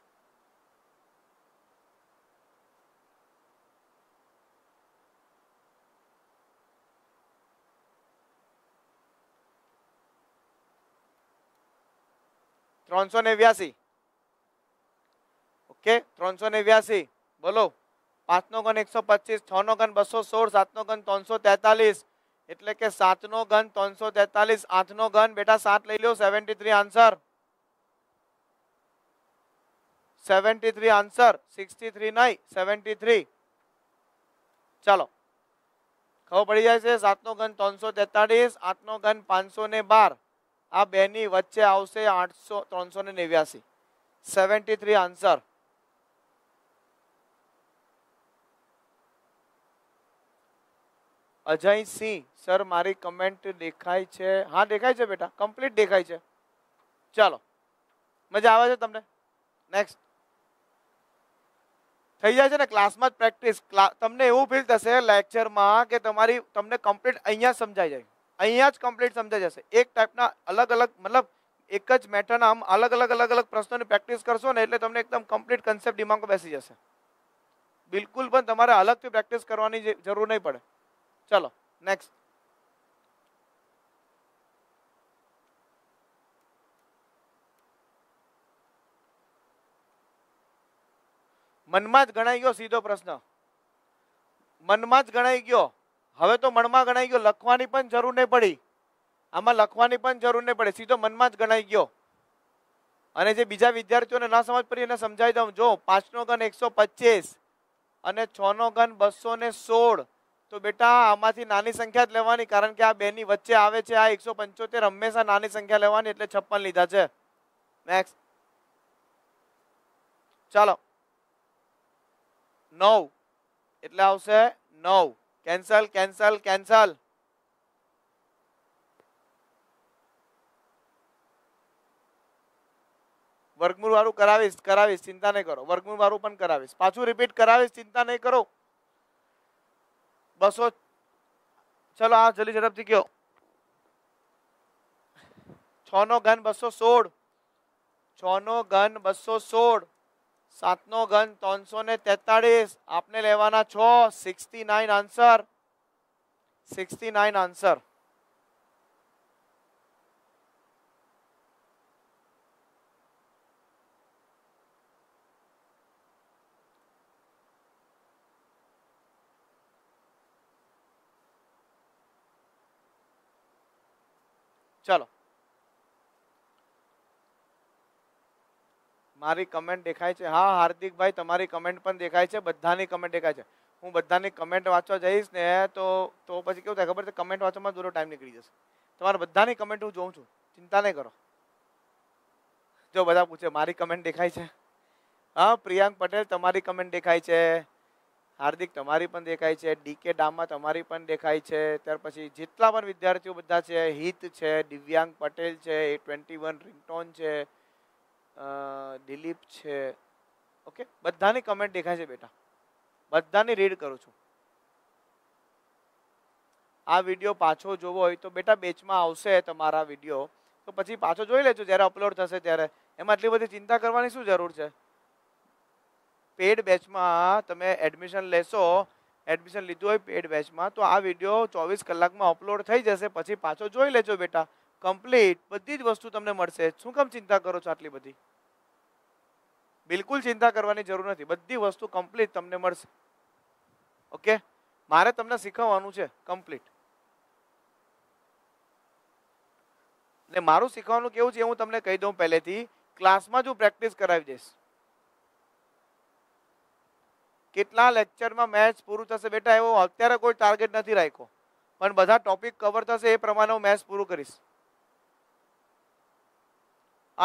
ત્રણસો નેવ્યાસી ઓકે ત્રણસો નેવ્યાસી બોલો પાંચનો ઘન એકસો પચીસ છ નો ઘન બસો સોળ સાતનો ઘન ત્રણસો તેતાલીસ એટલે કે 7 નો ઘન 343 8 નો ઘન બેટા 7 લઈ લો 73 આન્સર 73 આન્સર 63 9 73 ચાલો ખબર પડી જાય છે 7 નો ઘન 343 8 નો ઘન 512 આ બંને વચ્ચે આવશે 800 389 73 આન્સર અજયસિંહ સર મારી કમેન્ટ દેખાય છે હા દેખાય છે બેટા કમ્પ્લીટ દેખાય છે ચાલો મજા આવે છે તમને નેક્સ્ટ થઈ જાય છે ને ક્લાસમાં જ પ્રેક્ટિસ તમને એવું ફીલ થશે લેક્ચરમાં કે તમારી તમને કમ્પ્લીટ અહીંયા સમજાઈ જાય અહીંયા જ કમ્પ્લીટ સમજાઈ જશે એક ટાઈપના અલગ અલગ મતલબ એક જ મેટરના આમ અલગ અલગ અલગ અલગ પ્રશ્નોની પ્રેક્ટિસ કરશો ને એટલે તમને એકદમ કમ્પ્લીટ કન્સેપ્ટ દિમાગમાં બેસી જશે બિલકુલ પણ તમારે અલગથી પ્રેક્ટિસ કરવાની જરૂર નહીં પડે ચલો નેક્સ્ટ મનમાં જ ગણાઈ ગયો સીધો પ્રશ્ન મનમાં જ ગણાઈ ગયો હવે તો મનમાં ગણાઈ ગયો લખવાની પણ જરૂર નહીં પડી આમાં લખવાની પણ જરૂર નહીં પડે સીધો મનમાં જ ગણાઈ ગયો અને જે બીજા વિદ્યાર્થીઓને ના સમજ પડી એને સમજાવી દઉં જો પાંચ નો ઘન એકસો પચીસ અને નો ઘન બસો ને સોળ તો બેટા આમાંથી નાની સંખ્યા જ લેવાની કારણ કે આ બેની વચ્ચે આવે છે આ એકસો પંચોતેર હંમેશા નાની સંખ્યા લેવાની એટલે છપ્પન લીધા છે નેક્સ્ટ ચાલો નવ એટલે આવશે નવ કેન્સલ કેન્સલ કેન્સલ વર્ગમૂળ વાળું કરાવીશ કરાવીશ ચિંતા નહીં કરો વર્ગમૂળ વાળું પણ કરાવીશ પાછું રિપીટ કરાવીશ ચિંતા નહીં કરો बस वो चलो आ जल्दी झड़प दिखियो छोनो घन बसो सोड़ छोनो घन बसो सोड़ सातनो घन तौसो ने तेतालीस आपने लेवाना छो sixty nine answer sixty nine answer ચલો મારી કમેન્ટ દેખાય છે હા હાર્દિકભાઈ તમારી કમેન્ટ પણ દેખાય છે બધાની કમેન્ટ દેખાય છે હું બધાની કમેન્ટ વાંચવા જઈશ ને તો તો પછી કેવું થાય ખબર છે કમેન્ટ વાંચવામાં દૂરો ટાઈમ નીકળી જશે તમારા બધાની કમેન્ટ હું જોઉં છું ચિંતા નહીં કરો જો બધા પૂછે મારી કમેન્ટ દેખાય છે હા પ્રિયાંક પટેલ તમારી કમેન્ટ દેખાય છે હાર્દિક તમારી પણ દેખાય છે ડીકે ડામમાં તમારી પણ દેખાય છે ત્યાર પછી જેટલા પણ વિદ્યાર્થીઓ બધા છે હિત છે દિવ્યાંગ પટેલ છે એ ટ્વેન્ટી વન રિંગટોન છે દિલીપ છે ઓકે બધાની કમેન્ટ દેખાય છે બેટા બધાની રીડ કરું છું આ વિડીયો પાછો જોવો હોય તો બેટા બેચમાં આવશે તમારા વિડીયો તો પછી પાછો જોઈ લેજો જ્યારે અપલોડ થશે ત્યારે એમાં આટલી બધી ચિંતા કરવાની શું જરૂર છે પેડ બેચમાં તમે એડમિશન લેશો એડમિશન લીધું હોય પેડ બેચમાં તો આ વિડીયો ચોવીસ કલાકમાં અપલોડ થઈ જશે પછી પાછો જોઈ લેજો બેટા કમ્પ્લીટ બધી જ વસ્તુ તમને મળશે શું કામ ચિંતા કરો છો આટલી બધી બિલકુલ ચિંતા કરવાની જરૂર નથી બધી વસ્તુ કમ્પ્લીટ તમને મળશે ઓકે મારે તમને શીખવવાનું છે કમ્પ્લીટ ને મારું શીખવાનું કેવું છે હું તમને કહી દઉં પહેલેથી ક્લાસમાં જ હું પ્રેક્ટિસ કરાવી દઈશ કેટલા લેક્ચરમાં મેથ્સ પૂરું થશે બેટા એવો અત્યારે કોઈ ટાર્ગેટ નથી રાખ્યો પણ બધા ટોપિક કવર થશે એ પ્રમાણે હું મેથ્સ પૂરું કરીશ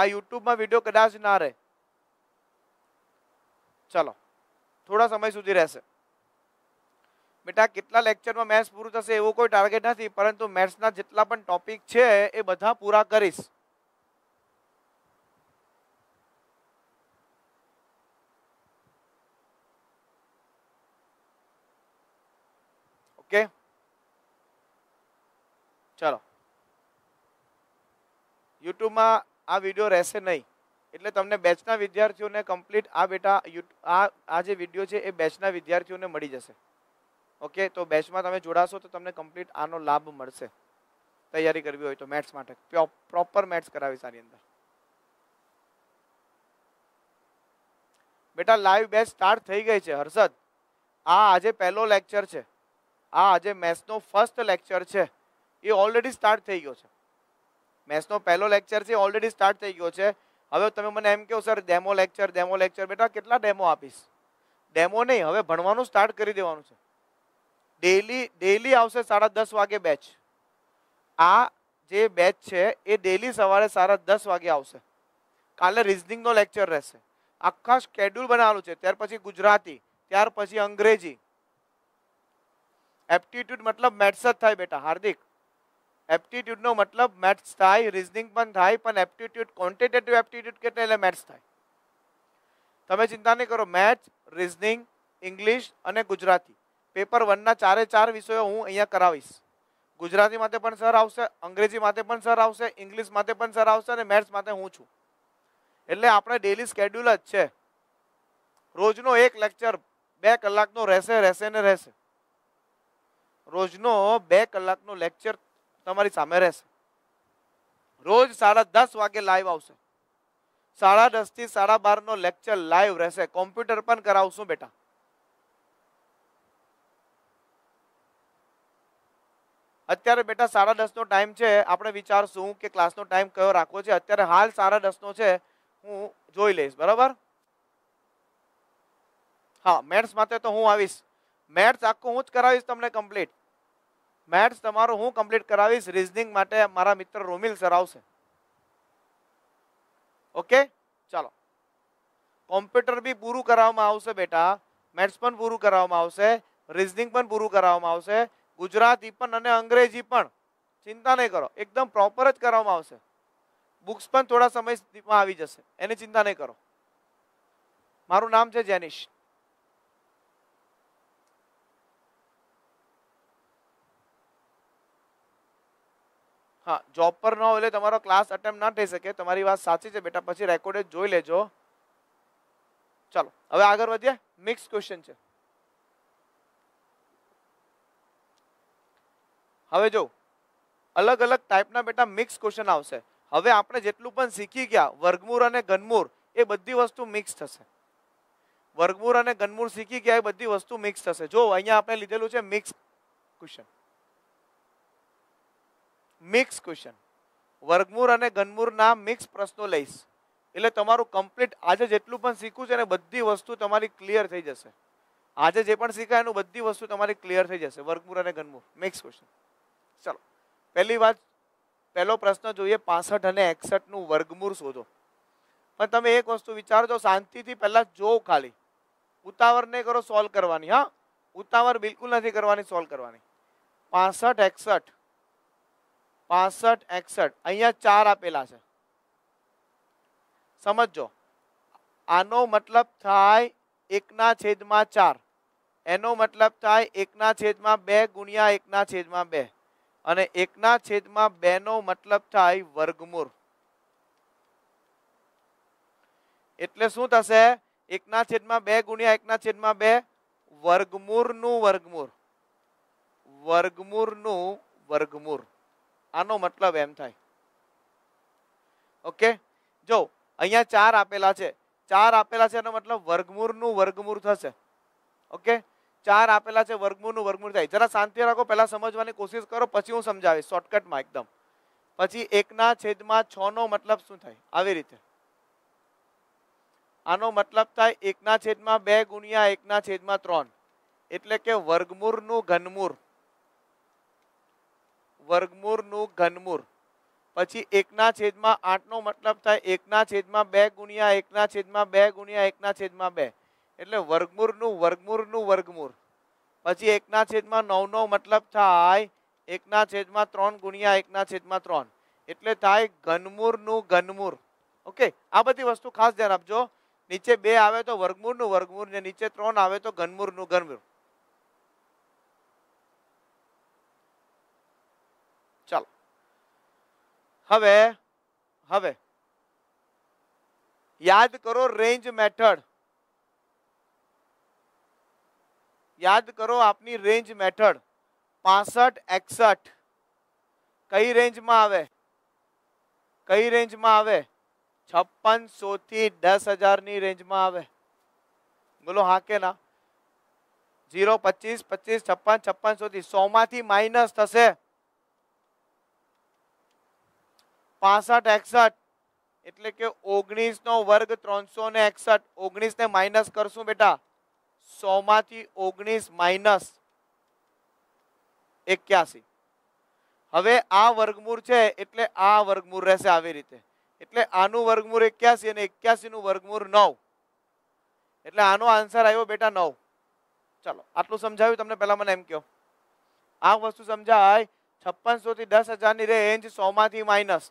આ યુટ્યુબમાં વિડીયો કદાચ ના રહે ચાલો થોડા સમય સુધી રહેશે બેટા કેટલા લેક્ચરમાં મેથ્સ પૂરું થશે એવો કોઈ ટાર્ગેટ નથી પરંતુ મેથ્સના જેટલા પણ ટોપિક છે એ બધા પૂરા કરીશ ઓકે ચલો યુટ્યુબમાં આ વિડીયો રહેશે નહીં એટલે તમને બેચના વિદ્યાર્થીઓને કમ્પ્લીટ આ બેટા આ આ જે વિડીયો છે એ બેચના વિદ્યાર્થીઓને મળી જશે ઓકે તો બેચમાં તમે જોડાશો તો તમને કમ્પ્લીટ આનો લાભ મળશે તૈયારી કરવી હોય તો મેથ્સ માટે પ્રોપર મેથ્સ કરાવીશ આની અંદર બેટા લાઈવ બેચ સ્ટાર્ટ થઈ ગઈ છે હર્ષદ આ આજે પહેલો લેક્ચર છે આ આજે મેથ્સનો ફર્સ્ટ લેક્ચર છે એ ઓલરેડી સ્ટાર્ટ થઈ ગયો છે મેથ્સનો પહેલો લેક્ચર છે ઓલરેડી સ્ટાર્ટ થઈ ગયો છે હવે તમે મને એમ કહો sir demo lecture demo lecture બેટા કેટલા ડેમો આપીશ ડેમો નહીં હવે ભણવાનું સ્ટાર્ટ કરી દેવાનું છે ડેલી ડેલી આવશે સાડા દસ વાગે બેચ આ જે બેચ છે એ ડેલી સવારે સાડા દસ વાગે આવશે કાલે રિઝનિંગનો લેક્ચર રહેશે આખા સ્કેડ્યુલ બનાવેલું છે ત્યાર પછી ગુજરાતી ત્યાર પછી અંગ્રેજી એપ્ટિટ્યૂડ મતલબ મેથ્સ જ થાય બેટા હાર્દિક એપ્ટિટ્યૂડનો મતલબ મેથ્સ થાય રિઝનિંગ પણ થાય પણ એપ્ટિટ્યૂડ ક્વોન્ટિટેટિવ એપ્ટિટ્યૂડ કેટલે એટલે મેથ્સ થાય તમે ચિંતા નહીં કરો મેથ્સ રિઝનિંગ ઇંગ્લિશ અને ગુજરાતી પેપર વનના ચારે ચાર વિષયો હું અહીંયા કરાવીશ ગુજરાતી માટે પણ સર આવશે અંગ્રેજી માટે પણ સર આવશે ઇંગ્લિશ માટે પણ સર આવશે અને મેથ્સ માટે હું છું એટલે આપણે ડેલી સ્કેડ્યુલ જ છે રોજનો એક લેક્ચર બે કલાકનો રહેશે રહેશે ને રહેશે રોજનો બે કલાકનો લેક્ચર તમારી સામે રહેશે રોજ સાડા દસ વાગે લાઈવ આવશે સાડા દસ થી સાડા બારનો લેક્ચર લાઈવ રહેશે કોમ્પ્યુટર પણ કરાવશું બેટા અત્યારે બેટા સાડા દસનો ટાઈમ છે આપણે વિચારશું કે ક્લાસનો ટાઈમ કયો રાખવો છે અત્યારે હાલ સાડા દસનો છે હું જોઈ લઈશ બરાબર હા મેથ્સ માટે તો હું આવીશ મેથ્સ આખું હું જ કરાવીશ તમને કમ્પ્લીટ મેથ્સ તમારું હું કમ્પ્લીટ કરાવીશ રિઝનિંગ માટે મારા મિત્ર રોમિલ સર આવશે ઓકે ચાલો કોમ્પ્યુટર બી પૂરું કરાવવામાં આવશે બેટા મેથ્સ પણ પૂરું કરાવવામાં આવશે રિઝનિંગ પણ પૂરું કરાવવામાં આવશે ગુજરાતી પણ અને અંગ્રેજી પણ ચિંતા નહીં કરો એકદમ પ્રોપર જ કરાવવામાં આવશે બુક્સ પણ થોડા સમયમાં આવી જશે એની ચિંતા નહીં કરો મારું નામ છે જેનિશ હા જોબ પર ન હોય એટલે તમારો ક્લાસ અટેમ્પ ના થઈ શકે તમારી વાત સાચી છે બેટા પછી રેકોર્ડેડ જોઈ લેજો ચાલો હવે આગળ વધીએ મિક્સ ક્વેશ્ચન છે હવે જો અલગ અલગ ટાઈપના બેટા મિક્સ ક્વેશ્ચન આવશે હવે આપણે જેટલું પણ શીખી ગયા વર્ગમૂર અને ઘનમૂળ એ બધી વસ્તુ મિક્સ થશે વર્ગમૂર અને ઘનમૂળ શીખી ગયા એ બધી વસ્તુ મિક્સ થશે જો અહીંયા આપણે લીધેલું છે મિક્સ ક્વેશ્ચન મિક્સ ક્વેશ્ચન વર્ગમૂર અને ઘનમૂળના મિક્સ પ્રશ્નો લઈશ એટલે તમારું કમ્પ્લીટ આજે જેટલું પણ શીખું છે ને બધી વસ્તુ તમારી ક્લિયર થઈ જશે આજે જે પણ શીખાય એનું બધી વસ્તુ તમારી ક્લિયર થઈ જશે વર્ગમૂર અને ઘનમૂળ મિક્સ ક્વેશ્ચન ચલો પહેલી વાત પહેલો પ્રશ્ન જોઈએ પાસઠ અને એકસઠનું વર્ગમૂર શોધો પણ તમે એક વસ્તુ વિચારજો શાંતિથી પહેલાં જોવ ખાલી ઉતાવળ નહીં કરો સોલ્વ કરવાની હા ઉતાવળ બિલકુલ નથી કરવાની સોલ્વ કરવાની પાસઠ એકસઠ પાસઠ એકસઠ અહીંયા ચાર આપેલા છે સમજો આનો મતલબ થાય એકના છેદમાં ચાર એનો મતલબ થાય એકના છેદમાં બે ગુણ્યા એકના છેદમાં બે અને એકના છેદમાં બેનો મતલબ થાય વર્ગમૂળ એટલે શું થશે એકના છેદમાં બે ગુણ્યા એકના છેદમાં બે વર્ગમૂળનું વર્ગમૂળ વર્ગમૂળનું વર્ગમૂળ આનો મતલબ એમ થાય ઓકે જો અહીંયા ચાર આપેલા છે ચાર આપેલા છે એનો મતલબ વર્ગમૂળનું વર્ગમૂળ થશે ઓકે ચાર આપેલા છે વર્ગમૂળનું વર્ગમૂળ થાય જરા શાંતિ રાખો પહેલાં સમજવાની કોશિશ કરો પછી હું સમજાવીશ શોર્ટકટમાં એકદમ પછી એકના છેદમાં છ નો મતલબ શું થાય આવી રીતે આનો મતલબ થાય એકના છેદમાં બે ગુણ્યા એકના છેદમાં ત્રણ એટલે કે વર્ગમૂળનું ઘનમૂળ वर्गमूल નું ઘનમૂળ પછી 1/8 નો મતલબ થાય 1/2 * 1/2 * 1/2 એટલે વર્ગમૂળ નું વર્ગમૂળ નું વર્ગમૂળ પછી 1/9 નો મતલબ થાય 1/3 * 1/3 એટલે થાય ઘનમૂળ નું ઘનમૂળ ઓકે આ બધી વસ્તુ ખાસ ધ્યાન આપજો નીચે 2 આવે તો વર્ગમૂળ નું વર્ગમૂળ ને નીચે 3 આવે તો ઘનમૂળ નું ઘનમૂળ હવે હવે યાદ કરો રેન્જ મેથડ યાદ કરો આપની રેન્જ મેથડ 65 68 કઈ રેન્જમાં આવે કઈ રેન્જમાં આવે 5600 થી 10000 ની રેન્જમાં આવે બોલો હા કે ના 0 25 25 56 5600 થી 100 માંથી માઈનસ થશે પાસઠ એકસઠ એટલે કે ઓગણીસ નો વર્ગ ત્રણસો ને એકસઠ ઓગણીસ ને માઇનસ કરશું બેટા સો માંથી ઓગણીસ માઇનસ એક્યાસી હવે આ વર્ગમૂળ છે એટલે આ વર્ગમૂળ રહેશે આવી રીતે એટલે આનું વર્ગમૂળ એક્યાસી અને એક્યાસી નું વર્ગમૂળ નવ એટલે આનો આન્સર આવ્યો બેટા નવ ચાલો આટલું સમજાવ્યું તમને પહેલા મને એમ કહો આ વસ્તુ સમજાય છપ્પનસો થી દસ હજારની રેન્જ સો માંથી માઇનસ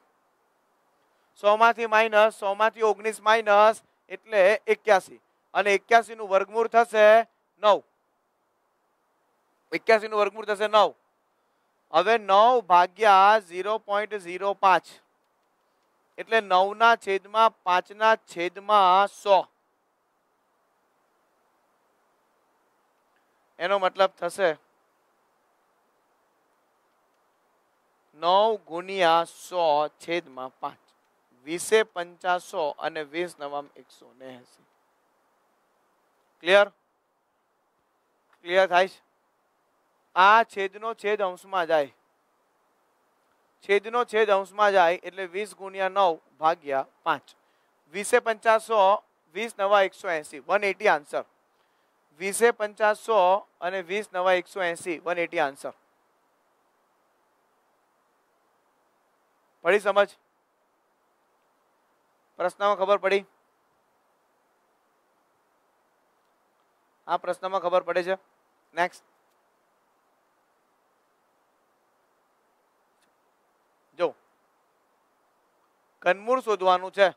સોમાંથી માઇનસ સોમાંથી ઓગણીસ માઇનસ એટલે એક્યાસી અને એક્યાસીનું વર્ગમૂળ થશે નવ એક્યાસીનું વર્ગમૂળ થશે નવ હવે નવ ભાગ્યા ઝીરો પોઈન્ટ ઝીરો પાંચ એટલે નવના છેદમાં પાંચના છેદમાં સો એનો મતલબ થશે નવ ગુણ્યા સો છેદમાં પાંચ વીસે પંચાસો અને વીસ નવામ એકસો ને એસી ક્લિયર ક્લિયર થાય છે આ છેદનો છેદ અંશમાં જાય છેદનો છેદ અંશમાં જાય એટલે વીસ ગુણ્યા નવ ભાગ્યા પાંચ વીસે પંચાસો વીસ નવા એકસો એસી વન એટી આન્સર વીસે પંચાસો અને વીસ નવા એકસો એસી વન એટી આન્સર પડી સમજ પ્રશ્નમાં ખબર પડી આ પ્રશ્નમાં ખબર પડે છે નેક્સ્ટ જો કનમૂળ શોધવાનું છે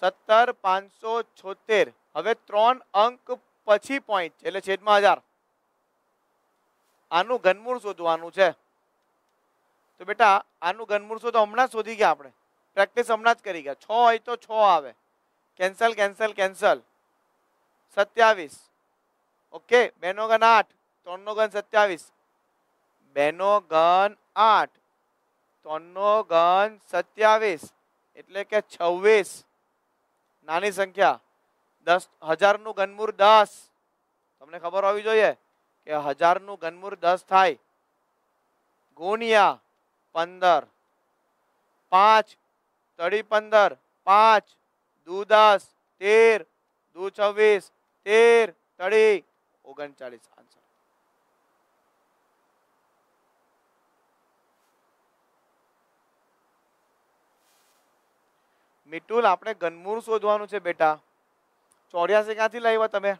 સત્તર પાંચસો છોતેર હવે ત્રણ અંક પછી પોઈન્ટ એટલે છેદમાં હજાર આનું ઘનમૂળ શોધવાનું છે તો બેટા આનું ઘનમૂળ શોધો હમણાં શોધી ગયા આપણે પ્રૅક્ટિસ આમના જ કરી ગા 6 હોય તો 6 આવે કેન્સલ કેન્સલ કેન્સલ 27 ઓકે બેનો ગન 8 3નો ગન 27 બેનો ગન 8 3નો ગન 27 એટલે કે 26 નાની સંખ્યા 1000 નું ગનમુર 10 તમને ખબર હોવી જોઈએ કે 1000 નું ગનમુર 10 થાય ગોણિયા 15 5 તળી પંદર પાંચ દુ દસ તેર દુ છવ્વીસ તેર તળી ઓગણચાળીસ આન્સર મિટુલ આપણે ગનમૂળ શોધવાનું છે બેટા ચોર્યાસી ક્યાંથી લાવ્યા તમે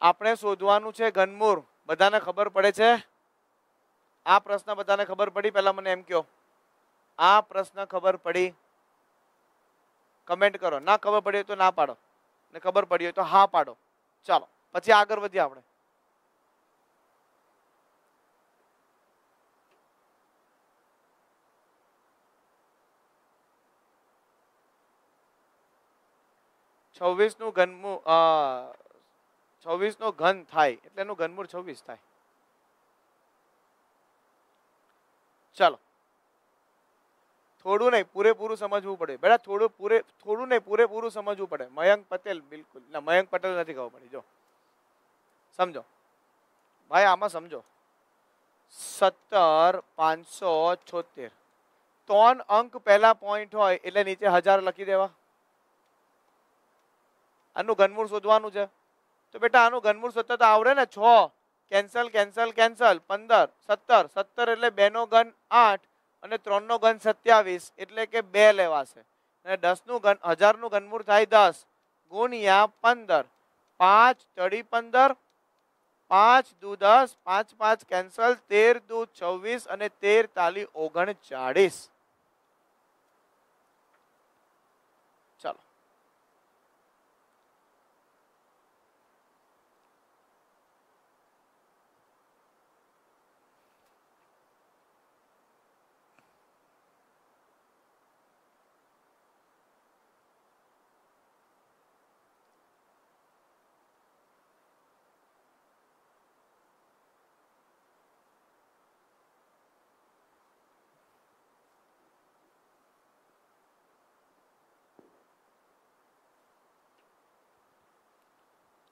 આપણે શોધવાનું છે ઘનમૂર બધાને ખબર પડે છે આ પ્રશ્ન બધાને ખબર પડી પહેલા મને એમ કહો આ પ્રશ્ન ખબર પડી કમેન્ટ કરો ના ખબર પડી હોય તો ના પાડો ને ખબર પડી હોય તો હા પાડો ચાલો પછી આગળ વધીએ આપણે છવ્વીસનું ઘનમૂળ છવ્વીસનો ઘન થાય એટલે એનું ઘનમૂળ છવ્વીસ થાય ચાલો થોડું નહીં પૂરેપૂરું સમજવું પડે બેટા થોડું પૂરે થોડું નહીં પૂરેપૂરું સમજવું પડે મયંક પટેલ બિલકુલ ના મયંક પટેલ નથી ખબર પડી જો સમજો ભાઈ આમાં સમજો સત્તર પાંચસો છોતેર ત્રણ અંક પહેલા પોઈન્ટ હોય એટલે નીચે હજાર લખી દેવા આનું ઘનમૂળ શોધવાનું છે તો બેટા આનું ઘનમૂળ સતત આવડે ને છ કેન્સલ કેન્સલ કેન્સલ પંદર સત્તર સત્તર એટલે બેનો ઘન આઠ અને ત્રણનો ઘન સત્યાવીસ એટલે કે બે લેવાશે અને દસનું ઘન હજારનું ઘનમૂળ થાય દસ ગુણ્યા પંદર પાંચ તળી પંદર પાંચ દુ દસ પાંચ પાંચ કેન્સલ તેર દુ છવ્વીસ અને તેર તાલી ઓગણચાળીસ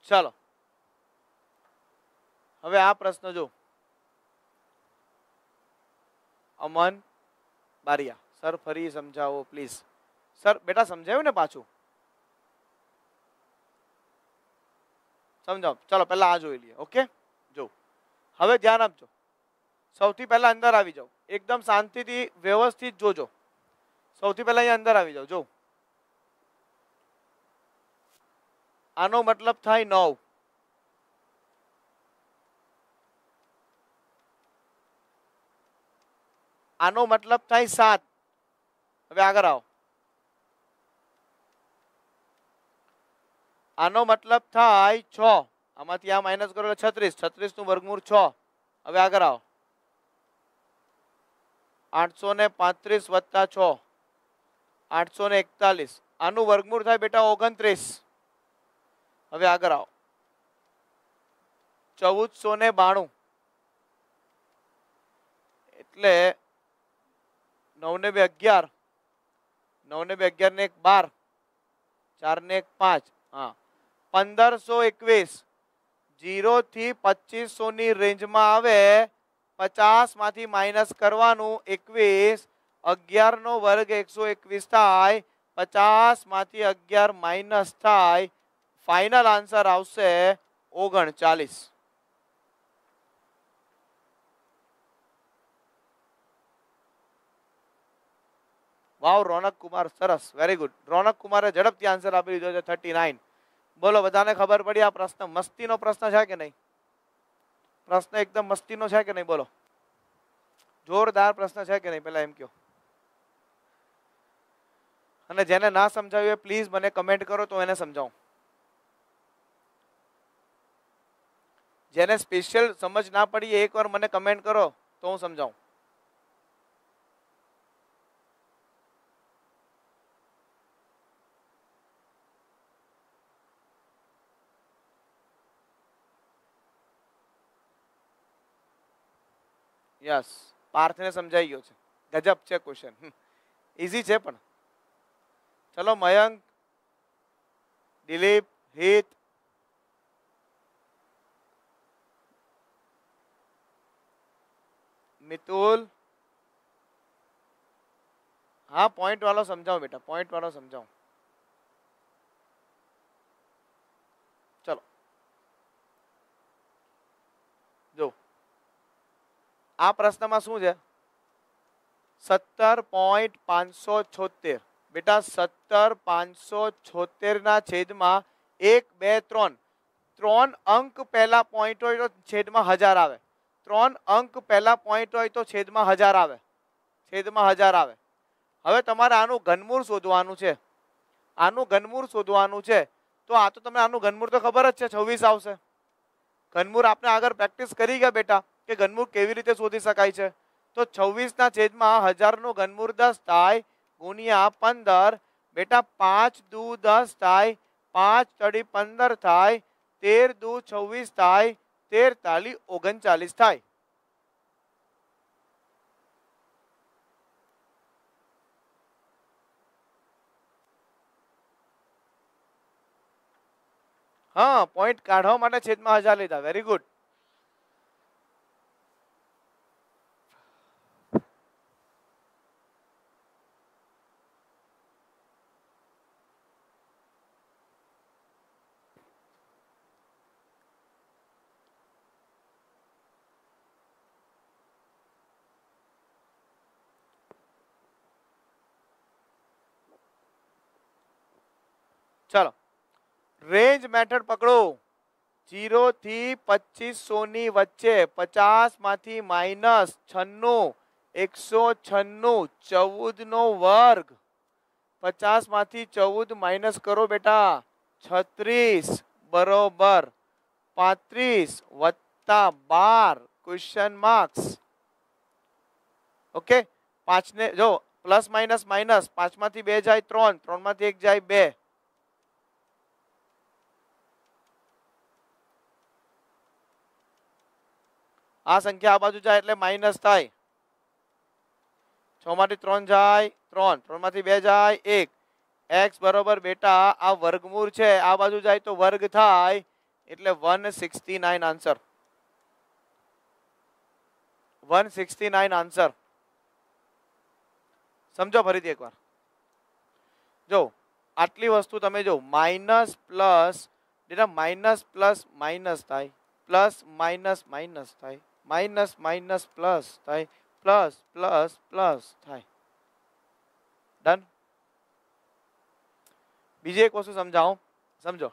चलो हम आ प्रश्न जो अमन बारिया सर फरी समझा प्लीज सर बेटा समझा ने पाछ समझाओ चलो पहला आ जो लिए ओके जो हम ध्यान आप सौ पहला अंदर आ जाओ एकदम शांति व्यवस्थित जोजो सौ पहला अंदर आ जाओ जो, जो। આનો મતલબ થાય નવ આનો મતલબ થાય સાત હવે આગળ આવો આનો મતલબ થાય છ આમાંથી આ માઇનસ કરો છત્રીસ છત્રીસ નું વર્ગમૂળ છ હવે આગળ આવો આઠસો ને પાંત્રીસ વત્તા છ આઠસો ને એકતાલીસ આનું વર્ગમૂળ થાય બેટા ઓગણત્રીસ હવે આગળ આવો ચૌદસો ને બાણું એટલે નવ ને બે અગિયાર નવ ને બે અગિયાર ને એક બાર ચાર ને એક પાંચ હા પંદરસો એકવીસ જીરો થી પચીસો ની રેન્જમાં આવે પચાસ માંથી માઇનસ કરવાનું એકવીસ અગિયાર નો વર્ગ એકસો એકવીસ થાય પચાસ માંથી અગિયાર માઇનસ થાય ફાઇનલ આન્સર આવશે ઓગણચાલીસ વાવ રોનક કુમાર સરસ વેરી ગુડ રોનક કુમારે ઝડપથી આન્સર આપી દીધો છે થર્ટી નાઇન બોલો બધાને ખબર પડી આ પ્રશ્ન મસ્તીનો પ્રશ્ન છે કે નહીં પ્રશ્ન એકદમ મસ્તીનો છે કે નહીં બોલો જોરદાર પ્રશ્ન છે કે નહીં પેલા એમ કયો અને જેને ના સમજાવ્યું એ પ્લીઝ મને કમેન્ટ કરો તો એને સમજાવું જેને સ્પેશિયલ સમજ ના પડી એકવાર મને કમેન્ટ કરો તો હું સમજાવું યસ પાર્થને સમજાઈ ગયો છે ગજબ છે ક્વેશ્ચન ઇઝી છે પણ ચલો મયંક દિલીપ હિત मितुल हाँ पॉइंट वाला समझाओ बेटा पॉइंट वाला समझाओ चलो जो आ प्रश्न में शू सत्तर पॉइंट पांच सौ छोतेर बेटा सत्तर पांच सौ छोतेर ना छेद में एक बे त्रन त्रन अंक पहला पॉइंट छेद में हजार आए ત્રણ અંક પહેલા પોઈન્ટ હોય તો છેદમાં હજાર આવે છેદમાં હજાર આવે હવે તમારે આનું ઘનમૂળ શોધવાનું છે આનું ઘનમૂળ શોધવાનું છે તો આ તો તમને આનું ઘનમૂળ તો ખબર જ છે છવ્વીસ આવશે ઘનમૂળ આપણે આગળ પ્રેક્ટિસ કરી ગયા બેટા કે ઘનમૂળ કેવી રીતે શોધી શકાય છે તો છવ્વીસના છેદમાં હજારનું ઘનમૂળ દસ થાય ગુણ્યા પંદર બેટા પાંચ દુ દસ થાય પાંચ ચડી પંદર થાય તેર દૂ છવ્વીસ થાય તેર તાલી ઓગણચાલીસ થાય હા પોઈન્ટ કાઢવા માટે છેદમાં હજાર લીધા વેરી ગુડ चलो રેન્જ મેથડ પકડો જીરો થી પચીસ સોની વચ્ચે પચાસ માંથી માઇનસ છન્નું એકસો છન્નું ચૌદ નો વર્ગ પચાસ માંથી ચૌદ માઇનસ કરો બેટા છત્રીસ બરોબર પાંત્રીસ વત્તા બાર ક્વેશ્ચન માર્ક્સ ઓકે પાંચને જો પ્લસ માઇનસ માઇનસ પાંચમાંથી બે જાય ત્રણ ત્રણમાંથી એક જાય બે આ સંખ્યા આ બાજુ જાય એટલે માઈનસ થાય 6 માંથી 3 જાય 3 3 માંથી 2 જાય 1 x બરાબર બેટા આ વર્ગમૂળ છે આ બાજુ જાય તો વર્ગ થાય એટલે 169 આન્સર 169 આન્સર સમજો ફરીથી એકવાર જો આટલી વસ્તુ તમે જો માઈનસ પ્લસ દેના માઈનસ પ્લસ માઈનસ થાય પ્લસ માઈનસ માઈનસ થાય માઇનસ માઇનસ પ્લસ થાય પ્લસ પ્લસ પ્લસ થાય ડન બીજી એક વસ્તુ સમજાવું સમજો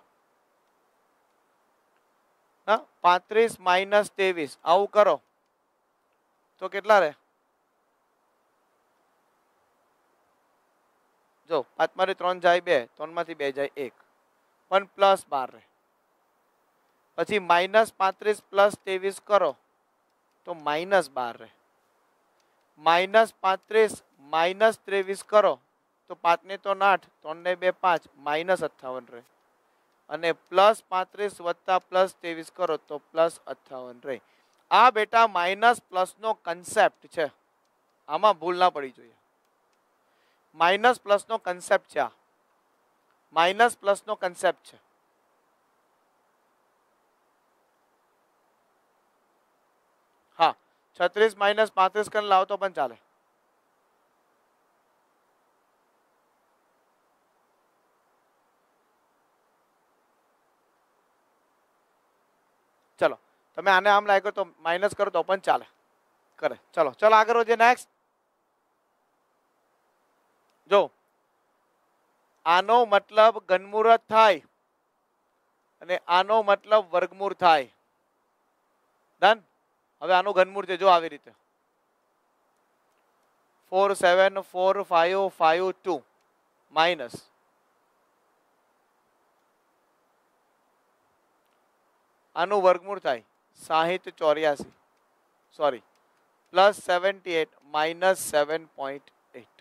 હા પાંત્રીસ માઇનસ ત્રેવીસ આવું કરો તો કેટલા રહે જો પાંચમાંથી ત્રણ જાય બે ત્રણમાંથી બે જાય એક પણ પ્લસ બાર રહે પછી માઇનસ પાંત્રીસ પ્લસ ત્રેવીસ કરો તો માઇનસ બાર રહે માઇનસ પાંત્રીસ માઇનસ ત્રેવીસ કરો તો પાંચને તો આઠ ત્રણને બે પાંચ માઇનસ અઠ્ઠાવન રહે અને પ્લસ પાંત્રીસ વત્તા પ્લસ ત્રેવીસ કરો તો પ્લસ અઠ્ઠાવન રહે આ બેટા માઇનસ પ્લસનો કન્સેપ્ટ છે આમાં ભૂલ ના પડી જોઈએ માઇનસ પ્લસનો કન્સેપ્ટ છે આ માઇનસ પ્લસનો કન્સેપ્ટ છે છત્રીસ માઇનસ પાંત્રીસ કરીને લાવો તો પણ ચાલે ચલો તમે આને આમ લાગ્યો તો માઇનસ કરો તો પણ ચાલે કરે ચલો ચલો આગળ વધીએ નેક્સ્ટ જો આનો મતલબ ઘનમુહૂર્ત થાય અને આનો મતલબ વર્ગમૂળ થાય ડન હવે આનું ઘનમૂળ છે જો આવી રીતે four seven four five five two minus આનું વર્ગમૂળ થાય સાહીઠ ચોર્યાસી sorry plus seventy eight minus seven point eight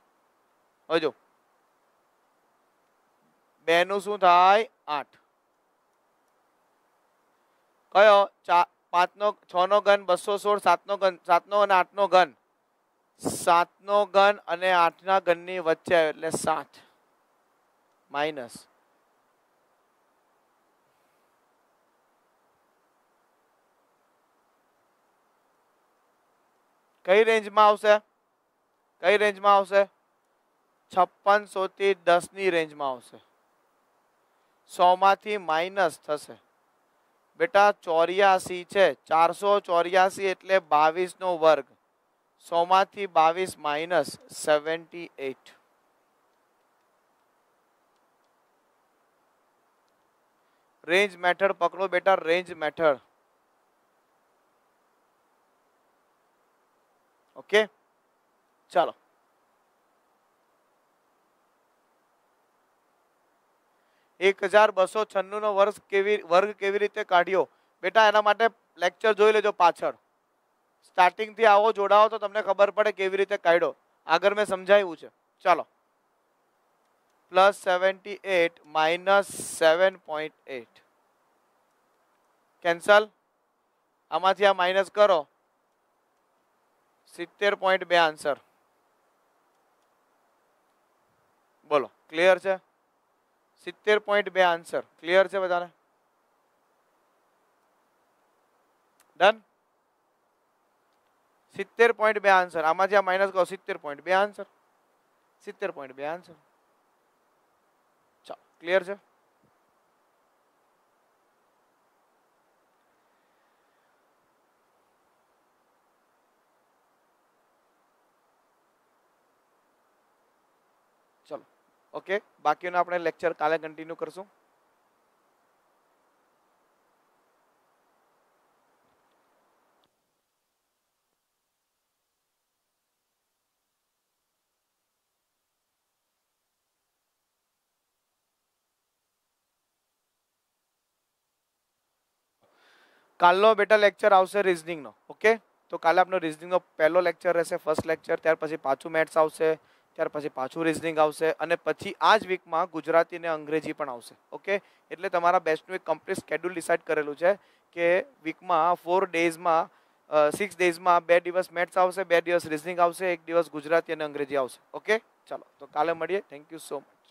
હવે બેનું શું થાય આઠ કયો ચા પાંચનો છનો ઘન બસો સોળ સાતનો ઘન સાતનો અને આઠનો ઘન સાતનો ઘન અને આઠના ઘનની વચ્ચે આવ્યો એટલે સાત માઇનસ કઈ રેન્જમાં આવશે કઈ રેન્જમાં આવશે છપ્પનસો થી દસની રેન્જમાં આવશે સોમાંથી માઇનસ થશે बेटा 84 छे 484 એટલે 22 નો વર્ગ 100 માંથી 22 - 78 રેન્જ મેથડ પકળો બેટા રેન્જ મેથડ ઓકે ચાલો એક હજાર બસો છન્નુંનો વર્ષ કેવી વર્ગ કેવી રીતે કાઢ્યો બેટા એના માટે લેક્ચર જોઈ લેજો પાછળ સ્ટાર્ટિંગથી આવો જોડાવો તો તમને ખબર પડે કેવી રીતે કાઢ્યો આગળ મેં સમજાવ્યું છે ચાલો plus seventy eight minus seven point eight cancel આમાંથી આ માઇનસ કરો સિત્તેર પોઈન્ટ બે આન્સર બોલો ક્લિયર છે સિત્તેર પોઈન્ટ બે આન્સર ક્લિયર છે બધાને ડન સિત્તેર પોઈન્ટ બે આન્સર આમાંથી આ માઇનસ કહો સિત્તેર પોઈન્ટ બે આન્સર સિત્તેર પોઈન્ટ બે આન્સર ચાલો ક્લિયર છે ઓકે બાકીનો આપણે લેક્ચર કાલે કન્ટિન્યુ કરશું કાલનો બેટા લેક્ચર આવશે રિઝનિંગનો ઓકે તો કાલે આપણો રિઝનિંગનો પહેલો લેક્ચર રહેશે ફર્સ્ટ લેક્ચર ત્યાર પછી પાછું મેથ્સ આવશે ત્યાર પછી પાછું રિઝનિંગ આવશે અને પછી આ જ વીકમાં ગુજરાતી અને અંગ્રેજી પણ આવશે ઓકે એટલે તમારા બેસ્ટનું એક કમ્પ્લીટ સ્કેડ્યુલ ડિસાઇડ કરેલું છે કે વીકમાં ફોર ડેઝમાં સિક્સ ડેઝમાં બે દિવસ મેથ્સ આવશે બે દિવસ રિઝનિંગ આવશે એક દિવસ ગુજરાતી અને અંગ્રેજી આવશે ઓકે ચલો તો કાલે મળીએ થેન્ક યુ સો મચ